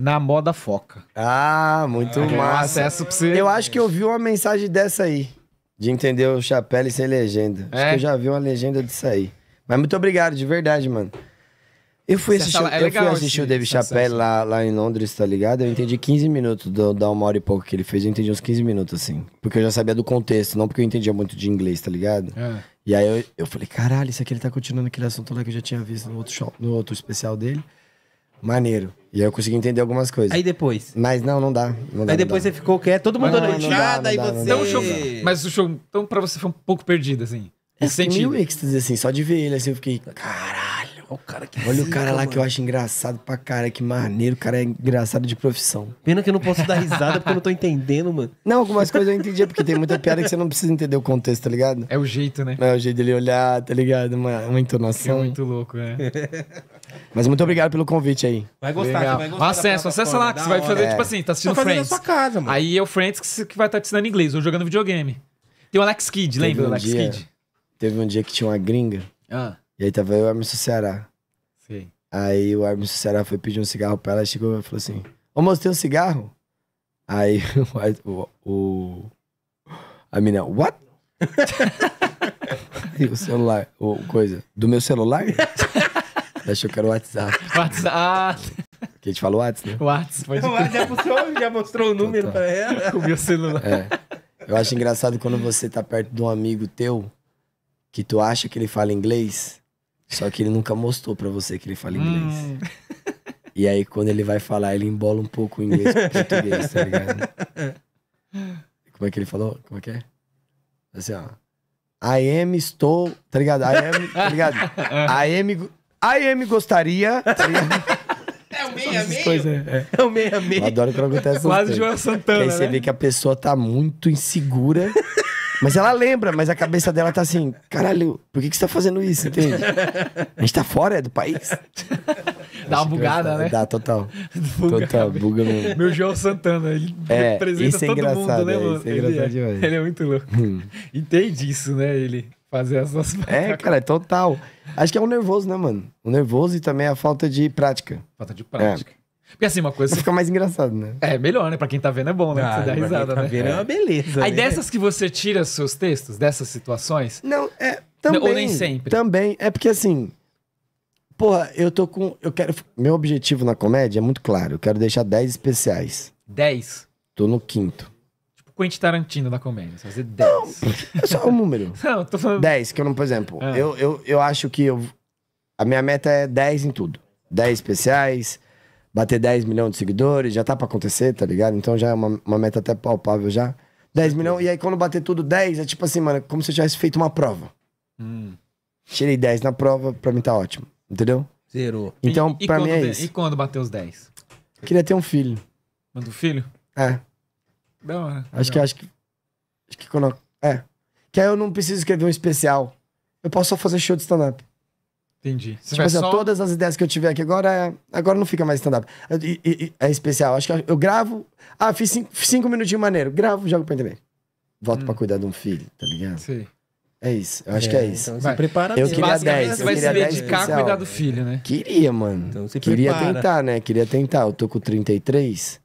na moda foca. Ah, muito ah, massa. Acesso pra você. Eu acho que eu vi uma mensagem dessa aí. De entender o chapéu e sem legenda. É? Acho que eu já vi uma legenda disso aí. Mas muito obrigado, de verdade, mano. Eu fui você assistir, tá lá, é eu fui assistir o David Chappelle lá, lá em Londres, tá ligado? Eu entendi 15 minutos do, da uma hora e pouco que ele fez, eu entendi uns 15 minutos, assim. Porque eu já sabia do contexto, não porque eu entendia muito de inglês, tá ligado? É. E aí eu, eu falei, caralho, isso aqui ele tá continuando aquele assunto lá que eu já tinha visto no outro, show, no outro especial dele maneiro. E aí eu consegui entender algumas coisas. Aí depois. Mas não, não dá. Não dá aí depois você ficou quieto, todo mundo dando enxada e você. Então, é o show, mas o show, então pra você foi um pouco perdido, assim. É, meio êxtase, assim, só de ver ele, assim, eu fiquei, caralho. Olha o cara, que olha o cara lá mano. que eu acho engraçado pra cara, que maneiro, o cara é engraçado de profissão. Pena que eu não posso dar risada porque eu não tô entendendo, mano. Não, algumas coisas eu entendi, é porque tem muita piada que você não precisa entender o contexto, tá ligado? É o jeito, né? É o jeito dele olhar, tá ligado? Uma, uma entonação. é muito louco, né? Mas muito obrigado pelo convite aí. Vai gostar, Legal. vai gostar. Acesso, acessa lá, que você vai fazer, é. tipo assim, tá assistindo tá Friends. sua casa, mano. Aí é o Friends que, que vai estar tá te ensinando inglês ou jogando videogame. Tem o Alex Kidd, teve lembra? Um Alex dia, Kidd. Teve um dia que tinha uma gringa. Ah. E aí tava eu e o Armin Ceará. Sim. Aí o Armin Ceará foi pedir um cigarro pra ela, chegou e falou assim: Ô moço, tem um cigarro? Aí o. o a menina, what? e o celular, o coisa, do meu celular? Achou que era o WhatsApp. WhatsApp. Que a gente falou WhatsApp, né? WhatsApp, pode Já mostrou, já mostrou o número Total. pra ela. Com o meu celular. É. Eu acho engraçado quando você tá perto de um amigo teu que tu acha que ele fala inglês, só que ele nunca mostrou pra você que ele fala hum. inglês. Hum. E aí, quando ele vai falar, ele embola um pouco o inglês com o português, tá ligado? Como é que ele falou? Como é que é? Assim, ó. I am, estou, tá ligado? I am, tá ligado? É. I am I am gostaria. É o meia meia meio? É. é. o meia-meia. adoro quando acontece essas Quase João Santana, Aí você né? vê que a pessoa tá muito insegura. mas ela lembra, mas a cabeça dela tá assim, caralho, por que, que você tá fazendo isso, entende? A gente tá fora é do país. Dá uma bugada, né? Dá, total. Buga, total, buga no... Meu João Santana, ele é, representa é todo mundo, né, mano? É ele, é, ele, é, muito louco. Hum. Entende isso, né, ele? fazer essas É, cara, é total. Acho que é o nervoso, né, mano? O nervoso e também a falta de prática. Falta de é. prática. É. Porque assim, uma coisa. Fica mais engraçado, né? É, melhor, né? Pra quem tá vendo é bom, né? Ah, você dá risada, tá né? Vendo é uma é. beleza. Aí né? dessas que você tira seus textos, dessas situações. Não, é. Também, ou nem sempre. Também. É porque assim. Porra, eu tô com. Eu quero. Meu objetivo na comédia é muito claro. Eu quero deixar 10 especiais. 10? Tô no quinto. Quentin Tarantino da comédia. Você fazer 10. Não, é só um número. não, tô falando... 10, que eu não, por exemplo, ah. eu, eu, eu acho que eu, a minha meta é 10 em tudo. 10 especiais, bater 10 milhões de seguidores, já tá pra acontecer, tá ligado? Então já é uma, uma meta até palpável já. 10 milhões, e aí quando bater tudo 10, é tipo assim, mano, é como se eu tivesse feito uma prova. Hum. Tirei 10 na prova, pra mim tá ótimo, entendeu? Zerou. Então, e, pra e mim é isso. E quando bater os 10? Queria ter um filho. Manda um filho? É. Da hora. Acho que, acho que. Acho que quando. É. Que aí eu não preciso escrever um especial. Eu posso só fazer show de stand-up. Entendi. Você tipo assim, só... todas as ideias que eu tiver aqui agora, é... agora não fica mais stand-up. É, é, especial. Acho que eu gravo. Ah, fiz cinco, cinco minutinhos maneiro. Gravo, jogo pra internet. Volto hum. pra cuidar de um filho, tá ligado? Sim. É isso, eu acho é, que é isso. Então prepara Eu mesmo. queria 10. Você vai se dedicar a cuidar do filho, né? Queria, mano. Então queria prepara. tentar, né? Queria tentar. Eu tô com 33.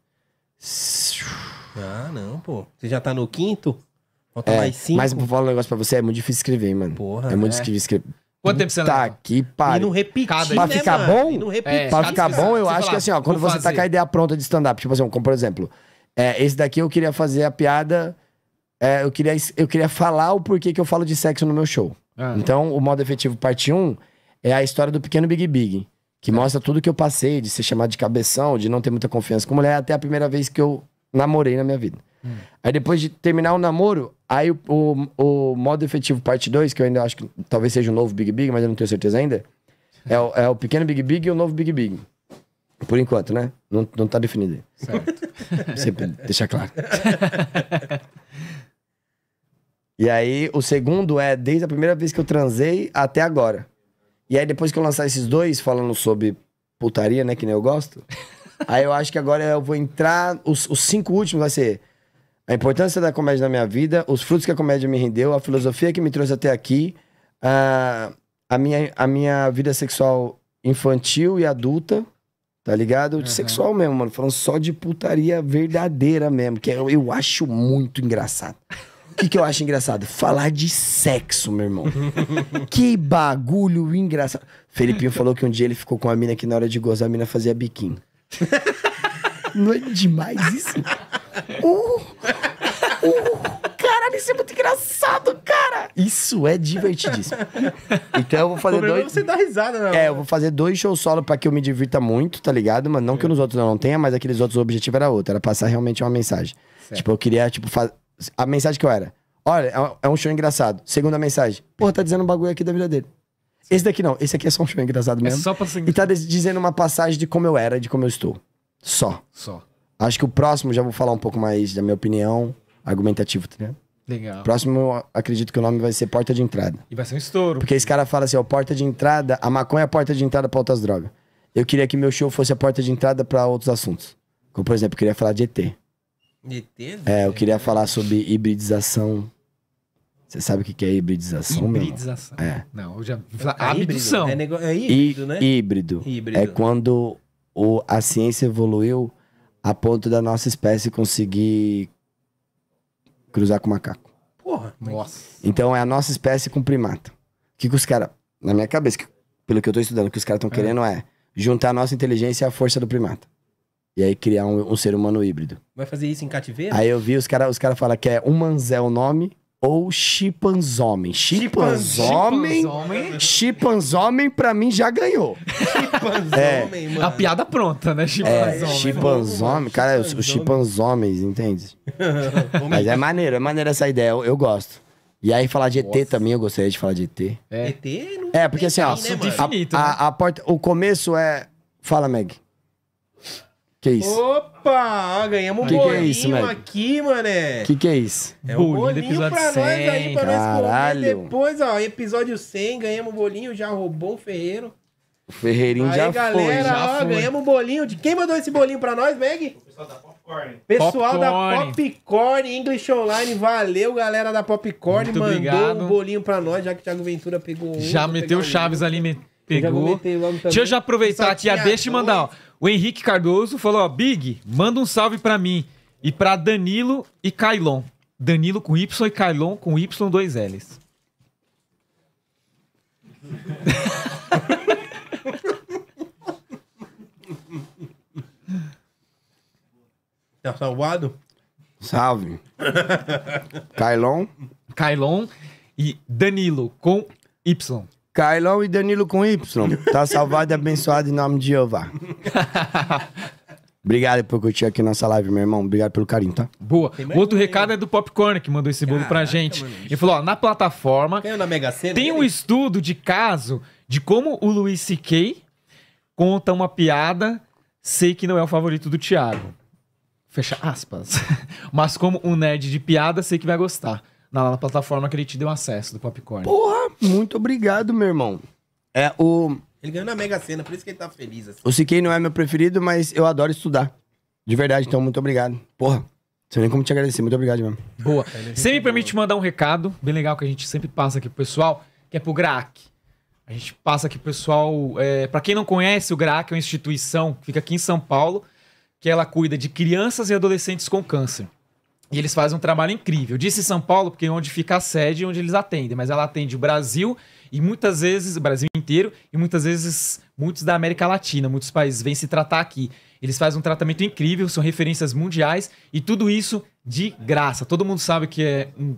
Ah, não, pô. Você já tá no quinto? Falta é, mais cinco. Mas vou falar um negócio pra você, é muito difícil escrever, hein, mano. Porra. É muito é. difícil escrever. Quanto tempo você leva? Tá aqui, pare. E não repicar? Né, pra né, ficar mano? bom, e não É, pra ficar bom, eu acho que assim, ó, quando você tá fazer. tá com a ideia pronta de stand-up, tipo assim, como por exemplo, é, esse daqui eu queria fazer a piada, é, eu, queria, eu queria falar o porquê que eu falo de sexo no meu show. Ah. Então, o modo efetivo parte 1 é a história do pequeno Big Big, que ah. mostra tudo que eu passei, de ser chamado de cabeção, de não ter muita confiança com mulher, até a primeira vez que eu namorei na minha vida. Hum. Aí depois de terminar o namoro, aí o, o, o modo efetivo parte 2, que eu ainda acho que talvez seja o novo Big Big, mas eu não tenho certeza ainda. É o, é o pequeno Big Big e o novo Big Big. Por enquanto, né? Não, não tá definido. Certo. Sempre deixar claro. e aí, o segundo é desde a primeira vez que eu transei até agora. E aí, depois que eu lançar esses dois falando sobre putaria, né? Que nem eu gosto. Aí eu acho que agora eu vou entrar. Os, os cinco últimos vai ser a importância da comédia na minha vida, os frutos que a comédia me rendeu, a filosofia que me trouxe até aqui, a, a, minha, a minha vida sexual infantil e adulta, tá ligado? Uhum. Sexual mesmo, mano. Falando só de putaria verdadeira mesmo, que eu, é, eu acho muito engraçado. O que, que eu acho engraçado? Falar de sexo, meu irmão. que bagulho engraçado. Felipinho falou que um dia ele ficou com a mina que na hora de gozar a mina fazia biquinho. Não é demais isso? Uh, uh, caralho, isso é muito engraçado, cara! Isso é divertidíssimo. Então eu vou fazer é dois. Né, é você dá risada, não. É, eu vou fazer dois shows solo pra que eu me divirta muito, tá ligado? Mas não que nos outros não tenha, mas aqueles outros o objetivo era outro, era passar realmente uma mensagem. Certo. Tipo, eu queria, tipo, fazer a mensagem que eu era. Olha, é um é show engraçado. Segunda mensagem. Porra, tá dizendo um bagulho aqui da vida dele. Esse daqui não, esse aqui é só um show engraçado é mesmo. É só pra ser E tá dizendo uma passagem de como eu era, de como eu estou. Só. Só. Acho que o próximo já vou falar um pouco mais da minha opinião, argumentativo, tá ligado? Legal. Próximo, acredito que o nome vai ser Porta de Entrada. E vai ser um estouro. Porque esse cara fala assim, ó, porta de entrada, a maconha é a porta de entrada pra outras drogas. Eu queria que meu show fosse a porta de entrada pra outros assuntos. Como, por exemplo, eu queria falar de ET. ET? É, eu queria falar sobre hibridização você sabe o que é hibridização? Hibridização. É. Não, eu já. É Abdução. É, nego... é híbrido, né? Híbrido. É híbrido. É quando o, a ciência evoluiu a ponto da nossa espécie conseguir cruzar com macaco. Porra, nossa. Então é a nossa espécie com primata. O que, que os caras. Na minha cabeça, que, pelo que eu tô estudando, o que os caras estão é. querendo é juntar a nossa inteligência à força do primata. E aí criar um, um ser humano híbrido. Vai fazer isso em cativeiro? Aí eu vi os caras os cara falam que é manzé o nome ou chipanzomem. Chipanzomem? homem, pra mim já ganhou. Chipanzomem, é. mano. A piada pronta, né? Chipanzomem. É, Cara, os, os chipanzomens, entende? Mas é maneiro, é maneiro essa ideia. Eu, eu gosto. E aí falar de ET Nossa. também, eu gostaria de falar de ET. É. ET? Não é, porque assim, ó. Né, a, né? a, a porta, o começo é... Fala, Meg. Que é isso? Opa! Ah, ganhamos um que bolinho que é isso, aqui, mané. Que que é isso? É bolinho, bolinho do episódio pra 100. nós aí, pra Caralho. nós depois, ó. Episódio 100, ganhamos o bolinho, já roubou o Ferreiro. O Ferreirinho aí, já galera, foi, Galera, ó, foi. ganhamos um bolinho. De quem mandou esse bolinho pra nós, Meg? O pessoal da Popcorn. Pessoal Popcorn. da Popcorn English Online, valeu, galera da Popcorn. Muito mandou obrigado. um bolinho pra nós, já que o Thiago Ventura pegou um. Já meteu o Chaves ali, Pegou. Deixa eu já aproveitar aqui, deixa e mandar. Ó. O Henrique Cardoso falou: ó, Big, manda um salve para mim e para Danilo e Cailon. Danilo com Y e Cailon com Y dois L's. Tá salvado? Salve. Cailon. Kailon e Danilo com Y. Carlão e Danilo com Y. Tá salvado e abençoado em nome de Jeová. Obrigado por curtir aqui nossa live, meu irmão. Obrigado pelo carinho, tá? Boa. outro recado é do Popcorn, que mandou esse bolo Caraca, pra gente. Mano. Ele falou, ó, na plataforma tem um né? estudo de caso de como o Luiz C.K. conta uma piada, sei que não é o favorito do Thiago. Fecha aspas. Mas como um nerd de piada, sei que vai gostar na, plataforma que ele te deu acesso do Popcorn. Porra, muito obrigado, meu irmão. É o. Ele ganhou na Mega Sena, por isso que ele tá feliz. Assim. O Siquei não é meu preferido, mas eu adoro estudar. De verdade, então muito obrigado. Porra, sei nem como te agradecer, muito obrigado mesmo. Boa. Você me permite mandar um recado, bem legal, que a gente sempre passa aqui pro pessoal, que é pro GRAC. A gente passa aqui pro pessoal. É, para quem não conhece, o GRAC é uma instituição que fica aqui em São Paulo, que ela cuida de crianças e adolescentes com câncer. E eles fazem um trabalho incrível. disse São Paulo, porque é onde fica a sede, é onde eles atendem, mas ela atende o Brasil e muitas vezes, o Brasil inteiro, e muitas vezes muitos da América Latina, muitos países vêm se tratar aqui. Eles fazem um tratamento incrível, são referências mundiais e tudo isso de graça. Todo mundo sabe que é um,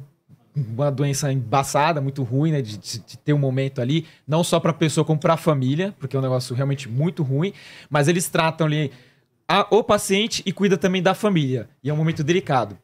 uma doença embaçada, muito ruim, né? De, de, de ter um momento ali, não só para a pessoa, como para a família, porque é um negócio realmente muito ruim, mas eles tratam ali a, o paciente e cuida também da família. E é um momento delicado.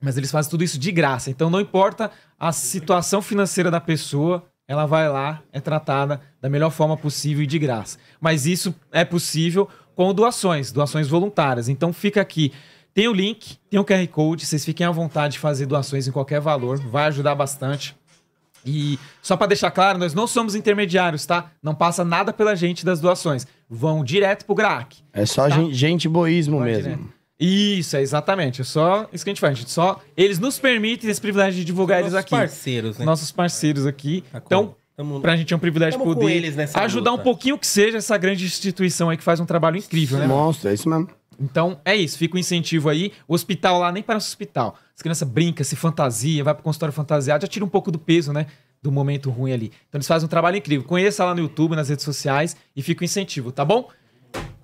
Mas eles fazem tudo isso de graça. Então não importa a situação financeira da pessoa, ela vai lá, é tratada da melhor forma possível e de graça. Mas isso é possível com doações, doações voluntárias. Então fica aqui. Tem o link, tem o QR Code, vocês fiquem à vontade de fazer doações em qualquer valor, vai ajudar bastante. E só para deixar claro, nós não somos intermediários, tá? Não passa nada pela gente das doações. Vão direto pro GRAAC. É só tá? gente boísmo mesmo. Direto. Isso, é exatamente. É só isso que a gente faz. A gente só, eles nos permitem esse privilégio de divulgar eles aqui. Nossos parceiros, né? Nossos parceiros aqui. Tá então, tamo, pra gente é um privilégio tamo poder ajudar luta. um pouquinho que seja essa grande instituição aí que faz um trabalho incrível, né? Mostra, é isso mesmo. Então, é isso. Fica o um incentivo aí. O hospital lá nem parece hospital. As crianças brincam, se fantasia, vai pro consultório fantasiado, já tira um pouco do peso, né? Do momento ruim ali. Então, eles fazem um trabalho incrível. Conheça lá no YouTube, nas redes sociais e fica o um incentivo, tá bom?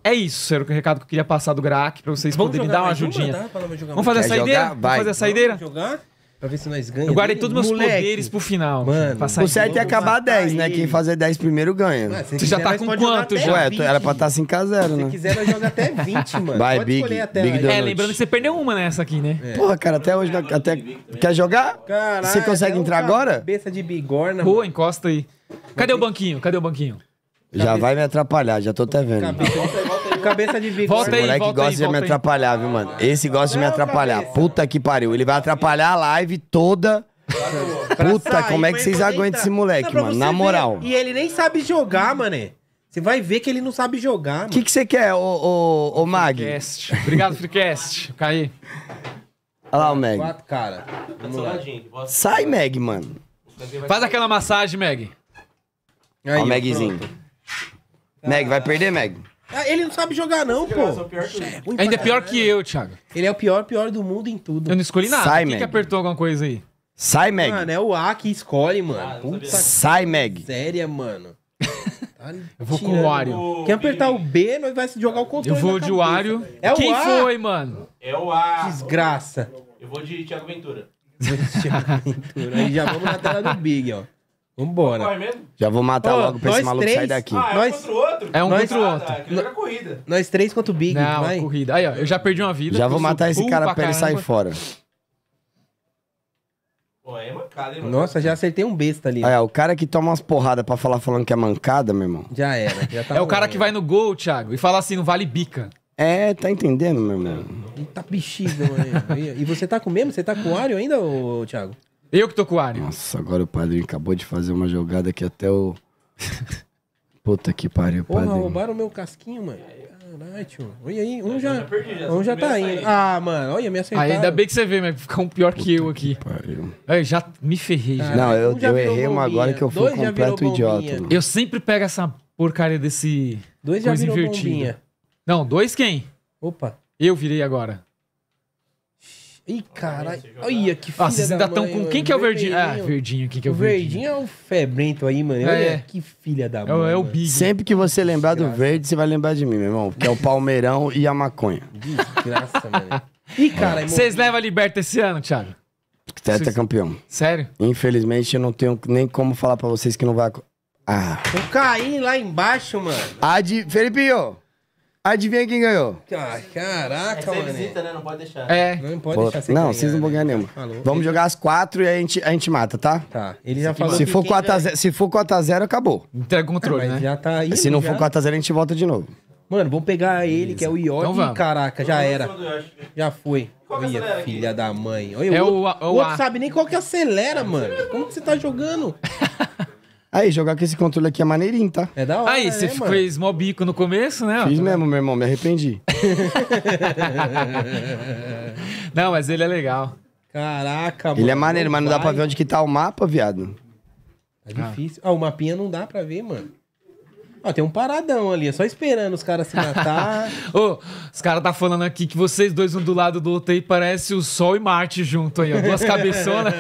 É isso, era o recado que eu queria passar do Grac pra vocês Vamos poderem dar uma ajudinha. Tá? Uma, tá? Vamos, fazer a saideira? Vamos fazer a saideira? jogar? Pra ver se nós ganhamos. Eu guardei todos meus poderes pro final. Mano, o certo é acabar 10, né? Quem fazer 10 primeiro ganha. você já tá com quanto já? Ué, era pra tá estar 5x0, né? Se quiser, nós joga até 20, mano. Vai, Pode Big. Até big é, lembrando que você perdeu uma nessa aqui, né? É. Porra, cara, até hoje. Até... Quer jogar? Caralho, você consegue é entrar agora? Cabeça de bigorna. Pô, encosta aí. Cadê o banquinho? Cadê o banquinho? Já vai me atrapalhar, já tô até vendo cabeça de Volta Esse aí, moleque volta gosta aí, de me atrapalhar, viu, mano? Esse gosta de me atrapalhar. cabeça. Puta que pariu. Ele vai atrapalhar a live toda. Puta, sair, como é que vocês aguentam esse moleque, mano? Na ver. moral. E ele nem sabe jogar, mané. Você vai ver que ele não sabe jogar, mano. O que que você quer, ô, ô, ô Mag? Freecast. Obrigado, Freecast. Caí. lá o Mag. Quatro cara. Tá Vamos lá. Sai, Mag, mano. Faz aquela massagem, Mag. Aí, Ó o Magzinho. Mag, vai perder, Mag. Ah, ele não sabe jogar, não, pô. É Ainda é pior que eu, Thiago. Ele é o pior, pior do mundo em tudo. Eu não escolhi nada. Sai, Quem Meg. que apertou alguma coisa aí? Sai, Meg. Mano, é o A que escolhe, mano. Ah, Puta Sai, Meg. Séria, mano. eu vou com o Wario. Quem apertar o B, nós vai jogar o controle. Eu vou de Wario. É Quem o Quem foi, mano? É o A. Desgraça. Eu vou de Thiago Ventura. Thiago Ventura. Aí já vamos na tela do Big, ó. Vambora. mesmo? Já vou matar logo pra esse maluco três? sair daqui. Ah, é nós... um contra o outro? É um nós... contra o outro. Ah, tá. No... É corrida. Nós três contra o Big, Não, vai. corrida. Aí, ó, eu já perdi uma vida. Já vou matar esse cara pra, pra ele sair fora. Pô, é mancada, hein, mano? Nossa, já acertei um besta ali. Aí, ó, o cara que toma umas porradas pra falar falando que é mancada, meu irmão. Já era. Já é tá é o cara que vai no gol, Thiago, e fala assim, não vale bica. É, tá entendendo, meu irmão? Tá bexiga, mano. Né? E você tá com mesmo? Você tá com o Ario ainda, ô, Thiago? Eu que tô com o Ari. Nossa, agora o padrinho acabou de fazer uma jogada que até o. Puta que pariu, padrinho. Porra, roubaram meu casquinho, mano. Caralho, tio. Olha aí, um já, já um já tá indo. Ah, mano, olha, me acertaram. Aí, ainda bem que você veio, mas ficou um pior Puta que eu aqui. Que pariu. já me ferrei. Já. Não, eu, um eu errei uma agora que eu fui um completo idiota. Mano. Eu sempre pego essa porcaria desse... Dois já virou bombinha. Não, dois quem? Opa. Eu virei agora. Ih, caralho. Olha que ah, filha Vocês ainda estão com. Quem que é o Verdinho? Ah, Verdinho, O que é o Verdinho? Verdinho é o febrento aí, mano. Olha é. que filha da mãe. É, é o é Big. Sempre que você lembrar do Verde, você vai lembrar de mim, meu irmão. Que é o Palmeirão e a maconha. Desgraça, mano. Ih, cara. Vocês levam a liberta esse ano, Thiago? Teta é campeão. Sério? Infelizmente, eu não tenho nem como falar pra vocês que não vai. Ah. Eu caí lá embaixo, mano. A de. Felipinho! Adivinha quem ganhou? Ah, caraca, mano. É visita, né? Não pode deixar. É. Não pode Pô, deixar sem Não, vocês não vão né? ganhar nenhuma. Falou. Vamos jogar as quatro e a gente, a gente mata, tá? Tá. Ele já falou. Se for 4x0, acabou. Entrega o controle, é, né? Já tá aí. Se não já... for 4x0, a, a gente volta de novo. Mano, vamos pegar ele, Beleza. que é o Yoshi. Então Caraca, já era. Já foi. Qual Olha, acelera, filha aqui? da mãe. Olha, é o, o, é o, o outro a... sabe nem qual que acelera, mano. Como que você tá jogando? Aí, jogar com esse controle aqui é maneirinho, tá? É da hora. Aí, você né, fez mó bico no começo, né? Fiz tá mesmo, meu irmão, me arrependi. não, mas ele é legal. Caraca, mano. Ele é maneiro, mas não dá pra ver onde que tá o mapa, viado. É difícil. Ah, ah o mapinha não dá pra ver, mano. Ó, tem um paradão ali, é só esperando os caras se matar. Ô, os caras tá falando aqui que vocês dois, um do lado do outro aí, parece o Sol e Marte junto aí, ó. Duas cabeçonas.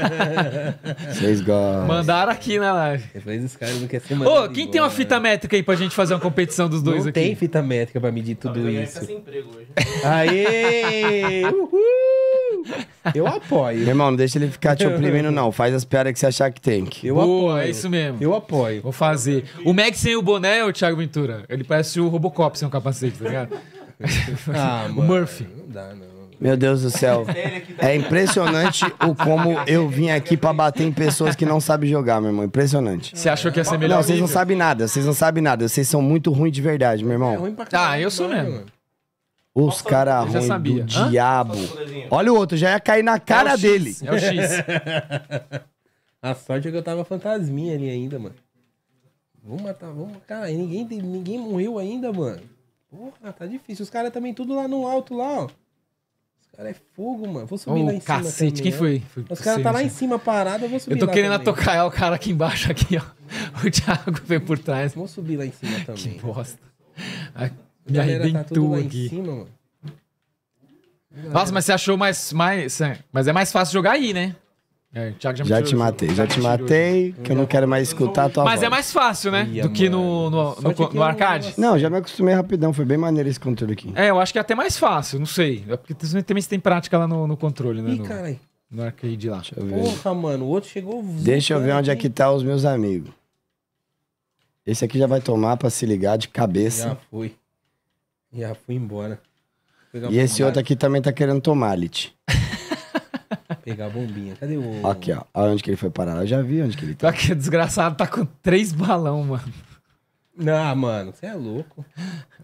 Vocês gostam. Mandaram aqui na né, live. Depois os caras não querem ser mandados. Ô, quem tem uma né? fita métrica aí pra gente fazer uma competição dos dois não aqui? Não tem fita métrica pra medir tudo Talvez isso. Eu tá sem emprego hoje. Aê! Uhul! Eu apoio. Meu irmão, não deixa ele ficar te oprimindo, não. Faz as piadas que você achar que tem. Que. Eu Boa, apoio. é isso mesmo. Eu apoio. Vou fazer. O Max sem o boné é o Thiago Ventura. Ele parece o Robocop sem o capacete, tá ligado? ah, o mano, Murphy. Não dá, não. Meu Deus do céu. É, tá é impressionante o como eu vim aqui pra bater em pessoas que não sabem jogar, meu irmão. Impressionante. Você achou que ia ser melhor? Não, vocês não sabem nada. Vocês não sabem nada. Vocês são muito ruins de verdade, meu irmão. É ruim pra ah, eu sou mesmo. Os caras ruins do Hã? diabo. Olha o outro, já ia cair na cara é dele. é o X. A sorte é que eu tava fantasminha ali ainda, mano. Vamos matar, vamos. Cara, ninguém, ninguém morreu ainda, mano. Porra, tá difícil. Os caras também tudo lá no alto lá, ó. Os caras é fogo, mano. Vou subir lá em cacete, cima. Cacete, quem foi? foi? Os caras tá lá em cima parado, eu vou subir. Eu tô lá querendo tocar o cara aqui embaixo, aqui, ó. O Thiago vem por trás. Vou subir lá em cima também. Que bosta. Aqui. Me tá arrebentou tá lá aqui. Em cima, mano. Nossa, mas você achou mais, mais. É, mas é mais fácil jogar aí, né? É, Thiago já, já te matei, já te matei, que eu não quero mais escutar a tua Mas é voz. é mais fácil, né? Ia, do que no, no, no, no, no arcade. Não, já me acostumei rapidão, foi bem maneiro esse controle aqui. É, eu acho que é até mais fácil, não sei. É porque também você tem prática lá no, no controle, né? Ih, caralho. No arcade lá. Deixa eu ver. Porra, mano, o outro chegou... Deixa eu ver onde é que tá os meus amigos. Esse aqui já vai tomar pra se ligar de cabeça. Já foi. Já fui embora. E esse outro aqui também tá querendo tomar, Lit. Pegar a bombinha. Cadê o. Aqui, ó. Olha onde que ele foi parar. Eu já vi onde que ele tá. Só que o desgraçado tá com três balão, mano. Não, ah, mano, você é louco.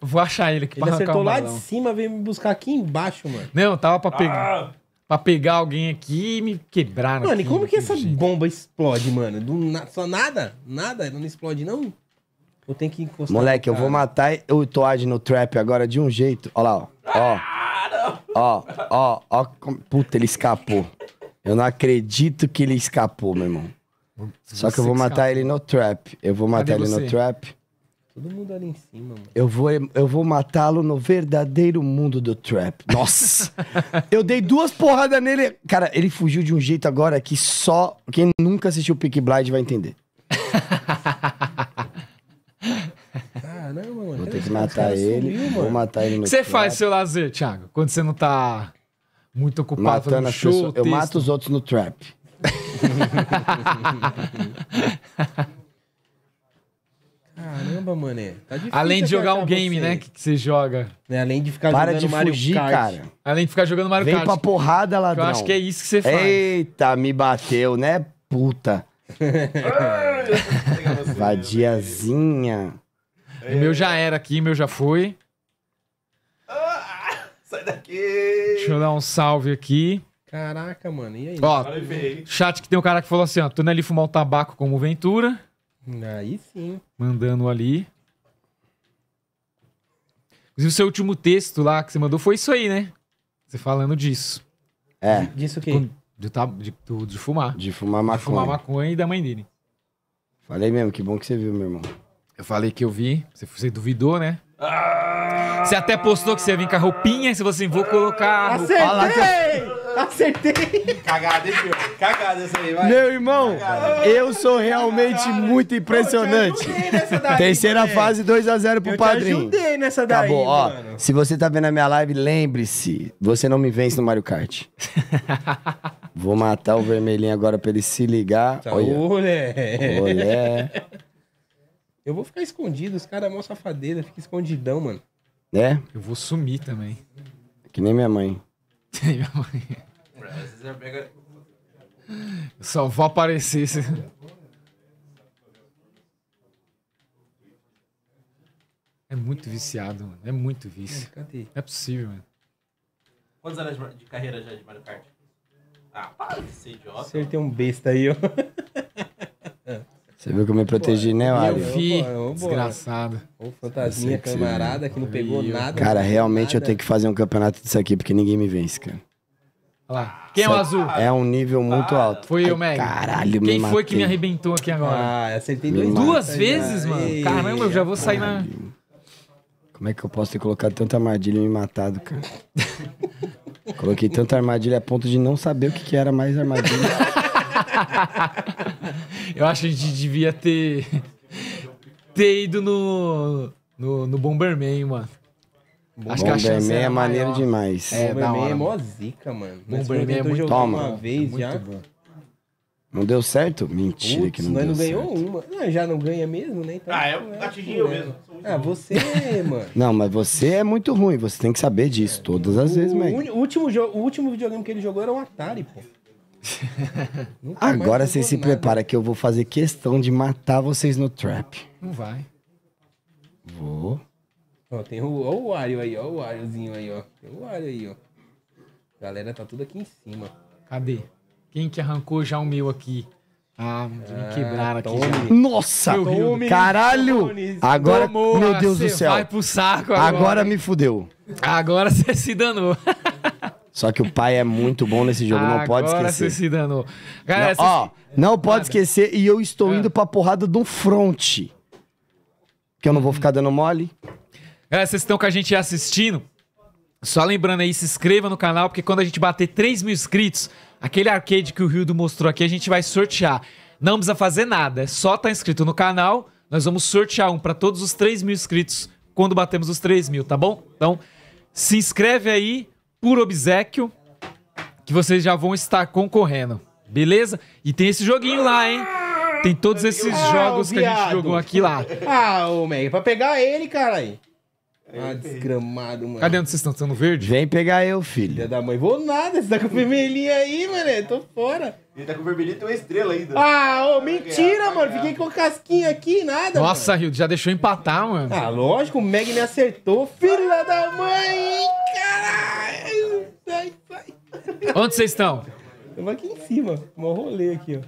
Vou achar ele aqui pra Ele acertou um lá de cima, veio me buscar aqui embaixo, mano. Não, tava pra pegar. Ah! Pra pegar alguém aqui e me quebrar Mano, e como que essa bomba explode, mano? Do na- Só nada? Nada? Não explode, não? Ou tem que encostar. Moleque, eu vou matar o Toad no trap agora de um jeito. Olha lá, ó. Ó. Ah, ó, ó, ó. Puta, ele escapou. Eu não acredito que ele escapou, meu irmão. Você Só que eu vou matar escapou. ele no trap. Eu vou matar ele no trap. Todo mundo ali em cima, mano. Eu vou, eu vou matá-lo no verdadeiro mundo do trap. Nossa! eu dei duas porradas nele. Cara, ele fugiu de um jeito agora que só quem nunca assistiu Peak Blind vai entender. matar ele. Sumiu, vou matar ele no você faz seu lazer, Thiago? Quando você não tá muito ocupado Matando fazendo show, Eu mato os outros no trap. Caramba, mané. Tá Além de jogar um game, você. né? Que, que você joga. É, além de ficar Para jogando de Mario fugir, Kart. cara. Além de ficar jogando Mario Vem Kart. Vem pra porrada, ladrão. Eu acho que é isso que você faz. Eita, me bateu, né, puta? Vadiazinha. O meu já era aqui, meu já foi. Ah, sai daqui! Deixa eu dar um salve aqui. Caraca, mano, e aí? Ó, chat que tem um cara que falou assim, ó, tô ali fumar um tabaco como Ventura. Aí sim. Mandando ali. Inclusive, o seu último texto lá que você mandou foi isso aí, né? Você falando disso. É. Disso o quê? De, de, de, de fumar. De fumar maconha. De fumar maconha e da mãe dele. Falei mesmo, que bom que você viu, meu irmão. Eu falei que eu vi. Você, você duvidou, né? Ah! Você até postou que você ia vir com a roupinha. E você falou assim: vou colocar. Acertei! Acertei! Cagada, hein, filho? Cagada essa aí, vai. Meu irmão, Cagada. eu sou realmente Cagada. muito impressionante. Eu nessa Daí, Terceira fase, 2x0 pro eu padrinho. Eu ajudei nessa tá daí. Acabou, ó. Se você tá vendo a minha live, lembre-se: você não me vence no Mario Kart. Vou matar o vermelhinho agora pra ele se ligar. Tá, olha. Olé. Olé. Eu vou ficar escondido, os caras é mó safadeira, fica escondidão, mano. É? Eu vou sumir também. Que nem minha mãe. nem minha mãe. Eu só vou aparecer. Se... É muito viciado, mano. É muito vício. Cadê? Não é possível, mano. Quantos anos de carreira já de Mario Kart? Ah, para de ser idiota. Acertei um besta aí, ó. Você viu que eu me protegi, né, Ari? Eu vi. Desgraçado. Ô, fantasminha, camarada, que não pegou nada. Cara, realmente eu tenho que fazer um campeonato disso aqui, porque ninguém me vence, cara. Olha lá. Quem é o azul? É um nível muito ah, alto. Foi eu, Meg. Caralho, Quem me foi que me arrebentou aqui agora? Ah, acertei me duas vezes, né? mano. Ei, Caramba, eu já vou sair na. Como é que eu posso ter colocado tanta armadilha e me matado, cara? Coloquei tanta armadilha a ponto de não saber o que, que era mais armadilha. eu acho que a gente devia ter. ter ido no. no, no Bomberman, mano. Bom, acho Bomberman é maneiro maior. demais. É, é Bomberman é mó zica, mano. Bomberman é muito Toma. uma é vez é já. Bom. Não deu certo? Mentira Puts, que não deu certo. Nós não ganhou uma. Não, já não ganha mesmo, né? Então, ah, eu é, atingi eu é. mesmo. Ah, você, mano. Não, mas você é muito ruim. Você tem que saber disso todas as o, vezes, mano. O último, o último videogame que ele jogou era o Atari, pô. Agora vocês se prepara que eu vou fazer questão de matar vocês no trap. Não vai. Vou. Ó, tem o, ó, o Wario aí, ó. O Wariozinho aí, ó. Tem o Wario aí, ó. Galera, tá tudo aqui em cima. Cadê? Quem que arrancou já o meu aqui? Ah, me ah, aqui. Já. Nossa! Tome, caralho! Tome, agora, tomou, meu Deus do céu. Vai pro saco agora. Agora me fudeu. Agora você se danou. Só que o pai é muito bom nesse jogo, não pode esquecer. Agora você se danou. Galera, não, ó, não pode Nada. esquecer, e eu estou ah. indo pra porrada do front. Que eu não vou ficar dando mole. Galera, vocês estão com a gente assistindo? Só lembrando aí, se inscreva no canal, porque quando a gente bater 3 mil inscritos, aquele arcade que o Rildo mostrou aqui, a gente vai sortear. Não precisa fazer nada, é só estar tá inscrito no canal. Nós vamos sortear um para todos os 3 mil inscritos quando batemos os 3 mil, tá bom? Então, se inscreve aí por obsequio que vocês já vão estar concorrendo, beleza? E tem esse joguinho lá, hein? Tem todos esses ah, jogos que a gente jogou aqui lá. Ah, ô, Meg, é pra pegar ele, caralho. Ah, desgramado, mano. Cadê onde vocês estão? Estão no verde? Vem pegar eu, filho. Filha da mãe. Vou nada, você tá com vermelhinho aí, mano. Tô fora. Ele tá com vermelhinho e tem uma estrela ainda. Ah, ô, tá mentira, ganhar, tá mano. Fiquei com casquinha aqui, nada. Nossa, Rio, já deixou empatar, mano. Ah, lógico, o Meg me acertou. Filha da mãe! Vai, vai. Onde vocês estão? Estamos aqui em cima. Mó rolê aqui, ó.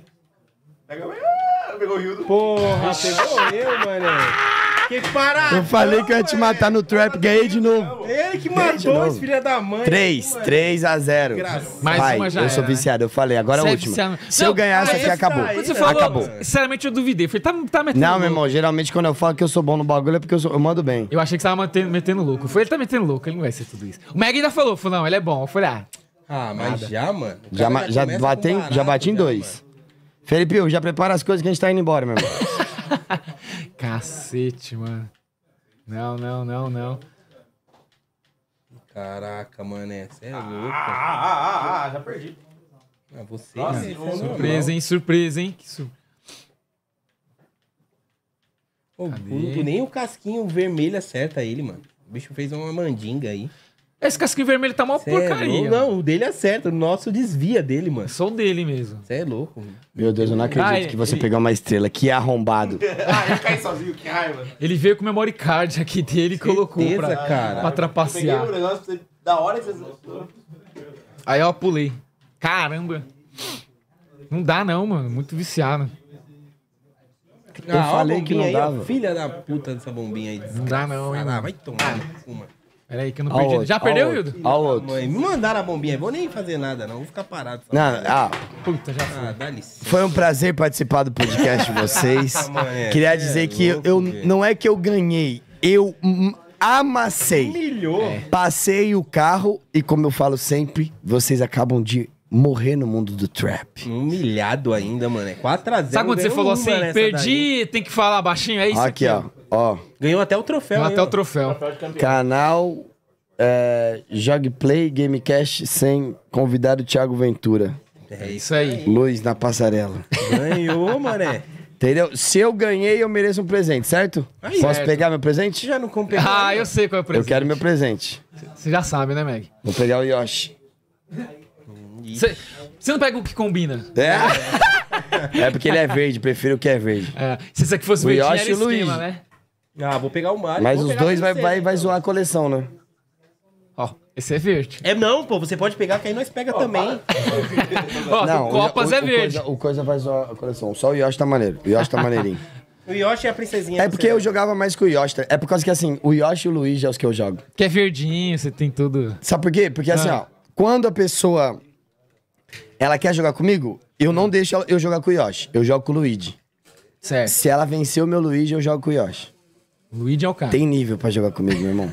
Pegou o Rio do. Porra, pegou eu, mané. Que parada. Eu falei que eu ia te matar no trap, ganhei de novo. Ele que matou esse filho da mãe. 3, né, 3 a 0. Mais Pai, uma já eu era, sou né? viciado, né? eu falei, agora é o é último. Se não, eu ganhar, aqui acabou. Tá você falou, acabou. Sinceramente, eu duvidei. Falei, tá, tá metendo Não, meu irmão, geralmente quando eu falo que eu sou bom no bagulho é porque eu, sou, eu mando bem. Eu achei que você tava metendo, metendo louco. Foi, ele tá metendo louco, ele não vai ser tudo isso. O Meg ainda falou, falou, não, ele é bom. Eu falei, ah... Ah, mas nada. já, mano? Já, já, já, bate, barato, já bati em dois. Mano. Felipe, já prepara as coisas que a gente tá indo embora, meu irmão. Cacete, mano. Não, não, não, não. Caraca, mano, você é, é ah, louco. Ah, ah, ah, ah, já perdi. Ah, você. Nossa, mano, surpresa, hein? Surpresa, hein? Que surpresa. Pô, nem o casquinho vermelho acerta ele, mano. O bicho fez uma mandinga aí. Esse casquinho vermelho tá uma é porcaria. É não, o dele acerta. É o nosso desvia dele, mano. Só o dele mesmo. Você é louco. Mano. Meu Deus, eu não acredito ah, que você ele... pegou uma estrela. Que arrombado. ah, ele cai sozinho, que raiva. Ele veio com o memory card aqui dele e colocou pra, cara. pra trapacear. Eu peguei um negócio da hora que vocês... Aí, ó, pulei. Caramba. Não dá não, mano. Muito viciado. Eu ah, falei que não dava. Aí, filha da puta dessa bombinha aí. Não dá não, hein? Ah, vai tomar uma. Peraí, que eu não perdi. outro, Já perdeu, outro, Hildo? outro. Mãe, me mandaram a bombinha. Vou nem fazer nada, não. Vou ficar parado. Não, ah, Puta, já foi. Ah, dá licença. foi um prazer participar do podcast de vocês. Ah, mano, é, Queria é dizer que eu, louco, eu- não é que eu ganhei, eu amassei. Humilhou. É. Passei o carro e como eu falo sempre, vocês acabam de morrer no mundo do trap. Humilhado ainda, mano. É 4x0. Sabe quando você falou assim, perdi, tem que falar baixinho, é isso? Aqui, ó. Ó. Ganhou até o troféu. Ganhou até o troféu. Canal é, Jogue Play Gamecast sem convidado Thiago Ventura. É isso aí. Luz na passarela. Ganhou, mané. Entendeu? Se eu ganhei, eu mereço um presente, certo? Aí, Posso certo. pegar meu presente? Já não comprei. Ah, né? eu sei qual é o presente. Eu quero meu presente. Você já sabe, né, Meg? Vou pegar o Yoshi. Você não pega o que combina. É? É porque ele é verde, prefiro o que é verde. É, se isso aqui fosse o verde, Yoshi era esquema, Luiz. né? Ah, vou pegar o Mario. Mas vou os pegar dois vai, vai, vai então. zoar a coleção, né? Ó, esse é verde. É não, pô, você pode pegar, que aí nós pega também. Ó, Não, Copas o- é o verde. Coisa, o coisa vai zoar a coleção. Só o Yoshi tá maneiro. O Yoshi tá maneirinho. O Yoshi é a princesinha. é porque eu jogava mais com o Yoshi. É por causa que, assim, o Yoshi e o Luigi é os que eu jogo. Que é verdinho, você tem tudo. Sabe por quê? Porque, assim, ah. ó, quando a pessoa... Ela quer jogar comigo, eu não deixo eu jogar com o Yoshi. Eu jogo com o Luigi. Certo. Se ela vencer o meu Luigi, eu jogo com o Yoshi. Luigi é o cara. Tem nível pra jogar comigo, meu irmão.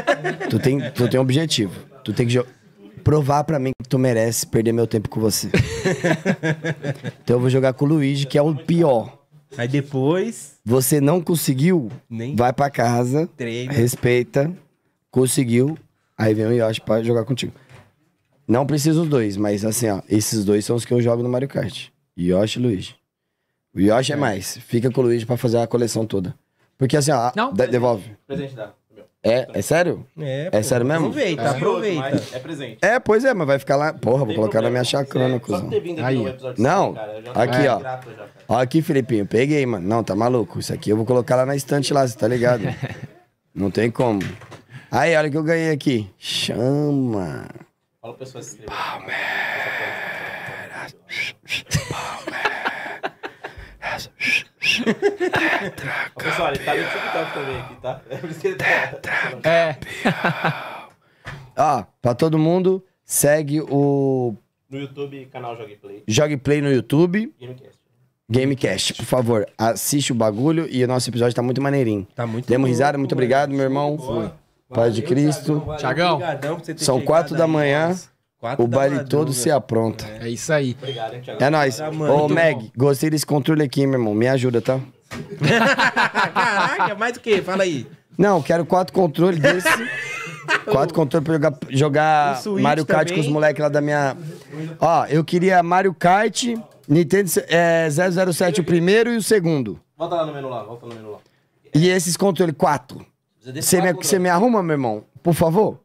tu, tem, tu tem um objetivo. Tu tem que provar pra mim que tu merece perder meu tempo com você. então eu vou jogar com o Luigi, que é o pior. Aí depois. Você não conseguiu? Nem. Vai pra casa. Treino. Respeita. Conseguiu. Aí vem o Yoshi pra jogar contigo. Não precisa os dois, mas assim, ó. Esses dois são os que eu jogo no Mario Kart. Yoshi e Luigi. O Yoshi é, é mais. Fica com o Luigi pra fazer a coleção toda. Porque assim, ó. Não, presente, devolve. Presente dá. É, é sério? É, é sério mesmo? Aproveita, aproveita. É presente. É, pois é, mas vai ficar lá. Porra, vou colocar problema, na minha chacana, é, cuzão. Aí. Não, aqui, ó. ó. Aqui, Felipinho. peguei, mano. Não, tá maluco. Isso aqui eu vou colocar lá na estante lá, você tá ligado? Não tem como. Aí, olha o que eu ganhei aqui. Chama. Fala pra pessoal se inscrever. Palmeiras. Ô, pessoal, ele tá no TikTok também aqui, tá? É por isso que ele tá. tá, tá. É. Ó, ah, pra todo mundo, segue o. No YouTube, canal Jogue Play. Play no YouTube. Gamecast. Gamecast, por favor, assiste o bagulho e o nosso episódio tá muito maneirinho. Tá muito Demos risada, muito obrigado, meu irmão. Pai de Cristo. Tiagão, São quatro da manhã. Quatro o baile todo se apronta. É, é isso aí. Obrigado, hein, É nóis. Ah, Ô, Meg, bom. gostei desse controle aqui, meu irmão. Me ajuda, tá? Caraca, mais do que? Fala aí. Não, quero quatro controles desse. quatro controles pra jogar, jogar Mario Kart também. com os moleques lá da minha. Ó, eu queria Mario Kart, Nintendo é, 007 o primeiro e o segundo. Volta lá no menu lá, volta no menu lá. E esses controles, quatro. Você me, me arruma, meu irmão? Por favor?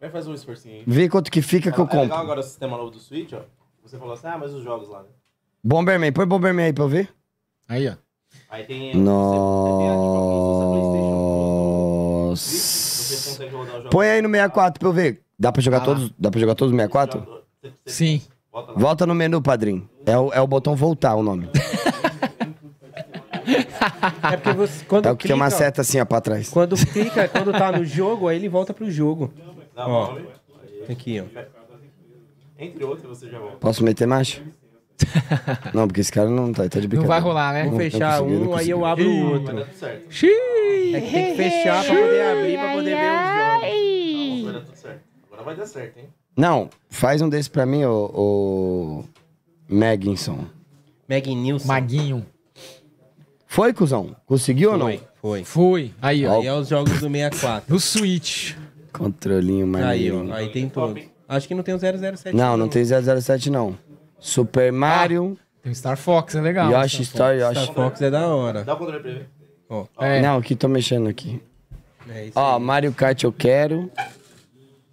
Vai fazer um esforcinho aí. Vê quanto que fica que eu ah, é compro. legal agora o sistema novo do Switch, ó. Você falou assim, ah, mas os jogos lá, né? Bomberman, põe Bomberman aí pra eu ver. Aí, ó. Aí tem... Nossa. Põe aí no 64 pra eu ver. Dá pra jogar ah. todos? Dá pra jogar todos no 64? Sim. Volta no menu, padrinho. É o, é o botão voltar o nome. É porque você, quando é o que clica, tem uma seta assim, ó, pra trás. Quando clica, quando tá no jogo, aí ele volta pro jogo. Ó, aqui, ó. Entre outros, você já volta. Posso meter macho? não, porque esse cara não tá, ele tá de Não vai rolar, né? Vou fechar consegui, um, aí eu abro o Mas outro. dá tudo certo. Xiii! É que tem que fechar pra poder abrir, pra poder ver os jogos. Calma, Vai dar tudo certo. Agora vai dar certo, hein? Não, faz um desse pra mim, ô. ô... Megginson. Meg Maguinho. Foi, cuzão? Conseguiu ou não? Foi. Foi. Aí, ó, aí é os jogos do 64. No Switch. Controlinho maneiro. Aí, aí tem todos. Acho que não tem o 007. Não, não tem 007 não. Super Mario. Ah, tem o Star Fox, é legal. Yoshi Star, Yoshi. Star Fox é da hora. Dá o controle pra ele. É. Não, que tô mexendo aqui. É isso Ó, aí. Mario Kart eu quero.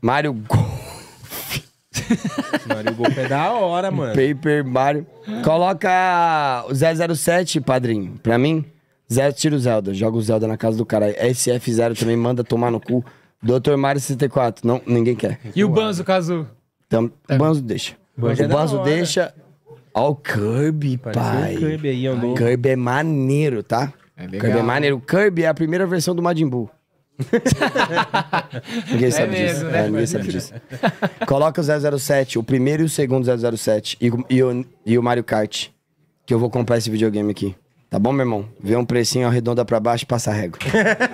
Mario Golf. Mario Golf é da hora, mano. Paper Mario. Coloca o 007, padrinho, pra mim. Zero tiro Zelda. Joga o Zelda na casa do cara. SF0 também manda tomar no cu. Doutor Mario 64, não, ninguém quer. E o Banzo, caso? Tam, então, é. o Banzo deixa. Banzo o Banzo é deixa. Ó, o Kirby, pai. o Kirby aí, é o Kirby é maneiro, tá? É legal. Kirby é maneiro. O Kirby é a primeira versão do Majin Buu. ninguém é sabe mesmo, disso. né? É, ninguém sabe disso. Coloca o 007, o primeiro e o segundo 007. E, e, o, e o Mario Kart. Que eu vou comprar esse videogame aqui. Tá bom, meu irmão? Vê um precinho arredonda pra baixo e passa a régua.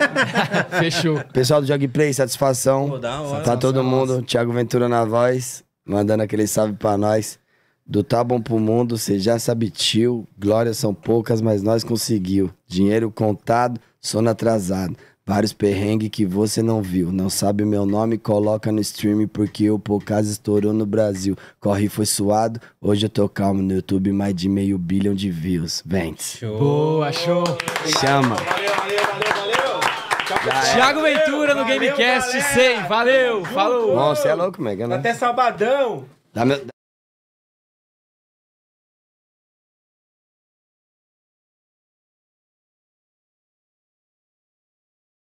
Fechou. Pessoal do Jogplay, satisfação. Pô, da hora, tá todo mundo. Nossa. Thiago Ventura na voz, mandando aquele salve pra nós. Do Tá Bom Pro Mundo, você já sabe, tio. Glórias são poucas, mas nós conseguiu. Dinheiro contado, sono atrasado. Vários perrengues que você não viu. Não sabe meu nome, coloca no stream porque o Pocas estourou no Brasil. Corre foi suado, hoje eu tô calmo no YouTube, mais de meio bilhão de views. Vente. Show. Boa, show. Chama. Valeu, valeu, valeu, valeu. Tiago Ventura valeu, no Gamecast valeu, 100. Valeu, falou. Nossa, é louco, Mega, né? Até sabadão. Dá meu,